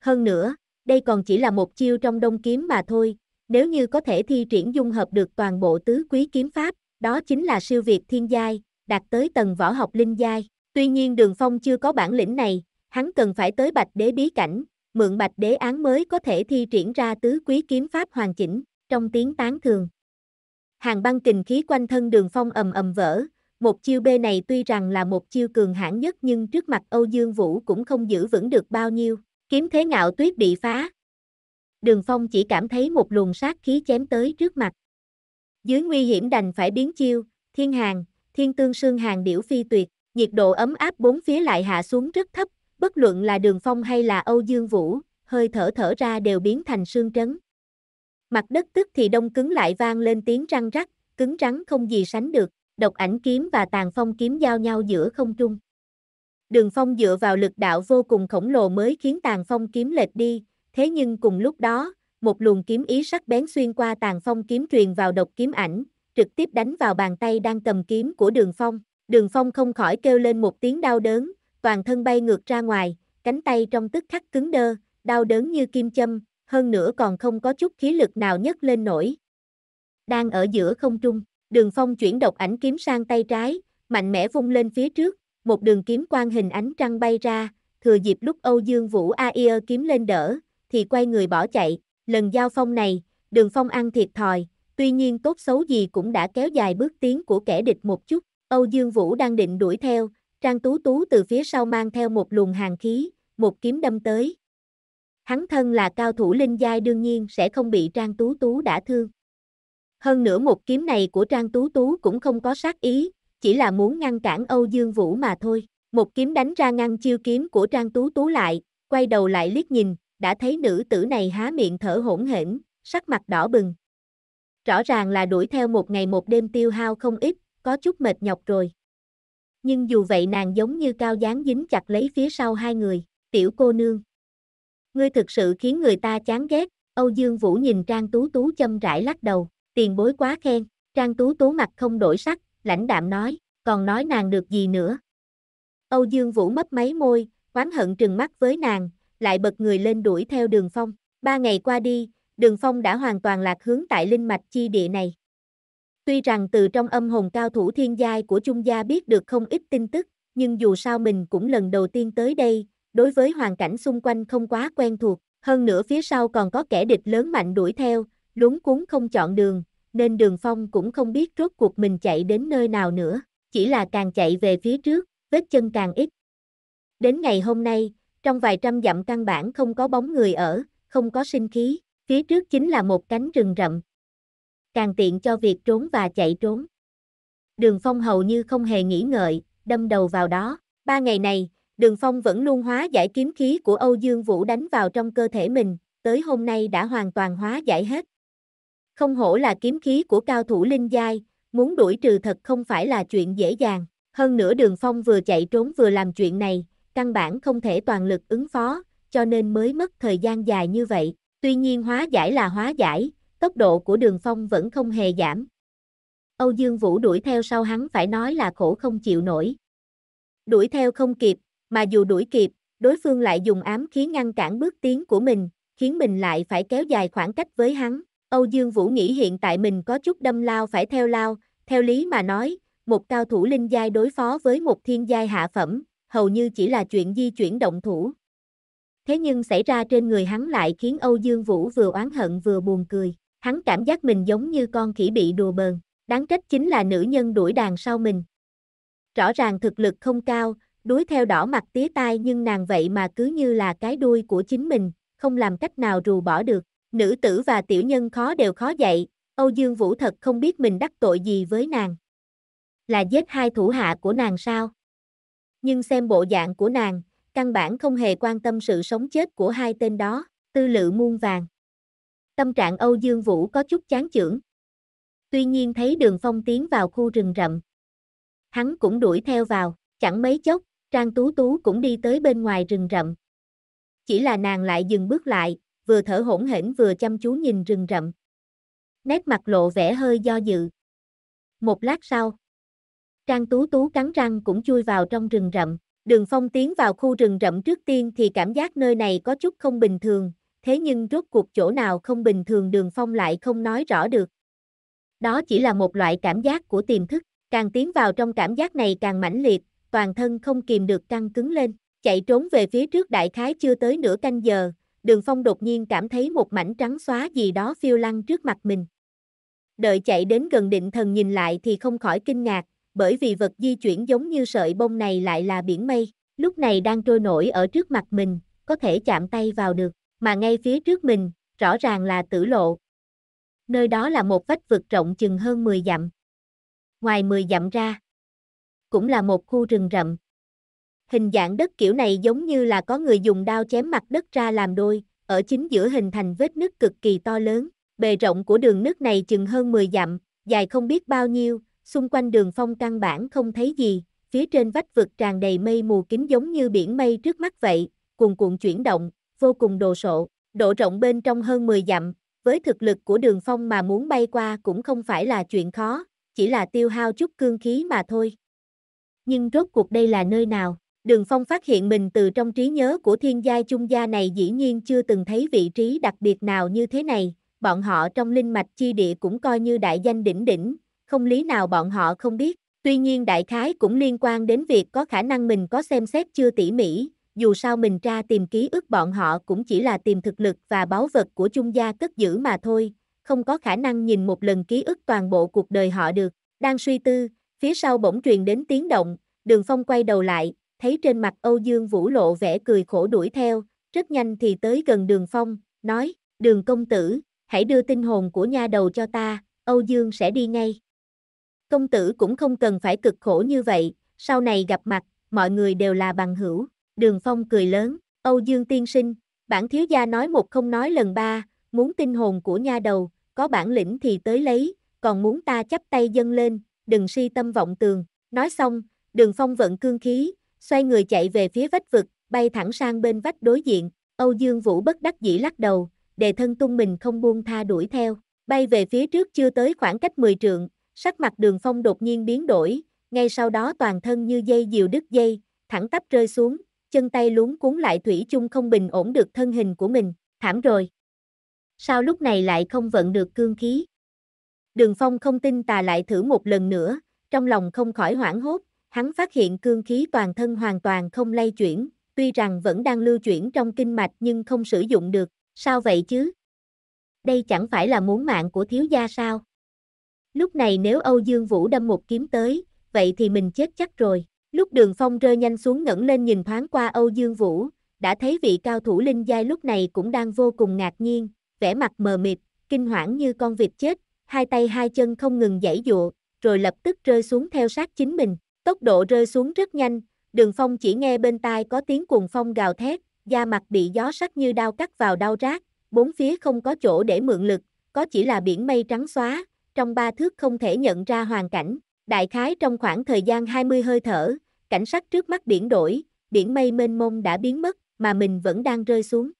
A: Hơn nữa, đây còn chỉ là một chiêu trong đông kiếm mà thôi, nếu như có thể thi triển dung hợp được toàn bộ tứ quý kiếm pháp, đó chính là siêu việt thiên giai, đạt tới tầng võ học linh giai. Tuy nhiên Đường Phong chưa có bản lĩnh này, hắn cần phải tới Bạch Đế bí cảnh, mượn Bạch Đế án mới có thể thi triển ra tứ quý kiếm pháp hoàn chỉnh trong tiếng tán thường. Hàng băng kình khí quanh thân đường phong ầm ầm vỡ, một chiêu b này tuy rằng là một chiêu cường hãn nhất nhưng trước mặt Âu Dương Vũ cũng không giữ vững được bao nhiêu, kiếm thế ngạo tuyết bị phá. Đường phong chỉ cảm thấy một luồng sát khí chém tới trước mặt. Dưới nguy hiểm đành phải biến chiêu, thiên hàng, thiên tương sương hàng điểu phi tuyệt, nhiệt độ ấm áp bốn phía lại hạ xuống rất thấp, bất luận là đường phong hay là Âu Dương Vũ, hơi thở thở ra đều biến thành sương trấn. Mặt đất tức thì đông cứng lại vang lên tiếng răng rắc, cứng rắn không gì sánh được, độc ảnh kiếm và tàn phong kiếm giao nhau giữa không trung. Đường phong dựa vào lực đạo vô cùng khổng lồ mới khiến tàn phong kiếm lệch đi, thế nhưng cùng lúc đó, một luồng kiếm ý sắc bén xuyên qua tàn phong kiếm truyền vào độc kiếm ảnh, trực tiếp đánh vào bàn tay đang cầm kiếm của đường phong. Đường phong không khỏi kêu lên một tiếng đau đớn, toàn thân bay ngược ra ngoài, cánh tay trong tức khắc cứng đơ, đau đớn như kim châm, hơn nữa còn không có chút khí lực nào nhấc lên nổi. Đang ở giữa không trung, đường phong chuyển độc ảnh kiếm sang tay trái, mạnh mẽ vung lên phía trước, một đường kiếm quang hình ánh trăng bay ra, thừa dịp lúc Âu Dương Vũ Aia kiếm lên đỡ, thì quay người bỏ chạy, lần giao phong này, đường phong ăn thiệt thòi, tuy nhiên tốt xấu gì cũng đã kéo dài bước tiến của kẻ địch một chút, Âu Dương Vũ đang định đuổi theo, Trang Tú Tú từ phía sau mang theo một luồng hàng khí, một kiếm đâm tới hắn thân là cao thủ linh giai đương nhiên sẽ không bị Trang Tú Tú đã thương. Hơn nữa một kiếm này của Trang Tú Tú cũng không có sát ý, chỉ là muốn ngăn cản Âu Dương Vũ mà thôi. Một kiếm đánh ra ngăn chiêu kiếm của Trang Tú Tú lại, quay đầu lại liếc nhìn, đã thấy nữ tử này há miệng thở hổn hển, sắc mặt đỏ bừng. Rõ ràng là đuổi theo một ngày một đêm tiêu hao không ít, có chút mệt nhọc rồi. Nhưng dù vậy nàng giống như cao dáng dính chặt lấy phía sau hai người, tiểu cô nương. Ngươi thực sự khiến người ta chán ghét, Âu Dương Vũ nhìn Trang Tú Tú châm rãi lắc đầu, tiền bối quá khen, Trang Tú Tú mặt không đổi sắc, lãnh đạm nói, còn nói nàng được gì nữa. Âu Dương Vũ mấp máy môi, quán hận trừng mắt với nàng, lại bật người lên đuổi theo đường phong. Ba ngày qua đi, đường phong đã hoàn toàn lạc hướng tại linh mạch chi địa này. Tuy rằng từ trong âm hồn cao thủ thiên giai của Trung gia biết được không ít tin tức, nhưng dù sao mình cũng lần đầu tiên tới đây, đối với hoàn cảnh xung quanh không quá quen thuộc, hơn nữa phía sau còn có kẻ địch lớn mạnh đuổi theo, lúng cuốn không chọn đường, nên đường phong cũng không biết rốt cuộc mình chạy đến nơi nào nữa, chỉ là càng chạy về phía trước, vết chân càng ít. Đến ngày hôm nay, trong vài trăm dặm căn bản không có bóng người ở, không có sinh khí, phía trước chính là một cánh rừng rậm. Càng tiện cho việc trốn và chạy trốn. Đường phong hầu như không hề nghĩ ngợi, đâm đầu vào đó. Ba ngày này, Đường Phong vẫn luôn hóa giải kiếm khí của Âu Dương Vũ đánh vào trong cơ thể mình, tới hôm nay đã hoàn toàn hóa giải hết. Không hổ là kiếm khí của cao thủ linh giai, muốn đuổi trừ thật không phải là chuyện dễ dàng. Hơn nữa đường phong vừa chạy trốn vừa làm chuyện này, căn bản không thể toàn lực ứng phó, cho nên mới mất thời gian dài như vậy. Tuy nhiên hóa giải là hóa giải, tốc độ của đường phong vẫn không hề giảm. Âu Dương Vũ đuổi theo sau hắn phải nói là khổ không chịu nổi. Đuổi theo không kịp, mà dù đuổi kịp, đối phương lại dùng ám khí ngăn cản bước tiến của mình, khiến mình lại phải kéo dài khoảng cách với hắn. Âu Dương Vũ nghĩ hiện tại mình có chút đâm lao phải theo lao, theo lý mà nói, một cao thủ linh giai đối phó với một thiên giai hạ phẩm, hầu như chỉ là chuyện di chuyển động thủ. Thế nhưng xảy ra trên người hắn lại khiến Âu Dương Vũ vừa oán hận vừa buồn cười, hắn cảm giác mình giống như con khỉ bị đùa bờn, đáng trách chính là nữ nhân đuổi đàn sau mình. Rõ ràng thực lực không cao, đuối theo đỏ mặt tía tai nhưng nàng vậy mà cứ như là cái đuôi của chính mình, không làm cách nào rù bỏ được. Nữ tử và tiểu nhân khó đều khó dậy Âu Dương Vũ thật không biết mình đắc tội gì với nàng. Là giết hai thủ hạ của nàng sao? Nhưng xem bộ dạng của nàng, căn bản không hề quan tâm sự sống chết của hai tên đó, tư lự muôn vàng. Tâm trạng Âu Dương Vũ có chút chán chưởng. Tuy nhiên thấy đường phong tiến vào khu rừng rậm. Hắn cũng đuổi theo vào, chẳng mấy chốc, Trang Tú Tú cũng đi tới bên ngoài rừng rậm. Chỉ là nàng lại dừng bước lại, vừa thở hổn hển vừa chăm chú nhìn rừng rậm. Nét mặt lộ vẻ hơi do dự. Một lát sau, Trang Tú Tú cắn răng cũng chui vào trong rừng rậm. Đường Phong tiến vào khu rừng rậm trước tiên thì cảm giác nơi này có chút không bình thường, thế nhưng rốt cuộc chỗ nào không bình thường Đường Phong lại không nói rõ được. Đó chỉ là một loại cảm giác của tiềm thức, càng tiến vào trong cảm giác này càng mãnh liệt, toàn thân không kìm được căng cứng lên, chạy trốn về phía trước đại khái chưa tới nửa canh giờ, đường phong đột nhiên cảm thấy một mảnh trắng xóa gì đó phiêu lăn trước mặt mình. Đợi chạy đến gần định thần nhìn lại thì không khỏi kinh ngạc, bởi vì vật di chuyển giống như sợi bông này lại là biển mây, lúc này đang trôi nổi ở trước mặt mình, có thể chạm tay vào được, mà ngay phía trước mình, rõ ràng là tử lộ. Nơi đó là một vách vực rộng chừng hơn 10 dặm. Ngoài 10 dặm ra, cũng là một khu rừng rậm. Hình dạng đất kiểu này giống như là có người dùng đao chém mặt đất ra làm đôi, ở chính giữa hình thành vết nứt cực kỳ to lớn, bề rộng của đường nước này chừng hơn 10 dặm, dài không biết bao nhiêu, xung quanh đường phong căn bản không thấy gì, phía trên vách vực tràn đầy mây mù kín giống như biển mây trước mắt vậy, cuồn cuộn chuyển động, vô cùng đồ sộ, độ rộng bên trong hơn 10 dặm, với thực lực của đường phong mà muốn bay qua cũng không phải là chuyện khó, chỉ là tiêu hao chút cương khí mà thôi nhưng rốt cuộc đây là nơi nào? Đường Phong phát hiện mình từ trong trí nhớ của thiên gia trung gia này dĩ nhiên chưa từng thấy vị trí đặc biệt nào như thế này, bọn họ trong linh mạch chi địa cũng coi như đại danh đỉnh đỉnh, không lý nào bọn họ không biết. Tuy nhiên đại khái cũng liên quan đến việc có khả năng mình có xem xét chưa tỉ mỉ, dù sao mình tra tìm ký ức bọn họ cũng chỉ là tìm thực lực và báu vật của trung gia cất giữ mà thôi, không có khả năng nhìn một lần ký ức toàn bộ cuộc đời họ được. Đang suy tư, Phía sau bỗng truyền đến tiếng động, đường phong quay đầu lại, thấy trên mặt Âu Dương Vũ lộ vẻ cười khổ đuổi theo, rất nhanh thì tới gần đường phong, nói, đường công tử, hãy đưa tinh hồn của nha đầu cho ta, Âu Dương sẽ đi ngay. Công tử cũng không cần phải cực khổ như vậy, sau này gặp mặt, mọi người đều là bằng hữu. Đường Phong cười lớn, Âu Dương tiên sinh, bản thiếu gia nói một không nói lần ba, muốn tinh hồn của nha đầu, có bản lĩnh thì tới lấy, còn muốn ta chắp tay dâng lên, đừng si tâm vọng tường. Nói xong, đường phong vận cương khí, xoay người chạy về phía vách vực, bay thẳng sang bên vách đối diện. Âu Dương Vũ bất đắc dĩ lắc đầu, đề thân tung mình không buông tha đuổi theo. Bay về phía trước chưa tới khoảng cách 10 trượng, sắc mặt đường phong đột nhiên biến đổi, ngay sau đó toàn thân như dây diều đứt dây, thẳng tắp rơi xuống, chân tay luống cuốn lại thủy chung không bình ổn được thân hình của mình, thảm rồi. Sao lúc này lại không vận được cương khí? Đường Phong không tin tà lại thử một lần nữa, trong lòng không khỏi hoảng hốt, hắn phát hiện cương khí toàn thân hoàn toàn không lay chuyển, tuy rằng vẫn đang lưu chuyển trong kinh mạch nhưng không sử dụng được, sao vậy chứ? Đây chẳng phải là muốn mạng của thiếu gia sao? Lúc này nếu Âu Dương Vũ đâm một kiếm tới, vậy thì mình chết chắc rồi. Lúc đường phong rơi nhanh xuống ngẩng lên nhìn thoáng qua Âu Dương Vũ, đã thấy vị cao thủ linh giai lúc này cũng đang vô cùng ngạc nhiên, vẻ mặt mờ mịt, kinh hoảng như con vịt chết, hai tay hai chân không ngừng giãy dụa, rồi lập tức rơi xuống theo sát chính mình. Tốc độ rơi xuống rất nhanh, đường phong chỉ nghe bên tai có tiếng cuồng phong gào thét, da mặt bị gió sắc như đao cắt vào đau rát, bốn phía không có chỗ để mượn lực, có chỉ là biển mây trắng xóa, trong ba thước không thể nhận ra hoàn cảnh. Đại khái trong khoảng thời gian 20 hơi thở, cảnh sắc trước mắt biển đổi, biển mây mênh mông đã biến mất, mà mình vẫn đang rơi xuống.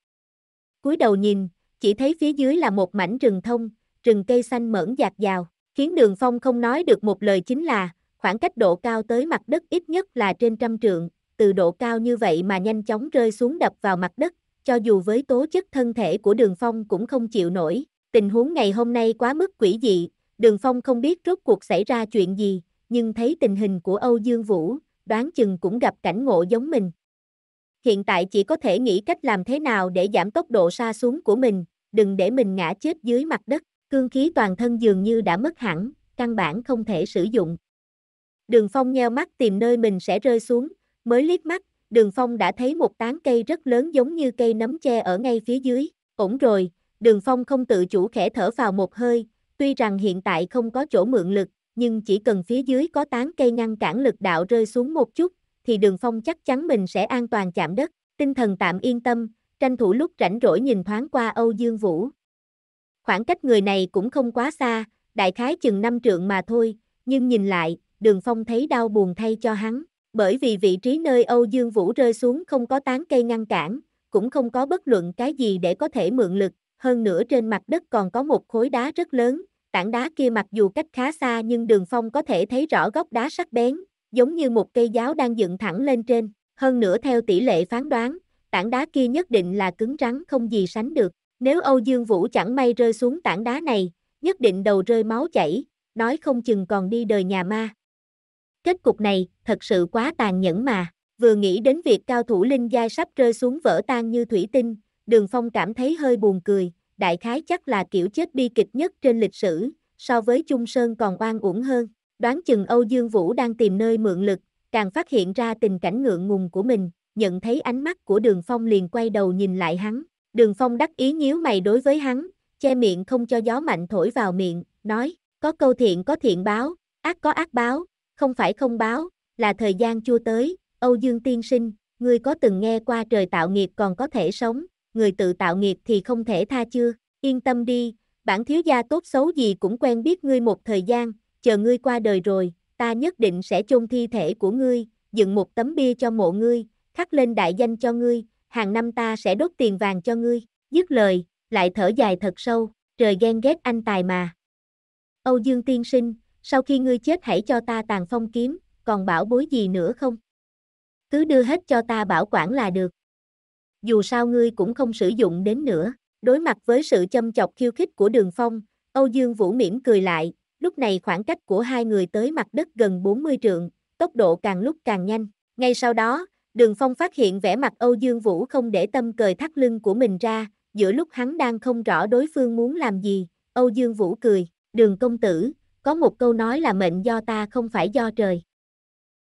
A: cúi đầu nhìn, chỉ thấy phía dưới là một mảnh rừng thông, rừng cây xanh mẫn dạt dào, khiến đường phong không nói được một lời chính là, khoảng cách độ cao tới mặt đất ít nhất là trên trăm trượng, từ độ cao như vậy mà nhanh chóng rơi xuống đập vào mặt đất, cho dù với tố chất thân thể của đường phong cũng không chịu nổi, tình huống ngày hôm nay quá mức quỷ dị, đường phong không biết rốt cuộc xảy ra chuyện gì, nhưng thấy tình hình của Âu Dương Vũ, đoán chừng cũng gặp cảnh ngộ giống mình. Hiện tại chỉ có thể nghĩ cách làm thế nào để giảm tốc độ xa xuống của mình, đừng để mình ngã chết dưới mặt đất. Cương khí toàn thân dường như đã mất hẳn, căn bản không thể sử dụng. Đường Phong nheo mắt tìm nơi mình sẽ rơi xuống, mới liếc mắt, Đường Phong đã thấy một tán cây rất lớn giống như cây nấm tre ở ngay phía dưới. Ổn rồi, Đường Phong không tự chủ khẽ thở vào một hơi, tuy rằng hiện tại không có chỗ mượn lực, nhưng chỉ cần phía dưới có tán cây ngăn cản lực đạo rơi xuống một chút, thì Đường Phong chắc chắn mình sẽ an toàn chạm đất. Tinh thần tạm yên tâm, tranh thủ lúc rảnh rỗi nhìn thoáng qua Âu Dương Vũ. Khoảng cách người này cũng không quá xa, đại khái chừng năm trượng mà thôi, nhưng nhìn lại, đường phong thấy đau buồn thay cho hắn, bởi vì vị trí nơi Âu Dương Vũ rơi xuống không có tán cây ngăn cản, cũng không có bất luận cái gì để có thể mượn lực, hơn nữa trên mặt đất còn có một khối đá rất lớn, tảng đá kia mặc dù cách khá xa nhưng đường phong có thể thấy rõ góc đá sắc bén, giống như một cây giáo đang dựng thẳng lên trên, hơn nữa theo tỷ lệ phán đoán, tảng đá kia nhất định là cứng rắn không gì sánh được. Nếu Âu Dương Vũ chẳng may rơi xuống tảng đá này, nhất định đầu rơi máu chảy, nói không chừng còn đi đời nhà ma. Kết cục này, thật sự quá tàn nhẫn mà. Vừa nghĩ đến việc cao thủ linh giai sắp rơi xuống vỡ tan như thủy tinh, Đường Phong cảm thấy hơi buồn cười, đại khái chắc là kiểu chết bi kịch nhất trên lịch sử, so với Trung Sơn còn oan uổng hơn. Đoán chừng Âu Dương Vũ đang tìm nơi mượn lực, càng phát hiện ra tình cảnh ngượng ngùng của mình, nhận thấy ánh mắt của Đường Phong liền quay đầu nhìn lại hắn, Đường Phong đắc ý nhíu mày đối với hắn, che miệng không cho gió mạnh thổi vào miệng, nói, có câu thiện có thiện báo, ác có ác báo, không phải không báo, là thời gian chưa tới, Âu Dương tiên sinh, ngươi có từng nghe qua trời tạo nghiệp còn có thể sống, người tự tạo nghiệp thì không thể tha chưa, yên tâm đi, bản thiếu gia tốt xấu gì cũng quen biết ngươi một thời gian, chờ ngươi qua đời rồi, ta nhất định sẽ chôn thi thể của ngươi, dựng một tấm bia cho mộ ngươi, khắc lên đại danh cho ngươi, hàng năm ta sẽ đốt tiền vàng cho ngươi, dứt lời, lại thở dài thật sâu, trời ghen ghét anh tài mà. Âu Dương tiên sinh, sau khi ngươi chết hãy cho ta tàn phong kiếm, còn bảo bối gì nữa không? Cứ đưa hết cho ta bảo quản là được. Dù sao ngươi cũng không sử dụng đến nữa, đối mặt với sự châm chọc khiêu khích của đường phong, Âu Dương Vũ mỉm cười lại, lúc này khoảng cách của hai người tới mặt đất gần 40 trượng, tốc độ càng lúc càng nhanh, ngay sau đó, Đường Phong phát hiện vẻ mặt Âu Dương Vũ không để tâm cười thắt lưng của mình ra, giữa lúc hắn đang không rõ đối phương muốn làm gì, Âu Dương Vũ cười, đường công tử, có một câu nói là mệnh do ta không phải do trời.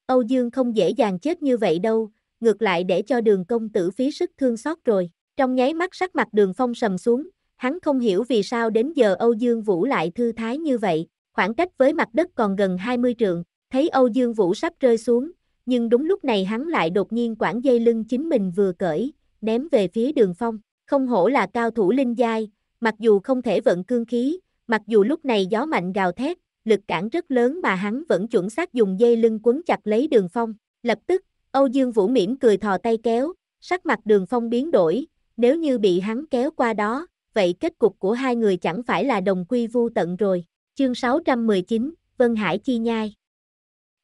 A: Âu Dương không dễ dàng chết như vậy đâu, ngược lại để cho đường công tử phí sức thương xót rồi. Trong nháy mắt sắc mặt đường phong sầm xuống, hắn không hiểu vì sao đến giờ Âu Dương Vũ lại thư thái như vậy, khoảng cách với mặt đất còn gần 20 trượng, thấy Âu Dương Vũ sắp rơi xuống, nhưng đúng lúc này hắn lại đột nhiên quảng dây lưng chính mình vừa cởi, ném về phía đường phong, không hổ là cao thủ linh giai, mặc dù không thể vận cương khí, mặc dù lúc này gió mạnh gào thét, lực cản rất lớn mà hắn vẫn chuẩn xác dùng dây lưng quấn chặt lấy đường phong, lập tức, Âu Dương Vũ mỉm cười thò tay kéo, sắc mặt đường phong biến đổi, nếu như bị hắn kéo qua đó, vậy kết cục của hai người chẳng phải là đồng quy vu tận rồi. Chương 619, Vân Hải Chi Nhai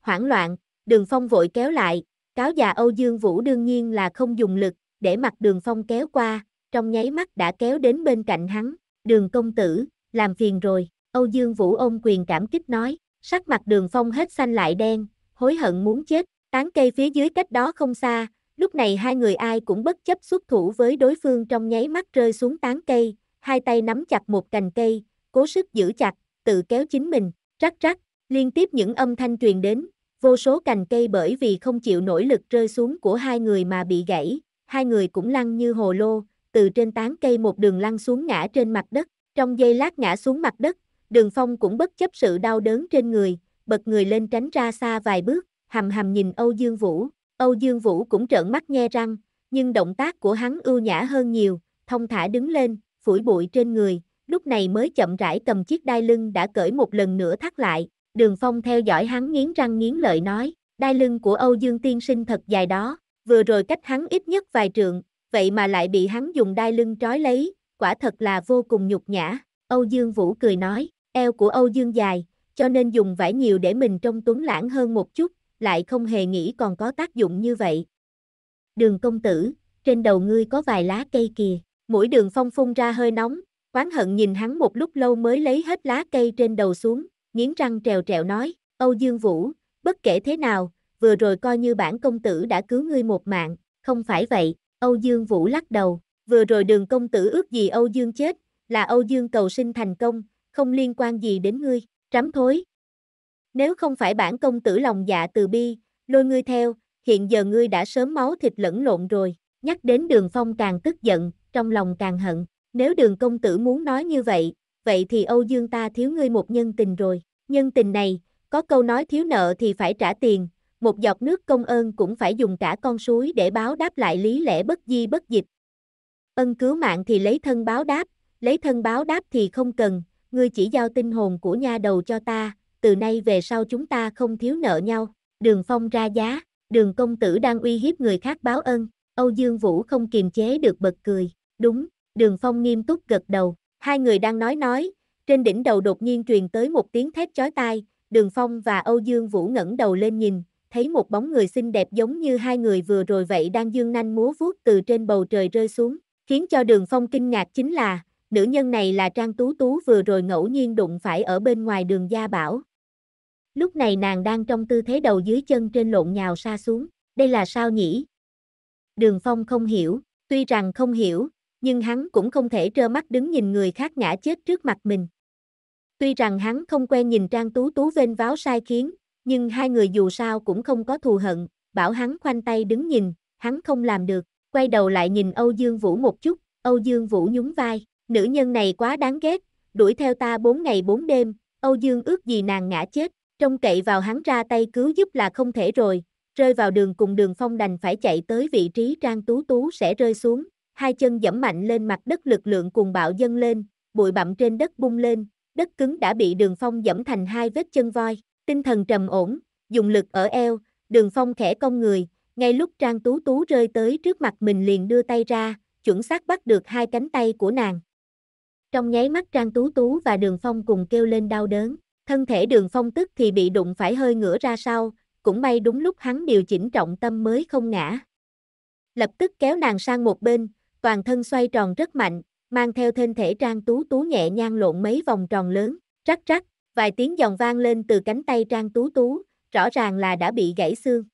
A: Hoảng loạn, đường phong vội kéo lại, cáo già Âu Dương Vũ đương nhiên là không dùng lực, để mặt đường phong kéo qua, trong nháy mắt đã kéo đến bên cạnh hắn, đường công tử, làm phiền rồi, Âu Dương Vũ ôm quyền cảm kích nói, sắc mặt đường phong hết xanh lại đen, hối hận muốn chết, tán cây phía dưới cách đó không xa, lúc này hai người ai cũng bất chấp xuất thủ với đối phương trong nháy mắt rơi xuống tán cây, hai tay nắm chặt một cành cây, cố sức giữ chặt, tự kéo chính mình, rắc rắc, liên tiếp những âm thanh truyền đến, Vô số cành cây bởi vì không chịu nổi lực rơi xuống của hai người mà bị gãy, hai người cũng lăn như hồ lô, từ trên tán cây một đường lăn xuống ngã trên mặt đất, trong giây lát ngã xuống mặt đất, đường phong cũng bất chấp sự đau đớn trên người, bật người lên tránh ra xa vài bước, hầm hầm nhìn Âu Dương Vũ, Âu Dương Vũ cũng trợn mắt nghe răng, nhưng động tác của hắn ưu nhã hơn nhiều, thông thả đứng lên, phủi bụi trên người, lúc này mới chậm rãi cầm chiếc đai lưng đã cởi một lần nữa thắt lại, Đường Phong theo dõi hắn nghiến răng nghiến lợi nói, đai lưng của Âu Dương Tiên Sinh thật dài đó, vừa rồi cách hắn ít nhất vài trượng, vậy mà lại bị hắn dùng đai lưng trói lấy, quả thật là vô cùng nhục nhã. Âu Dương Vũ cười nói, eo của Âu Dương dài, cho nên dùng vải nhiều để mình trông tuấn lãng hơn một chút, lại không hề nghĩ còn có tác dụng như vậy. Đường công tử, trên đầu ngươi có vài lá cây kìa, mũi đường phong phun ra hơi nóng, quán hận nhìn hắn một lúc lâu mới lấy hết lá cây trên đầu xuống, nghiến răng trèo trèo nói, Âu Dương Vũ, bất kể thế nào, vừa rồi coi như bản công tử đã cứu ngươi một mạng, không phải vậy, Âu Dương Vũ lắc đầu, vừa rồi đường công tử ước gì Âu Dương chết, là Âu Dương cầu sinh thành công, không liên quan gì đến ngươi, trắm thối. Nếu không phải bản công tử lòng dạ từ bi, lôi ngươi theo, hiện giờ ngươi đã sớm máu thịt lẫn lộn rồi, nhắc đến đường phong càng tức giận, trong lòng càng hận, nếu đường công tử muốn nói như vậy, vậy thì Âu Dương ta thiếu ngươi một nhân tình rồi. Nhân tình này, có câu nói thiếu nợ thì phải trả tiền, một giọt nước công ơn cũng phải dùng cả con suối để báo đáp lại lý lẽ bất di bất dịch. Ân cứu mạng thì lấy thân báo đáp, lấy thân báo đáp thì không cần, ngươi chỉ giao tinh hồn của nha đầu cho ta, từ nay về sau chúng ta không thiếu nợ nhau. Đường Phong ra giá, đường công tử đang uy hiếp người khác báo ân, Âu Dương Vũ không kiềm chế được bật cười, đúng, đường Phong nghiêm túc gật đầu. Hai người đang nói nói, trên đỉnh đầu đột nhiên truyền tới một tiếng thét chói tai, Đường Phong và Âu Dương Vũ ngẩng đầu lên nhìn, thấy một bóng người xinh đẹp giống như hai người vừa rồi vậy đang dương nanh múa vuốt từ trên bầu trời rơi xuống, khiến cho Đường Phong kinh ngạc chính là, nữ nhân này là Trang Tú Tú vừa rồi ngẫu nhiên đụng phải ở bên ngoài đường Gia Bảo. Lúc này nàng đang trong tư thế đầu dưới chân trên lộn nhào xa xuống, đây là sao nhỉ? Đường Phong không hiểu, tuy rằng không hiểu, nhưng hắn cũng không thể trơ mắt đứng nhìn người khác ngã chết trước mặt mình. Tuy rằng hắn không quen nhìn Trang Tú Tú vênh váo sai khiến, nhưng hai người dù sao cũng không có thù hận, bảo hắn khoanh tay đứng nhìn, hắn không làm được, quay đầu lại nhìn Âu Dương Vũ một chút, Âu Dương Vũ nhún vai, nữ nhân này quá đáng ghét, đuổi theo ta bốn ngày bốn đêm, Âu Dương ước gì nàng ngã chết, trông cậy vào hắn ra tay cứu giúp là không thể rồi, rơi vào đường cùng đường phong đành phải chạy tới vị trí Trang Tú Tú sẽ rơi xuống, hai chân dẫm mạnh lên mặt đất lực lượng cuồng bạo dâng lên, bụi bặm trên đất bung lên, đất cứng đã bị đường phong dẫm thành hai vết chân voi, tinh thần trầm ổn, dùng lực ở eo, đường phong khẽ cong người, ngay lúc Trang Tú Tú rơi tới trước mặt mình liền đưa tay ra, chuẩn xác bắt được hai cánh tay của nàng. Trong nháy mắt Trang Tú Tú và Đường Phong cùng kêu lên đau đớn, thân thể Đường Phong tức thì bị đụng phải hơi ngửa ra sau, cũng may đúng lúc hắn điều chỉnh trọng tâm mới không ngã. Lập tức kéo nàng sang một bên, toàn thân xoay tròn rất mạnh, mang theo thân thể Trang Tú Tú nhẹ nhàng lộn mấy vòng tròn lớn, rắc rắc, vài tiếng giòn vang lên từ cánh tay Trang Tú Tú, rõ ràng là đã bị gãy xương.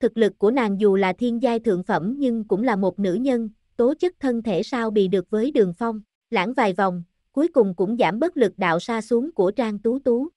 A: Thực lực của nàng dù là thiên giai thượng phẩm nhưng cũng là một nữ nhân, tố chất thân thể sao bị được với đường phong, lãng vài vòng, cuối cùng cũng giảm bất lực đạo xa xuống của Trang Tú Tú.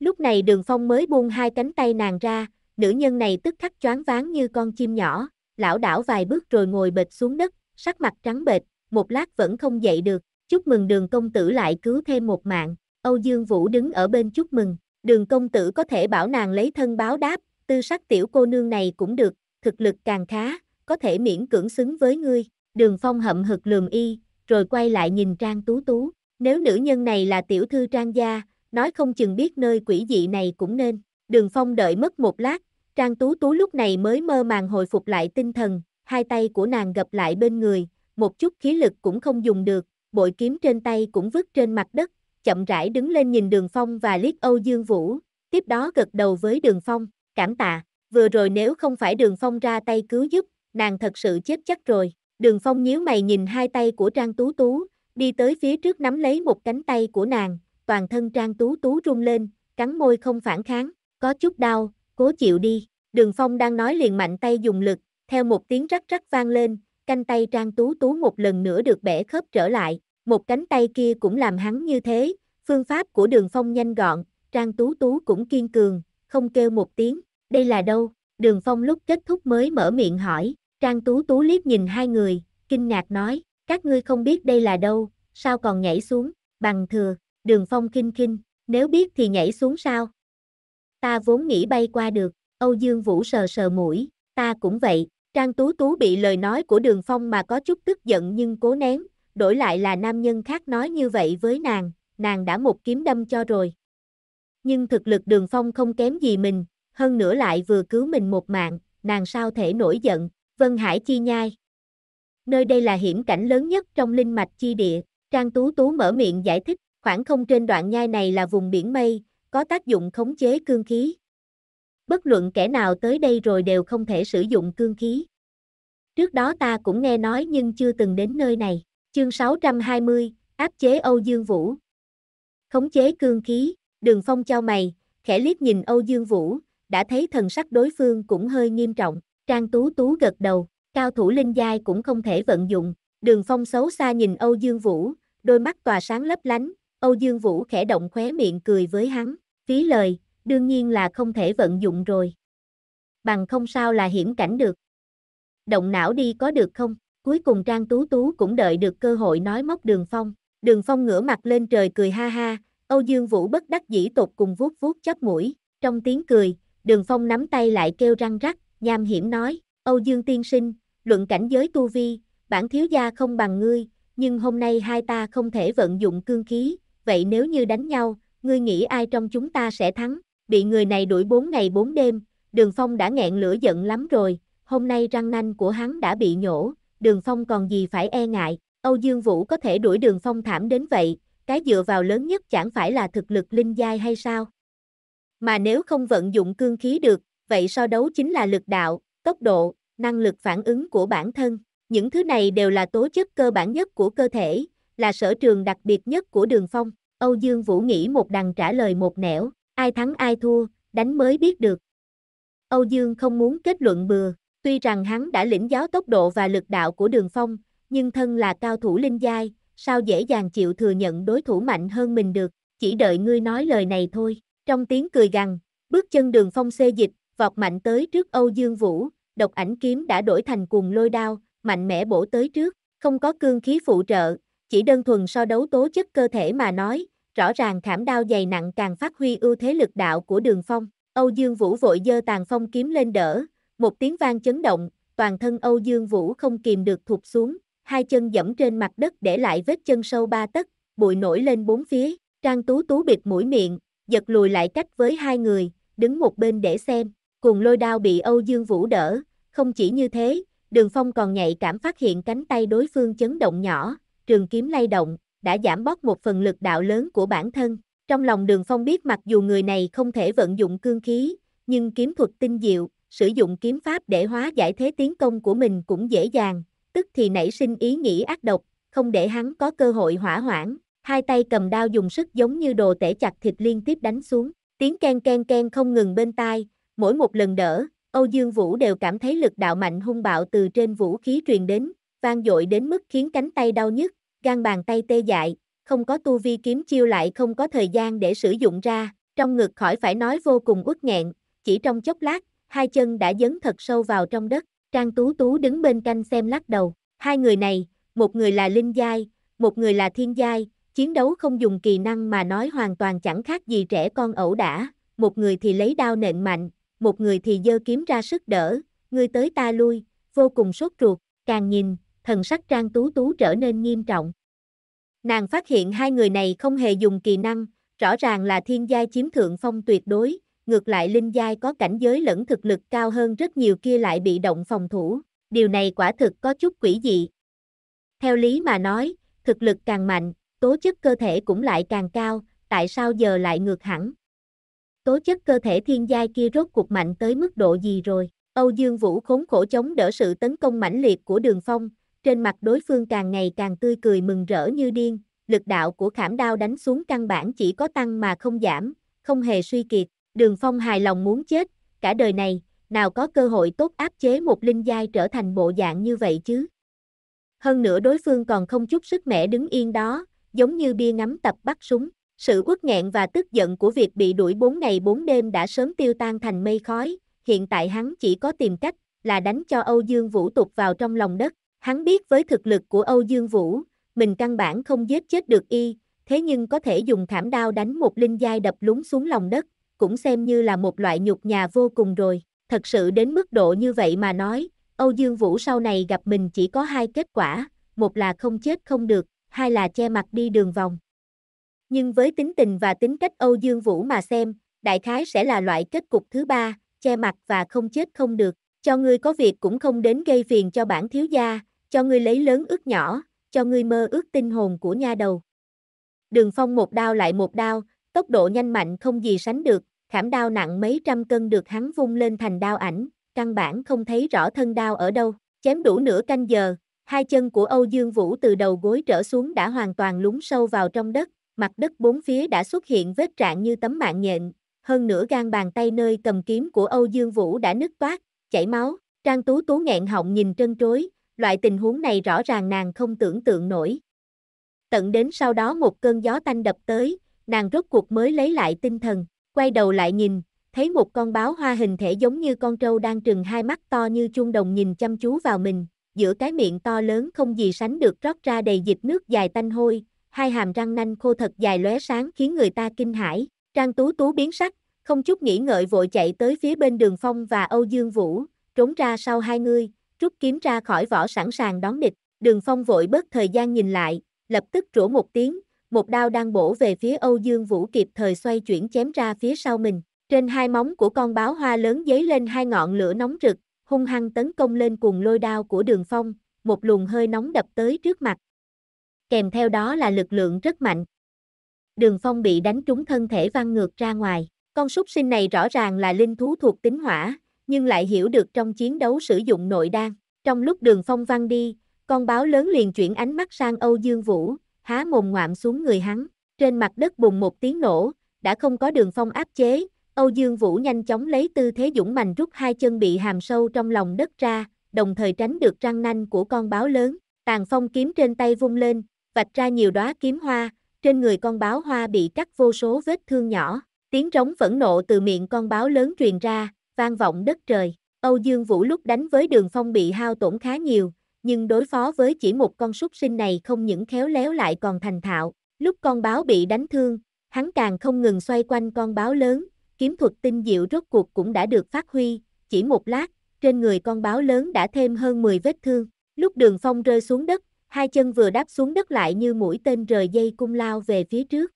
A: Lúc này đường phong mới buông hai cánh tay nàng ra, nữ nhân này tức khắc choáng váng như con chim nhỏ, lão đảo vài bước rồi ngồi bệt xuống đất, sắc mặt trắng bệch, một lát vẫn không dậy được, chúc mừng đường công tử lại cứu thêm một mạng, Âu Dương Vũ đứng ở bên chúc mừng, đường công tử có thể bảo nàng lấy thân báo đáp, tư sắc tiểu cô nương này cũng được, thực lực càng khá, có thể miễn cưỡng xứng với ngươi, đường phong hậm hực lường y, rồi quay lại nhìn Trang Tú Tú, nếu nữ nhân này là tiểu thư Trang gia, nói không chừng biết nơi quỷ dị này cũng nên, đường phong đợi mất một lát, Trang Tú Tú lúc này mới mơ màng hồi phục lại tinh thần, hai tay của nàng gập lại bên người, một chút khí lực cũng không dùng được, bội kiếm trên tay cũng vứt trên mặt đất, chậm rãi đứng lên nhìn Đường Phong và liếc Âu Dương Vũ, tiếp đó gật đầu với Đường Phong, cảm tạ, vừa rồi nếu không phải Đường Phong ra tay cứu giúp, nàng thật sự chết chắc rồi. Đường Phong nhíu mày nhìn hai tay của Trang Tú Tú, đi tới phía trước nắm lấy một cánh tay của nàng, toàn thân Trang Tú Tú run lên, cắn môi không phản kháng, có chút đau, cố chịu đi, đường phong đang nói liền mạnh tay dùng lực, theo một tiếng rắc rắc vang lên, canh tay Trang Tú Tú một lần nữa được bẻ khớp trở lại, một cánh tay kia cũng làm hắn như thế, phương pháp của đường phong nhanh gọn, Trang Tú Tú cũng kiên cường, không kêu một tiếng, đây là đâu, đường phong lúc kết thúc mới mở miệng hỏi, Trang Tú Tú liếc nhìn hai người, kinh ngạc nói, các ngươi không biết đây là đâu, sao còn nhảy xuống, bằng thừa, đường phong kinh kinh, nếu biết thì nhảy xuống sao, ta vốn nghĩ bay qua được, Âu Dương Vũ sờ sờ mũi, ta cũng vậy, Trang Tú Tú bị lời nói của Đường Phong mà có chút tức giận nhưng cố nén, đổi lại là nam nhân khác nói như vậy với nàng, nàng đã một kiếm đâm cho rồi. Nhưng thực lực Đường Phong không kém gì mình, hơn nữa lại vừa cứu mình một mạng, nàng sao thể nổi giận, Vân Hải chi nhai. Nơi đây là hiểm cảnh lớn nhất trong linh mạch chi địa, Trang Tú Tú mở miệng giải thích, khoảng không trên đoạn nhai này là vùng biển mây, có tác dụng khống chế cương khí. Bất luận kẻ nào tới đây rồi đều không thể sử dụng cương khí. Trước đó ta cũng nghe nói nhưng chưa từng đến nơi này. Chương 620, áp chế Âu Dương Vũ. Khống chế cương khí, đường phong trao mày, khẽ liếc nhìn Âu Dương Vũ, đã thấy thần sắc đối phương cũng hơi nghiêm trọng. Trang Tú Tú gật đầu, cao thủ linh giai cũng không thể vận dụng. Đường phong xấu xa nhìn Âu Dương Vũ, đôi mắt tỏa sáng lấp lánh, Âu Dương Vũ khẽ động khóe miệng cười với hắn phí lời, đương nhiên là không thể vận dụng rồi. Bằng không sao là hiểm cảnh được. Động não đi có được không? Cuối cùng Trang Tú Tú cũng đợi được cơ hội nói móc Đường Phong. Đường Phong ngửa mặt lên trời cười ha ha, Âu Dương Vũ bất đắc dĩ tục cùng vuốt vuốt chóp mũi. Trong tiếng cười, Đường Phong nắm tay lại kêu răng rắc, nham hiểm nói, Âu Dương tiên sinh, luận cảnh giới tu vi, bản thiếu gia không bằng ngươi, nhưng hôm nay hai ta không thể vận dụng cương khí, vậy nếu như đánh nhau, ngươi nghĩ ai trong chúng ta sẽ thắng, bị người này đuổi 4 ngày 4 đêm, đường phong đã nghẹn lửa giận lắm rồi, hôm nay răng nanh của hắn đã bị nhổ, đường phong còn gì phải e ngại, Âu Dương Vũ có thể đuổi đường phong thảm đến vậy, cái dựa vào lớn nhất chẳng phải là thực lực linh giai hay sao? Mà nếu không vận dụng cương khí được, vậy so đấu chính là lực đạo, tốc độ, năng lực phản ứng của bản thân. Những thứ này đều là tố chất cơ bản nhất của cơ thể, là sở trường đặc biệt nhất của đường phong. Âu Dương Vũ nghĩ một đằng trả lời một nẻo, ai thắng ai thua, đánh mới biết được. Âu Dương không muốn kết luận bừa, tuy rằng hắn đã lĩnh giáo tốc độ và lực đạo của đường phong, nhưng thân là cao thủ linh giai, sao dễ dàng chịu thừa nhận đối thủ mạnh hơn mình được, chỉ đợi ngươi nói lời này thôi. Trong tiếng cười gằn, bước chân đường phong xê dịch, vọt mạnh tới trước Âu Dương Vũ, độc ảnh kiếm đã đổi thành cùng lôi đao, mạnh mẽ bổ tới trước, không có cương khí phụ trợ, chỉ đơn thuần so đấu tố chất cơ thể mà nói, rõ ràng khảm đao dày nặng càng phát huy ưu thế lực đạo của đường phong. Âu Dương Vũ vội dơ tàn phong kiếm lên đỡ, một tiếng vang chấn động, toàn thân Âu Dương Vũ không kìm được thụt xuống, hai chân dẫm trên mặt đất để lại vết chân sâu ba tấc, bụi nổi lên bốn phía, Trang Tú Tú bịt mũi miệng, giật lùi lại cách với hai người, đứng một bên để xem, cùng lôi đao bị Âu Dương Vũ đỡ, không chỉ như thế, Đường Phong còn nhạy cảm phát hiện cánh tay đối phương chấn động nhỏ, trường kiếm lay động, đã giảm bớt một phần lực đạo lớn của bản thân. Trong lòng đường phong biết mặc dù người này không thể vận dụng cương khí, nhưng kiếm thuật tinh diệu, sử dụng kiếm pháp để hóa giải thế tiến công của mình cũng dễ dàng, tức thì nảy sinh ý nghĩ ác độc, không để hắn có cơ hội hỏa hoãn. Hai tay cầm đao dùng sức giống như đồ tể chặt thịt liên tiếp đánh xuống, tiếng ken ken ken không ngừng bên tai, mỗi một lần đỡ, Âu Dương Vũ đều cảm thấy lực đạo mạnh hung bạo từ trên vũ khí truyền đến, vang dội đến mức khiến cánh tay đau nhức, gan bàn tay tê dại, không có tu vi kiếm chiêu lại không có thời gian để sử dụng ra, trong ngực khỏi phải nói vô cùng uất nghẹn, chỉ trong chốc lát, hai chân đã dấn thật sâu vào trong đất, Trang Tú Tú đứng bên canh xem lắc đầu, hai người này, một người là Linh Giai, một người là Thiên Giai, chiến đấu không dùng kỳ năng mà nói hoàn toàn chẳng khác gì trẻ con ẩu đả, một người thì lấy đao nện mạnh, một người thì giơ kiếm ra sức đỡ, Người tới ta lui, vô cùng sốt ruột, càng nhìn, thần sắc Trang Tú Tú trở nên nghiêm trọng. Nàng phát hiện hai người này không hề dùng kỳ năng, rõ ràng là thiên giai chiếm thượng phong tuyệt đối, ngược lại linh giai có cảnh giới lẫn thực lực cao hơn rất nhiều kia lại bị động phòng thủ, điều này quả thực có chút quỷ dị. Theo lý mà nói, thực lực càng mạnh, tố chất cơ thể cũng lại càng cao, tại sao giờ lại ngược hẳn? Tố chất cơ thể thiên giai kia rốt cuộc mạnh tới mức độ gì rồi? Âu Dương Vũ khốn khổ chống đỡ sự tấn công mãnh liệt của Đường Phong, trên mặt đối phương càng ngày càng tươi cười mừng rỡ như điên, lực đạo của khảm đao đánh xuống căn bản chỉ có tăng mà không giảm, không hề suy kiệt, đường phong hài lòng muốn chết, cả đời này, nào có cơ hội tốt áp chế một linh giai trở thành bộ dạng như vậy chứ. Hơn nữa đối phương còn không chút sức mẻ đứng yên đó, giống như bia ngắm tập bắt súng, sự uất nghẹn và tức giận của việc bị đuổi bốn ngày bốn đêm đã sớm tiêu tan thành mây khói, hiện tại hắn chỉ có tìm cách là đánh cho Âu Dương Vũ Tục vào trong lòng đất. Hắn biết với thực lực của Âu Dương Vũ, mình căn bản không giết chết được y, thế nhưng có thể dùng thảm đao đánh một linh giai đập lún xuống lòng đất, cũng xem như là một loại nhục nhà vô cùng rồi. Thật sự đến mức độ như vậy mà nói, Âu Dương Vũ sau này gặp mình chỉ có hai kết quả, một là không chết không được, hai là che mặt đi đường vòng. Nhưng với tính tình và tính cách Âu Dương Vũ mà xem, đại khái sẽ là loại kết cục thứ ba, che mặt và không chết không được, cho ngươi có việc cũng không đến gây phiền cho bản thiếu gia, cho ngươi lấy lớn ước nhỏ, cho ngươi mơ ước tinh hồn của nha đầu. Đường Phong một đao lại một đao, tốc độ nhanh mạnh không gì sánh được, khảm đao nặng mấy trăm cân được hắn vung lên thành đao ảnh, căn bản không thấy rõ thân đao ở đâu, chém đủ nửa canh giờ, hai chân của Âu Dương Vũ từ đầu gối trở xuống đã hoàn toàn lún sâu vào trong đất, mặt đất bốn phía đã xuất hiện vết trạng như tấm mạng nhện, hơn nửa gan bàn tay nơi cầm kiếm của Âu Dương Vũ đã nứt toát, chảy máu, Trang Tú Tú nghẹn họng nhìn trân trối, loại tình huống này rõ ràng nàng không tưởng tượng nổi. Tận đến sau đó một cơn gió tanh đập tới, nàng rốt cuộc mới lấy lại tinh thần, quay đầu lại nhìn, thấy một con báo hoa hình thể giống như con trâu đang trừng hai mắt to như chuông đồng nhìn chăm chú vào mình, giữa cái miệng to lớn không gì sánh được rót ra đầy dịch nước dài tanh hôi, hai hàm răng nanh khô thật dài lóe sáng khiến người ta kinh hãi. Trang Tú Tú biến sắc, không chút nghĩ ngợi vội chạy tới phía bên Đường Phong và Âu Dương Vũ, trốn ra sau hai người, rút kiếm ra khỏi vỏ sẵn sàng đón địch, đường phong vội bớt thời gian nhìn lại, lập tức rủa một tiếng, một đao đang bổ về phía Âu Dương Vũ kịp thời xoay chuyển chém ra phía sau mình. Trên hai móng của con báo hoa lớn dấy lên hai ngọn lửa nóng rực, hung hăng tấn công lên cùng lôi đao của đường phong, một luồng hơi nóng đập tới trước mặt. Kèm theo đó là lực lượng rất mạnh. Đường phong bị đánh trúng thân thể văng ngược ra ngoài. Con súc sinh này rõ ràng là linh thú thuộc tính hỏa, nhưng lại hiểu được trong chiến đấu sử dụng nội đan. Trong lúc đường phong văn đi, con báo lớn liền chuyển ánh mắt sang Âu Dương Vũ, há mồm ngoạm xuống người hắn. Trên mặt đất bùng một tiếng nổ, đã không có đường phong áp chế, Âu Dương Vũ nhanh chóng lấy tư thế dũng mạnh rút hai chân bị hàm sâu trong lòng đất ra, đồng thời tránh được răng nanh của con báo lớn. Tàn phong kiếm trên tay vung lên, vạch ra nhiều đóa kiếm hoa, trên người con báo hoa bị cắt vô số vết thương nhỏ. Tiếng trống phẫn nộ từ miệng con báo lớn truyền ra, vang vọng đất trời. Âu Dương Vũ lúc đánh với đường phong bị hao tổn khá nhiều, nhưng đối phó với chỉ một con súc sinh này không những khéo léo lại còn thành thạo. Lúc con báo bị đánh thương, hắn càng không ngừng xoay quanh con báo lớn, kiếm thuật tinh diệu rốt cuộc cũng đã được phát huy, chỉ một lát, trên người con báo lớn đã thêm hơn 10 vết thương. Lúc đường phong rơi xuống đất, hai chân vừa đáp xuống đất lại như mũi tên rời dây cung lao về phía trước.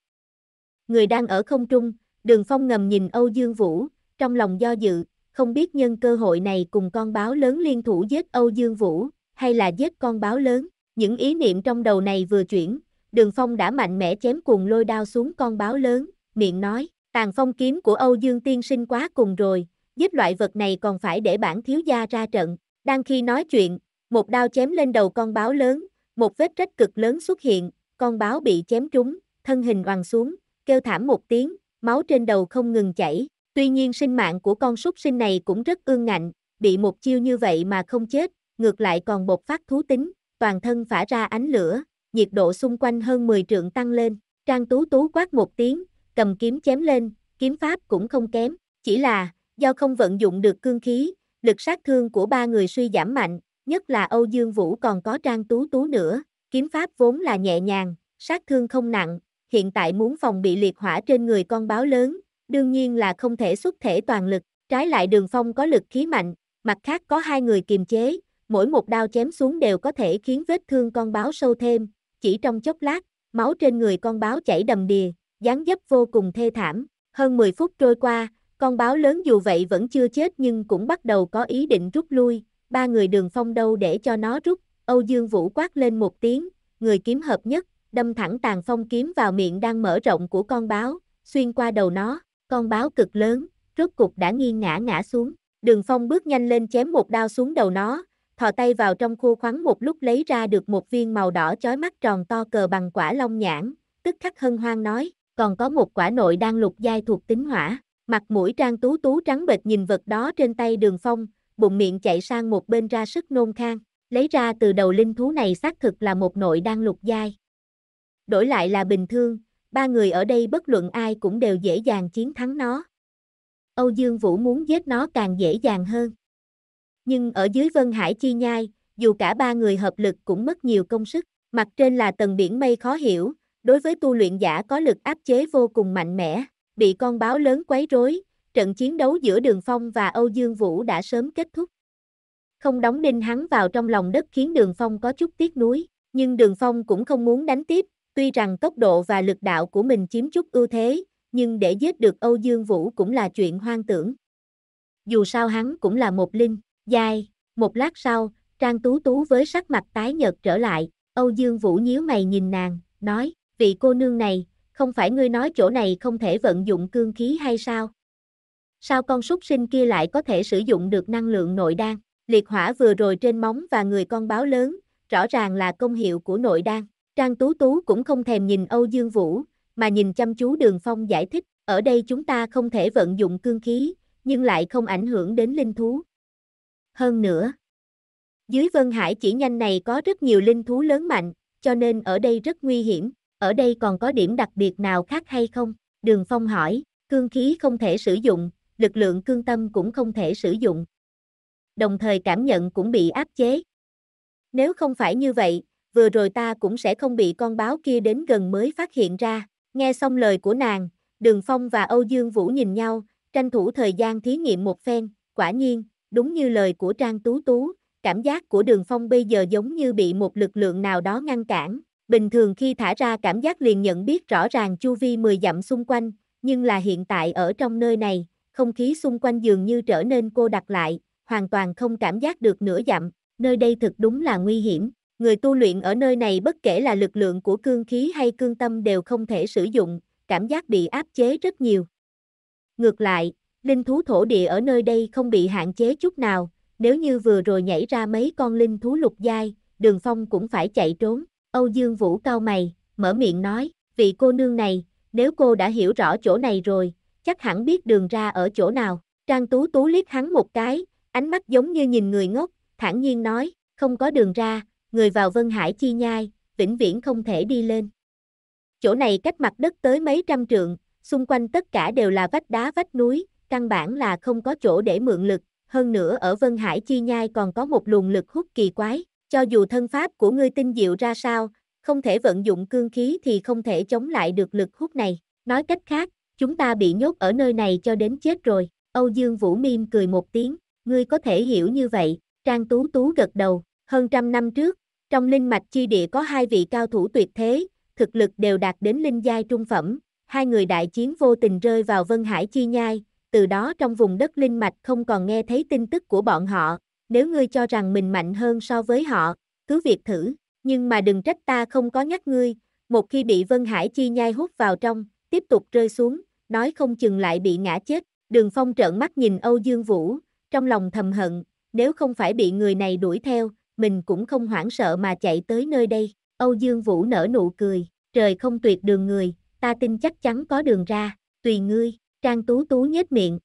A: Người đang ở không trung, đường phong ngầm nhìn Âu Dương Vũ, trong lòng do dự, không biết nhân cơ hội này cùng con báo lớn liên thủ giết Âu Dương Vũ, hay là giết con báo lớn. Những ý niệm trong đầu này vừa chuyển, đường phong đã mạnh mẽ chém cùng lôi đao xuống con báo lớn, miệng nói, tàn phong kiếm của Âu Dương tiên sinh quá cùng rồi, giết loại vật này còn phải để bản thiếu gia ra trận. Đang khi nói chuyện, một đao chém lên đầu con báo lớn, một vết rách cực lớn xuất hiện, con báo bị chém trúng, thân hình oằn xuống, kêu thảm một tiếng, máu trên đầu không ngừng chảy, Tuy nhiên sinh mạng của con súc sinh này cũng rất ương ngạnh, bị một chiêu như vậy mà không chết, ngược lại còn bộc phát thú tính, toàn thân phả ra ánh lửa, nhiệt độ xung quanh hơn 10 trượng tăng lên, Trang Tú Tú quát một tiếng, cầm kiếm chém lên, kiếm pháp cũng không kém, chỉ là, do không vận dụng được cương khí, lực sát thương của ba người suy giảm mạnh, nhất là Âu Dương Vũ còn có Trang Tú Tú nữa, kiếm pháp vốn là nhẹ nhàng, sát thương không nặng, hiện tại muốn phòng bị liệt hỏa trên người con báo lớn, đương nhiên là không thể xuất thể toàn lực, trái lại đường phong có lực khí mạnh, mặt khác có hai người kiềm chế, mỗi một đao chém xuống đều có thể khiến vết thương con báo sâu thêm, chỉ trong chốc lát, máu trên người con báo chảy đầm đìa, dáng dấp vô cùng thê thảm, hơn 10 phút trôi qua, con báo lớn dù vậy vẫn chưa chết nhưng cũng bắt đầu có ý định rút lui, ba người đường phong đâu để cho nó rút, Âu Dương Vũ quát lên một tiếng, người kiếm hợp nhất, đâm thẳng tàn phong kiếm vào miệng đang mở rộng của con báo, xuyên qua đầu nó, con báo cực lớn, rốt cục đã nghiêng ngã ngã xuống. Đường Phong bước nhanh lên chém một đao xuống đầu nó, thò tay vào trong khu khoáng một lúc lấy ra được một viên màu đỏ chói mắt tròn to cờ bằng quả long nhãn, tức khắc hân hoang nói, còn có một quả nội đang lục giai thuộc tính hỏa, mặt mũi trang tú tú trắng bệch nhìn vật đó trên tay đường phong, bụng miệng chạy sang một bên ra sức nôn khang, lấy ra từ đầu linh thú này xác thực là một nội đang lục giai. Đổi lại là bình thường, ba người ở đây bất luận ai cũng đều dễ dàng chiến thắng nó. Âu Dương Vũ muốn giết nó càng dễ dàng hơn. Nhưng ở dưới Vân Hải Chi Nhai, dù cả ba người hợp lực cũng mất nhiều công sức, mặt trên là tầng biển mây khó hiểu, đối với tu luyện giả có lực áp chế vô cùng mạnh mẽ, bị con báo lớn quấy rối, trận chiến đấu giữa Đường Phong và Âu Dương Vũ đã sớm kết thúc. Không đóng đinh hắn vào trong lòng đất khiến Đường Phong có chút tiếc nuối, nhưng Đường Phong cũng không muốn đánh tiếp, Tuy rằng tốc độ và lực đạo của mình chiếm chút ưu thế, nhưng để giết được Âu Dương Vũ cũng là chuyện hoang tưởng. Dù sao hắn cũng là một linh, dai, một lát sau, Trang Tú Tú với sắc mặt tái nhợt trở lại, Âu Dương Vũ nhíu mày nhìn nàng, nói, vị cô nương này, không phải ngươi nói chỗ này không thể vận dụng cương khí hay sao? Sao con súc sinh kia lại có thể sử dụng được năng lượng nội đan? Liệt hỏa vừa rồi trên móng và người con báo lớn, rõ ràng là công hiệu của nội đan. Trang Tú Tú cũng không thèm nhìn Âu Dương Vũ, mà nhìn chăm chú Đường Phong giải thích, ở đây chúng ta không thể vận dụng cương khí, nhưng lại không ảnh hưởng đến linh thú. Hơn nữa, dưới Vân Hải chỉ nhanh này có rất nhiều linh thú lớn mạnh, cho nên ở đây rất nguy hiểm, ở đây còn có điểm đặc biệt nào khác hay không? Đường Phong hỏi, cương khí không thể sử dụng, lực lượng cương tâm cũng không thể sử dụng. Đồng thời cảm nhận cũng bị áp chế. Nếu không phải như vậy, vừa rồi ta cũng sẽ không bị con báo kia đến gần mới phát hiện ra. Nghe xong lời của nàng, Đường Phong và Âu Dương Vũ nhìn nhau, tranh thủ thời gian thí nghiệm một phen, quả nhiên, đúng như lời của Trang Tú Tú, cảm giác của Đường Phong bây giờ giống như bị một lực lượng nào đó ngăn cản. Bình thường khi thả ra cảm giác liền nhận biết rõ ràng chu vi 10 dặm xung quanh, nhưng là hiện tại ở trong nơi này, không khí xung quanh dường như trở nên cô đặc lại, hoàn toàn không cảm giác được nửa dặm, nơi đây thực đúng là nguy hiểm. Người tu luyện ở nơi này bất kể là lực lượng của cương khí hay cương tâm đều không thể sử dụng, cảm giác bị áp chế rất nhiều. Ngược lại, linh thú thổ địa ở nơi đây không bị hạn chế chút nào, nếu như vừa rồi nhảy ra mấy con linh thú lục giai, đường phong cũng phải chạy trốn. Âu Dương Vũ cao mày, mở miệng nói, vị cô nương này, nếu cô đã hiểu rõ chỗ này rồi, chắc hẳn biết đường ra ở chỗ nào. Trang Tú Tú liếc hắn một cái, ánh mắt giống như nhìn người ngốc, thản nhiên nói, không có đường ra, người vào Vân Hải chi nhai, vĩnh viễn không thể đi lên. Chỗ này cách mặt đất tới mấy trăm trượng, xung quanh tất cả đều là vách đá vách núi, căn bản là không có chỗ để mượn lực, hơn nữa ở Vân Hải chi nhai còn có một luồng lực hút kỳ quái, cho dù thân pháp của ngươi tinh diệu ra sao, không thể vận dụng cương khí thì không thể chống lại được lực hút này. Nói cách khác, chúng ta bị nhốt ở nơi này cho đến chết rồi. Âu Dương Vũ Miêm cười một tiếng, ngươi có thể hiểu như vậy, Trang Tú Tú gật đầu, hơn trăm năm trước, trong linh mạch chi địa có hai vị cao thủ tuyệt thế, thực lực đều đạt đến linh giai trung phẩm, hai người đại chiến vô tình rơi vào Vân Hải chi nhai, từ đó trong vùng đất linh mạch không còn nghe thấy tin tức của bọn họ, nếu ngươi cho rằng mình mạnh hơn so với họ, cứ việc thử, nhưng mà đừng trách ta không có nhắc ngươi, một khi bị Vân Hải chi nhai hút vào trong, tiếp tục rơi xuống, nói không chừng lại bị ngã chết, đường phong trợn mắt nhìn Âu Dương Vũ, trong lòng thầm hận, nếu không phải bị người này đuổi theo, mình cũng không hoảng sợ mà chạy tới nơi đây. Âu Dương Vũ nở nụ cười, trời không tuyệt đường người, ta tin chắc chắn có đường ra, tùy ngươi, Trang Tú Tú nhếch miệng,